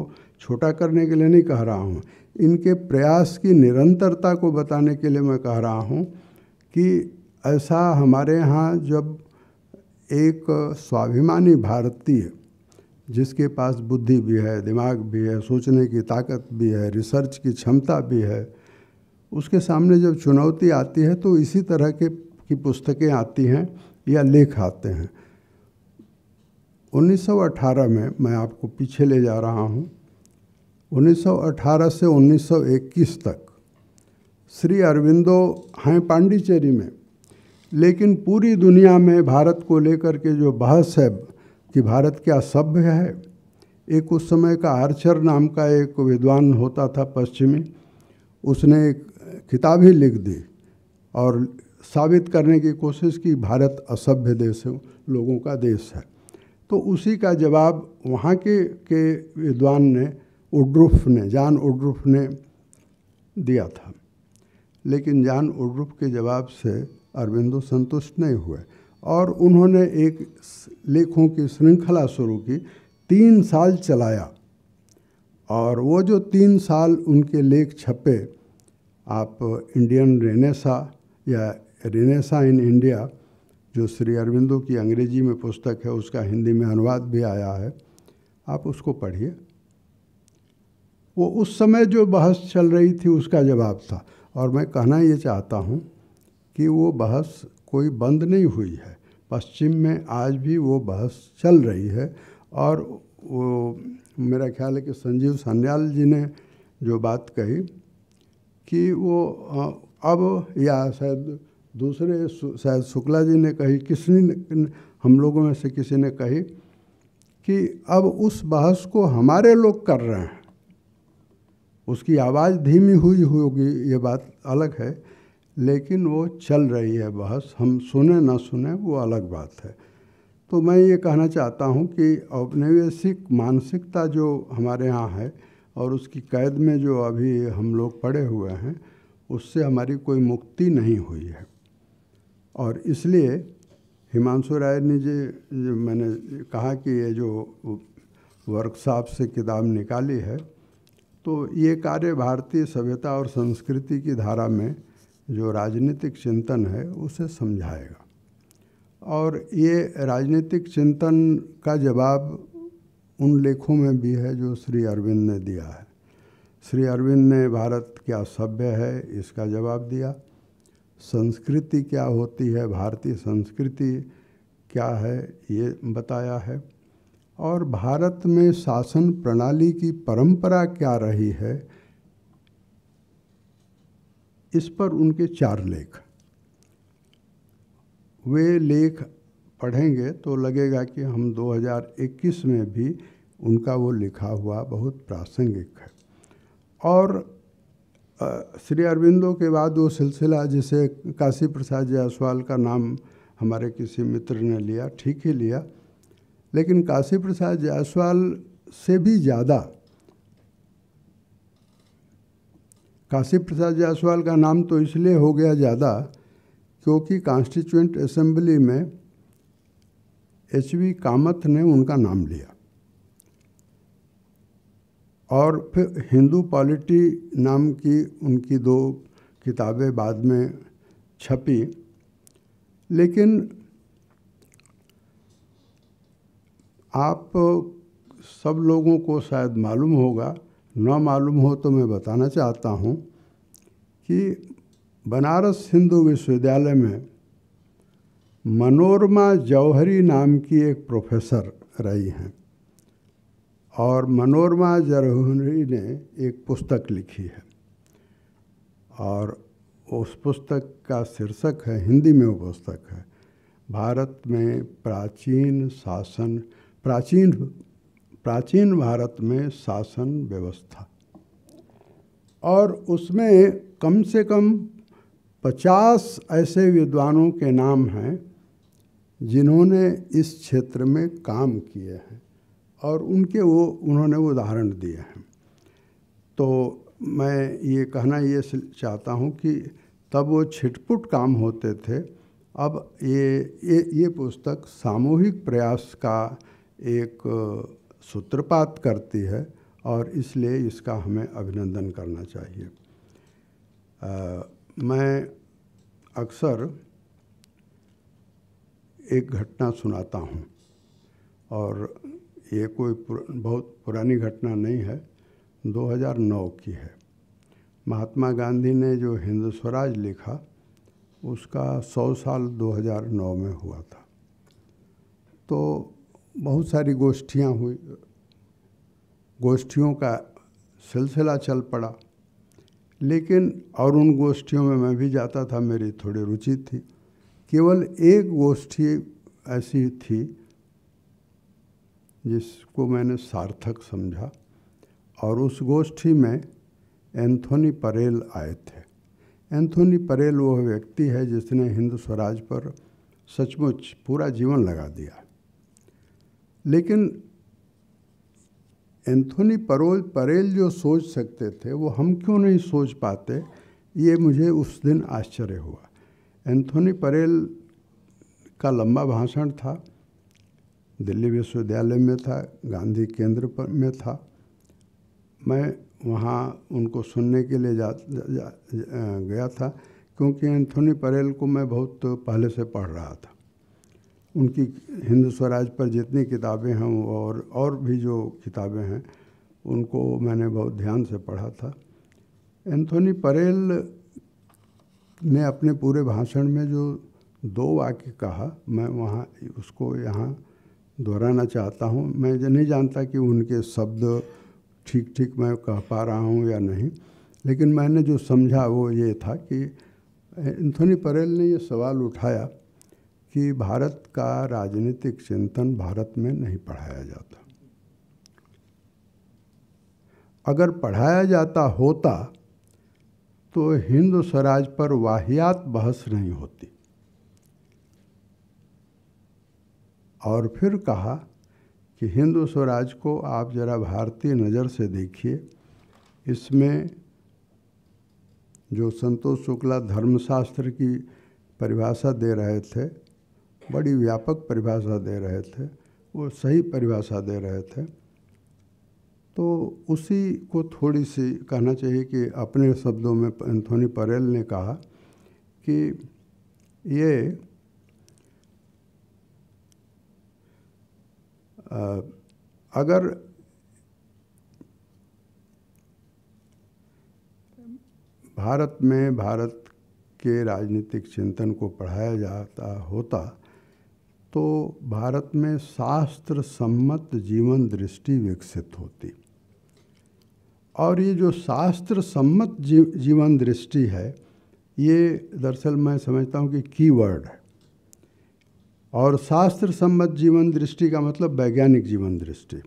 छोटा करने के लिए नहीं कह रहा हूँ इनके प्रयास की निरंतरता को बताने के लिए मैं कह रहा हूँ कि ऐसा हमारे यहाँ जब एक स्वाभिमानी भारतीय जिसके पास बुद्धि भी है दिमाग भी है सोचने की ताकत भी है रिसर्च की क्षमता भी है उसके सामने जब चुनौती आती है तो इसी तरह के की पुस्तकें आती हैं या लेख आते हैं 1918 में मैं आपको पीछे ले जा रहा हूँ 1918 से 1921 तक श्री अरविंदो हैं पांडिचेरी में लेकिन पूरी दुनिया में भारत को लेकर के जो बहस है कि भारत क्या सभ्य है एक उस समय का आर्चर नाम का एक विद्वान होता था पश्चिमी उसने एक किताब ही लिख दी और साबित करने की कोशिश की भारत असभ्य देश लोगों का देश है तो उसी का जवाब वहाँ के के विद्वान ने उड्रुफ ने जान उड्रुफ ने दिया था लेकिन जान उर्रूप के जवाब से अरविंदो संतुष्ट नहीं हुए और उन्होंने एक लेखों की श्रृंखला शुरू की तीन साल चलाया और वो जो तीन साल उनके लेख छपे आप इंडियन रेनेसा या रेनेसा इन इंडिया जो श्री अरविंदो की अंग्रेजी में पुस्तक है उसका हिंदी में अनुवाद भी आया है आप उसको पढ़िए वो उस समय जो बहस चल रही थी उसका जवाब था और मैं कहना ये चाहता हूँ कि वो बहस कोई बंद नहीं हुई है पश्चिम में आज भी वो बहस चल रही है और वो मेरा ख्याल है कि संजीव सन्याल जी ने जो बात कही कि वो अब या शायद दूसरे शायद शुक्ला जी ने कही किसी हम लोगों में से किसी ने कही कि अब उस बहस को हमारे लोग कर रहे हैं उसकी आवाज़ धीमी हुई होगी ये बात अलग है लेकिन वो चल रही है बहस हम सुने ना सुने वो अलग बात है तो मैं ये कहना चाहता हूँ कि औपनिवेशिक मानसिकता जो हमारे यहाँ है और उसकी कैद में जो अभी हम लोग पड़े हुए हैं उससे हमारी कोई मुक्ति नहीं हुई है और इसलिए हिमांशु राय ने जो मैंने कहा कि ये जो वर्कशॉप से किताब निकाली है तो ये कार्य भारतीय सभ्यता और संस्कृति की धारा में जो राजनीतिक चिंतन है उसे समझाएगा और ये राजनीतिक चिंतन का जवाब उन लेखों में भी है जो श्री अरविंद ने दिया है श्री अरविंद ने भारत क्या सभ्य है इसका जवाब दिया संस्कृति क्या होती है भारतीय संस्कृति क्या है ये बताया है और भारत में शासन प्रणाली की परंपरा क्या रही है इस पर उनके चार लेख वे लेख पढ़ेंगे तो लगेगा कि हम 2021 में भी उनका वो लिखा हुआ बहुत प्रासंगिक है और श्री अरविंदो के बाद वो सिलसिला जिसे काशी प्रसाद जायसवाल का नाम हमारे किसी मित्र ने लिया ठीक ही लिया लेकिन काशी प्रसाद जायसवाल से भी ज़्यादा काशी प्रसाद जायसवाल का नाम तो इसलिए हो गया ज़्यादा क्योंकि कॉन्स्टिट्यूंट असेंबली में एच वी कामत ने उनका नाम लिया और फिर हिंदू पॉलिटी नाम की उनकी दो किताबें बाद में छपी लेकिन आप सब लोगों को शायद मालूम होगा ना मालूम हो तो मैं बताना चाहता हूँ कि बनारस हिंदू विश्वविद्यालय में मनोरमा जौहरी नाम की एक प्रोफेसर रही हैं और मनोरमा जौहरी ने एक पुस्तक लिखी है और उस पुस्तक का शीर्षक है हिंदी में वो पुस्तक है भारत में प्राचीन शासन प्राचीन प्राचीन भारत में शासन व्यवस्था और उसमें कम से कम पचास ऐसे विद्वानों के नाम हैं जिन्होंने इस क्षेत्र में काम किए हैं और उनके वो उन्होंने उदाहरण दिए हैं तो मैं ये कहना ये चाहता हूँ कि तब वो छिटपुट काम होते थे अब ये ये ये पुस्तक सामूहिक प्रयास का एक सूत्रपात करती है और इसलिए इसका हमें अभिनंदन करना चाहिए आ, मैं अक्सर एक घटना सुनाता हूँ और ये कोई पुर, बहुत पुरानी घटना नहीं है 2009 की है महात्मा गांधी ने जो हिंद स्वराज लिखा उसका सौ साल 2009 में हुआ था तो बहुत सारी गोष्ठियाँ हुई गोष्ठियों का सिलसिला चल पड़ा लेकिन और उन गोष्ठियों में मैं भी जाता था मेरी थोड़ी रुचि थी केवल एक गोष्ठी ऐसी थी जिसको मैंने सार्थक समझा और उस गोष्ठी में एंथोनी परेल आए थे एंथोनी परेल वह व्यक्ति है जिसने हिंद स्वराज पर सचमुच पूरा जीवन लगा दिया लेकिन एंथोनी परोल परेल जो सोच सकते थे वो हम क्यों नहीं सोच पाते ये मुझे उस दिन आश्चर्य हुआ एंथोनी परेल का लंबा भाषण था दिल्ली विश्वविद्यालय में था गांधी केंद्र पर में था मैं वहाँ उनको सुनने के लिए जा, जा, जा, जा गया था क्योंकि एंथोनी परेल को मैं बहुत पहले से पढ़ रहा था उनकी हिंदू स्वराज पर जितनी किताबें हैं और और भी जो किताबें हैं उनको मैंने बहुत ध्यान से पढ़ा था एंथोनी परेल ने अपने पूरे भाषण में जो दो वाक्य कहा मैं वहाँ उसको यहाँ दोहराना चाहता हूँ मैं नहीं जानता कि उनके शब्द ठीक ठीक मैं कह पा रहा हूँ या नहीं लेकिन मैंने जो समझा वो ये था कि एंथोनी परेल ने ये सवाल उठाया कि भारत का राजनीतिक चिंतन भारत में नहीं पढ़ाया जाता अगर पढ़ाया जाता होता तो हिंद स्वराज पर वाहियात बहस नहीं होती और फिर कहा कि हिंदू स्वराज को आप ज़रा भारतीय नज़र से देखिए इसमें जो संतोष शुक्ला धर्मशास्त्र की परिभाषा दे रहे थे बड़ी व्यापक परिभाषा दे रहे थे वो सही परिभाषा दे रहे थे तो उसी को थोड़ी सी कहना चाहिए कि अपने शब्दों में एंथोनी परेल ने कहा कि ये अगर भारत में भारत के राजनीतिक चिंतन को पढ़ाया जाता होता तो भारत में शास्त्र सम्मत जीवन दृष्टि विकसित होती और ये जो शास्त्र सम्मत जी, जीवन दृष्टि है ये दरअसल मैं समझता हूँ कि की वर्ड है और शास्त्र सम्मत जीवन दृष्टि का मतलब वैज्ञानिक जीवन दृष्टि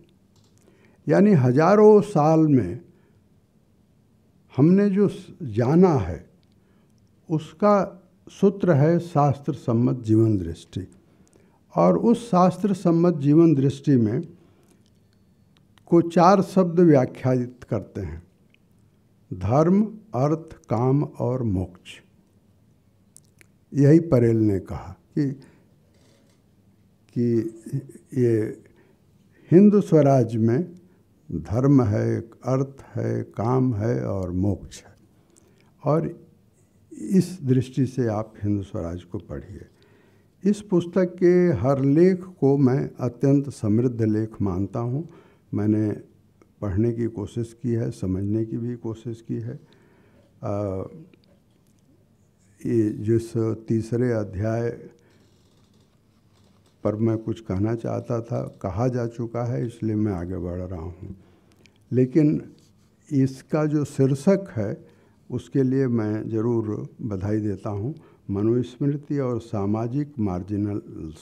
यानी हजारों साल में हमने जो जाना है उसका सूत्र है शास्त्र सम्मत जीवन दृष्टि और उस शास्त्र सम्मत जीवन दृष्टि में को चार शब्द व्याख्यात करते हैं धर्म अर्थ काम और मोक्ष यही परेल ने कहा कि कि ये हिंदू स्वराज में धर्म है अर्थ है काम है और मोक्ष है और इस दृष्टि से आप हिंदू स्वराज को पढ़िए इस पुस्तक के हर लेख को मैं अत्यंत समृद्ध लेख मानता हूँ मैंने पढ़ने की कोशिश की है समझने की भी कोशिश की है आ, ये जिस तीसरे अध्याय पर मैं कुछ कहना चाहता था कहा जा चुका है इसलिए मैं आगे बढ़ रहा हूँ लेकिन इसका जो शीर्षक है उसके लिए मैं ज़रूर बधाई देता हूँ मनोस्मृति और सामाजिक मार्जिनल्स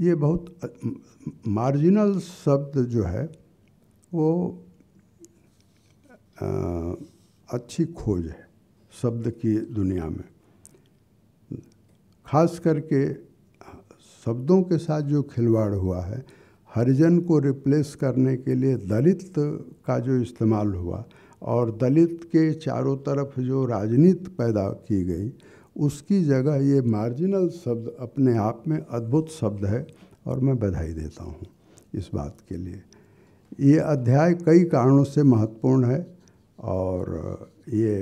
ये बहुत मार्जिनल शब्द जो है वो आ, अच्छी खोज है शब्द की दुनिया में खास करके शब्दों के साथ जो खिलवाड़ हुआ है हरिजन को रिप्लेस करने के लिए दलित का जो इस्तेमाल हुआ और दलित के चारों तरफ जो राजनीति पैदा की गई उसकी जगह ये मार्जिनल शब्द अपने आप में अद्भुत शब्द है और मैं बधाई देता हूँ इस बात के लिए ये अध्याय कई कारणों से महत्वपूर्ण है और ये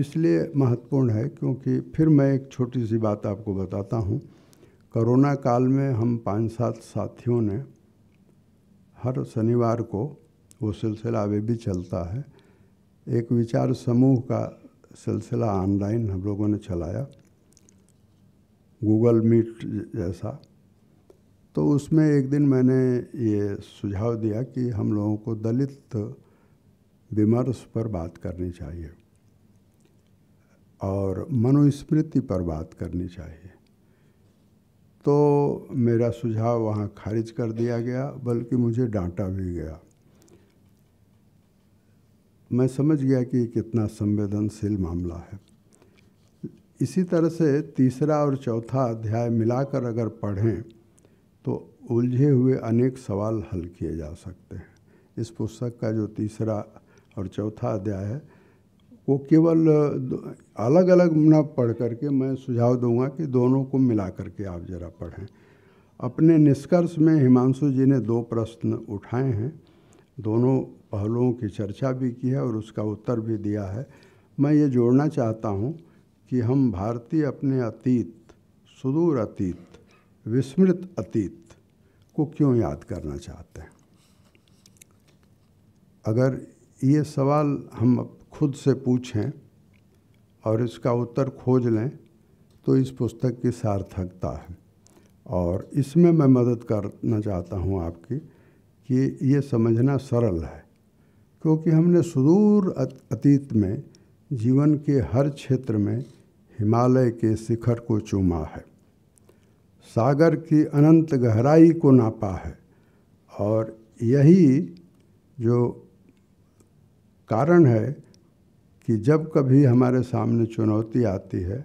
इसलिए महत्वपूर्ण है क्योंकि फिर मैं एक छोटी सी बात आपको बताता हूँ कोरोना काल में हम पाँच सात साथियों ने हर शनिवार को वो सिलसिला अभी भी चलता है एक विचार समूह का सिलसिला ऑनलाइन हम लोगों ने चलाया गूगल मीट जैसा तो उसमें एक दिन मैंने ये सुझाव दिया कि हम लोगों को दलित विमर्श पर बात करनी चाहिए और मनुस्मृति पर बात करनी चाहिए तो मेरा सुझाव वहाँ खारिज कर दिया गया बल्कि मुझे डांटा भी गया मैं समझ गया कि कितना संवेदनशील मामला है इसी तरह से तीसरा और चौथा अध्याय मिलाकर अगर पढ़ें तो उलझे हुए अनेक सवाल हल किए जा सकते हैं इस पुस्तक का जो तीसरा और चौथा अध्याय है वो केवल अलग अलग न पढ़ करके मैं सुझाव दूंगा कि दोनों को मिला करके आप ज़रा पढ़ें अपने निष्कर्ष में हिमांशु जी ने दो प्रश्न उठाए हैं दोनों पहलुओं की चर्चा भी की है और उसका उत्तर भी दिया है मैं ये जोड़ना चाहता हूँ कि हम भारतीय अपने अतीत सुदूर अतीत विस्मृत अतीत को क्यों याद करना चाहते हैं अगर ये सवाल हम खुद से पूछें और इसका उत्तर खोज लें तो इस पुस्तक की सार्थकता है और इसमें मैं मदद करना चाहता हूँ आपकी कि ये समझना सरल है क्योंकि हमने सुदूर अतीत में जीवन के हर क्षेत्र में हिमालय के शिखर को चूमा है सागर की अनंत गहराई को नापा है और यही जो कारण है कि जब कभी हमारे सामने चुनौती आती है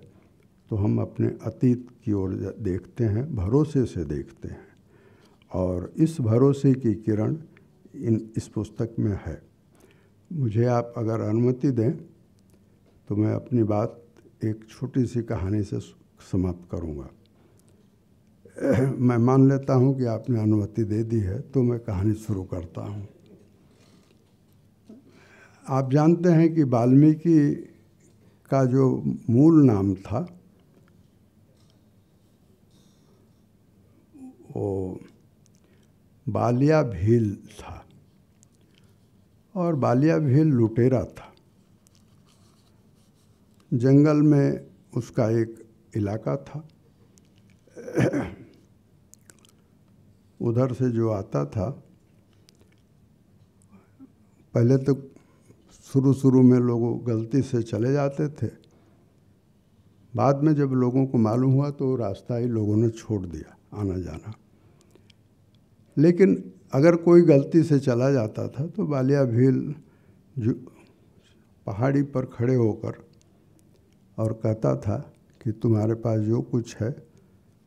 तो हम अपने अतीत की ओर देखते हैं भरोसे से देखते हैं और इस भरोसे की किरण इन इस पुस्तक में है मुझे आप अगर अनुमति दें तो मैं अपनी बात एक छोटी सी कहानी से समाप्त करूँगा (clears throat) मैं मान लेता हूँ कि आपने अनुमति दे दी है तो मैं कहानी शुरू करता हूँ आप जानते हैं कि वाल्मीकि का जो मूल नाम था वो बालिया भील था और बालिया भील लुटेरा था जंगल में उसका एक इलाका था उधर से जो आता था पहले तो शुरू शुरू में लोग गलती से चले जाते थे बाद में जब लोगों को मालूम हुआ तो रास्ता ही लोगों ने छोड़ दिया आना जाना लेकिन अगर कोई गलती से चला जाता था तो बालिया भील जो पहाड़ी पर खड़े होकर और कहता था कि तुम्हारे पास जो कुछ है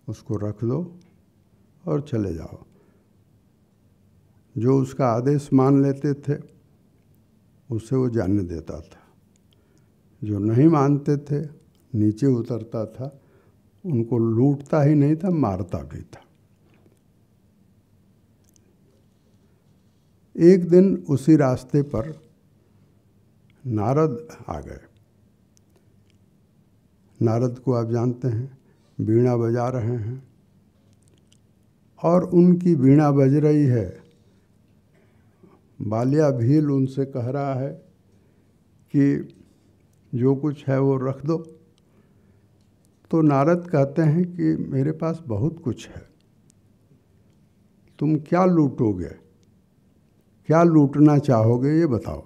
उसको रख दो और चले जाओ जो उसका आदेश मान लेते थे उसे वो जाने देता था जो नहीं मानते थे नीचे उतरता था उनको लूटता ही नहीं था मारता भी था एक दिन उसी रास्ते पर नारद आ गए नारद को आप जानते हैं वीणा बजा रहे हैं और उनकी वीणा बज रही है बालिया भील उनसे कह रहा है कि जो कुछ है वो रख दो तो नारद कहते हैं कि मेरे पास बहुत कुछ है तुम क्या लूटोगे क्या लूटना चाहोगे ये बताओ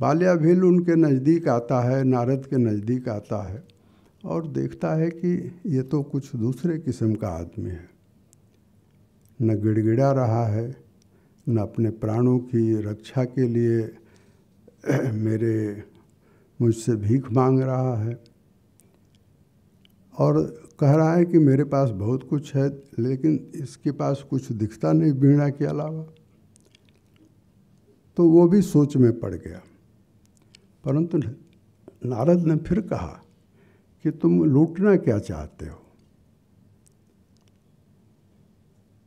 बाल्याभिल उनके नज़दीक आता है नारद के नज़दीक आता है और देखता है कि ये तो कुछ दूसरे किस्म का आदमी है न गिड़गिड़ा रहा है न अपने प्राणों की रक्षा के लिए (clears throat) मेरे मुझसे भीख मांग रहा है और कह रहा है कि मेरे पास बहुत कुछ है लेकिन इसके पास कुछ दिखता नहीं बीणा के अलावा तो वो भी सोच में पड़ गया परंतु नारद ने फिर कहा कि तुम लूटना क्या चाहते हो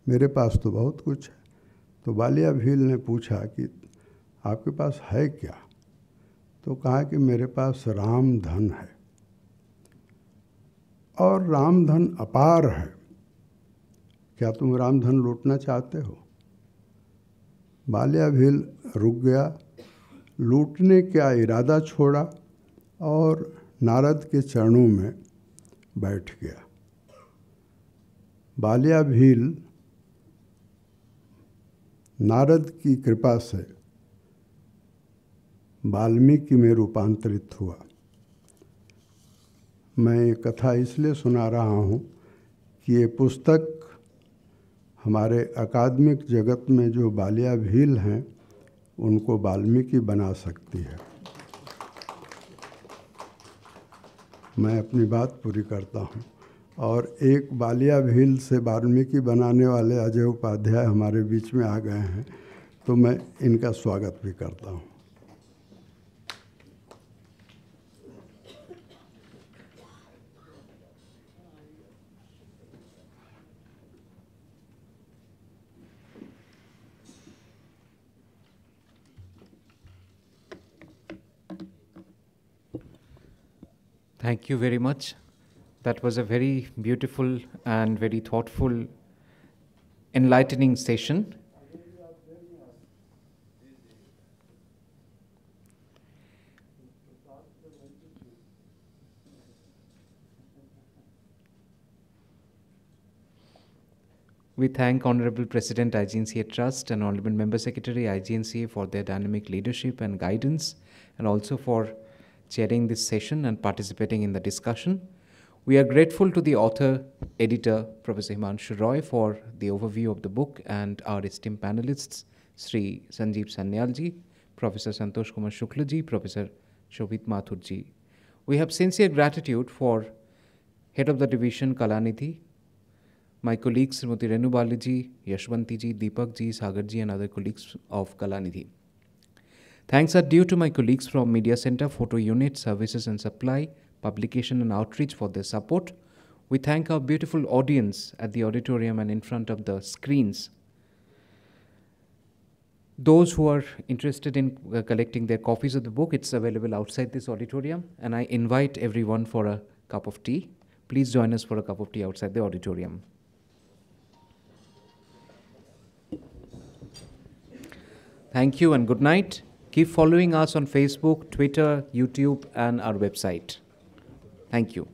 मेरे पास तो बहुत कुछ है तो बालिया भील ने पूछा कि आपके पास है क्या तो कहा कि मेरे पास राम धन है और राम धन अपार है क्या तुम राम धन लूटना चाहते हो माल्याभिल रुक गया लूटने का इरादा छोड़ा और नारद के चरणों में बैठ गया बाल्याभील नारद की कृपा से वाल्मीकि में रूपांतरित हुआ मैं ये कथा इसलिए सुना रहा हूँ कि ये पुस्तक हमारे अकादमिक जगत में जो बालिया भील हैं उनको वाल्मीकि बना सकती है मैं अपनी बात पूरी करता हूँ और एक बालिया भील से वाल्मीकि बनाने वाले अजय उपाध्याय हमारे बीच में आ गए हैं तो मैं इनका स्वागत भी करता हूँ Thank you very much. That was a very beautiful and very thoughtful, enlightening session. We thank Honorable President IGNCA Trust and Honorable Member Secretary IGNCA for their dynamic leadership and guidance and also for chairing this session and participating in the discussion. We are grateful to the author, editor, Professor Himanshu Roy for the overview of the book and our esteemed panelists, Sri Sanjeev Sanyalji, Professor Santosh Kumar Shuklaji, Professor Shobhit Mathurji. We have sincere gratitude for Head of the Division Kalanidhi, my colleagues Srimati Renu Balaji, Yashwanti ji, Deepak ji, and other colleagues of Kalanidhi. Thanks are due to my colleagues from Media Center, Photo Unit, Services and Supply, Publication and Outreach for their support. We thank our beautiful audience at the auditorium and in front of the screens. Those who are interested in uh, collecting their copies of the book, it's available outside this auditorium, and I invite everyone for a cup of tea. Please join us for a cup of tea outside the auditorium. Thank you and good night. Keep following us on Facebook, Twitter, YouTube, and our website. Thank you.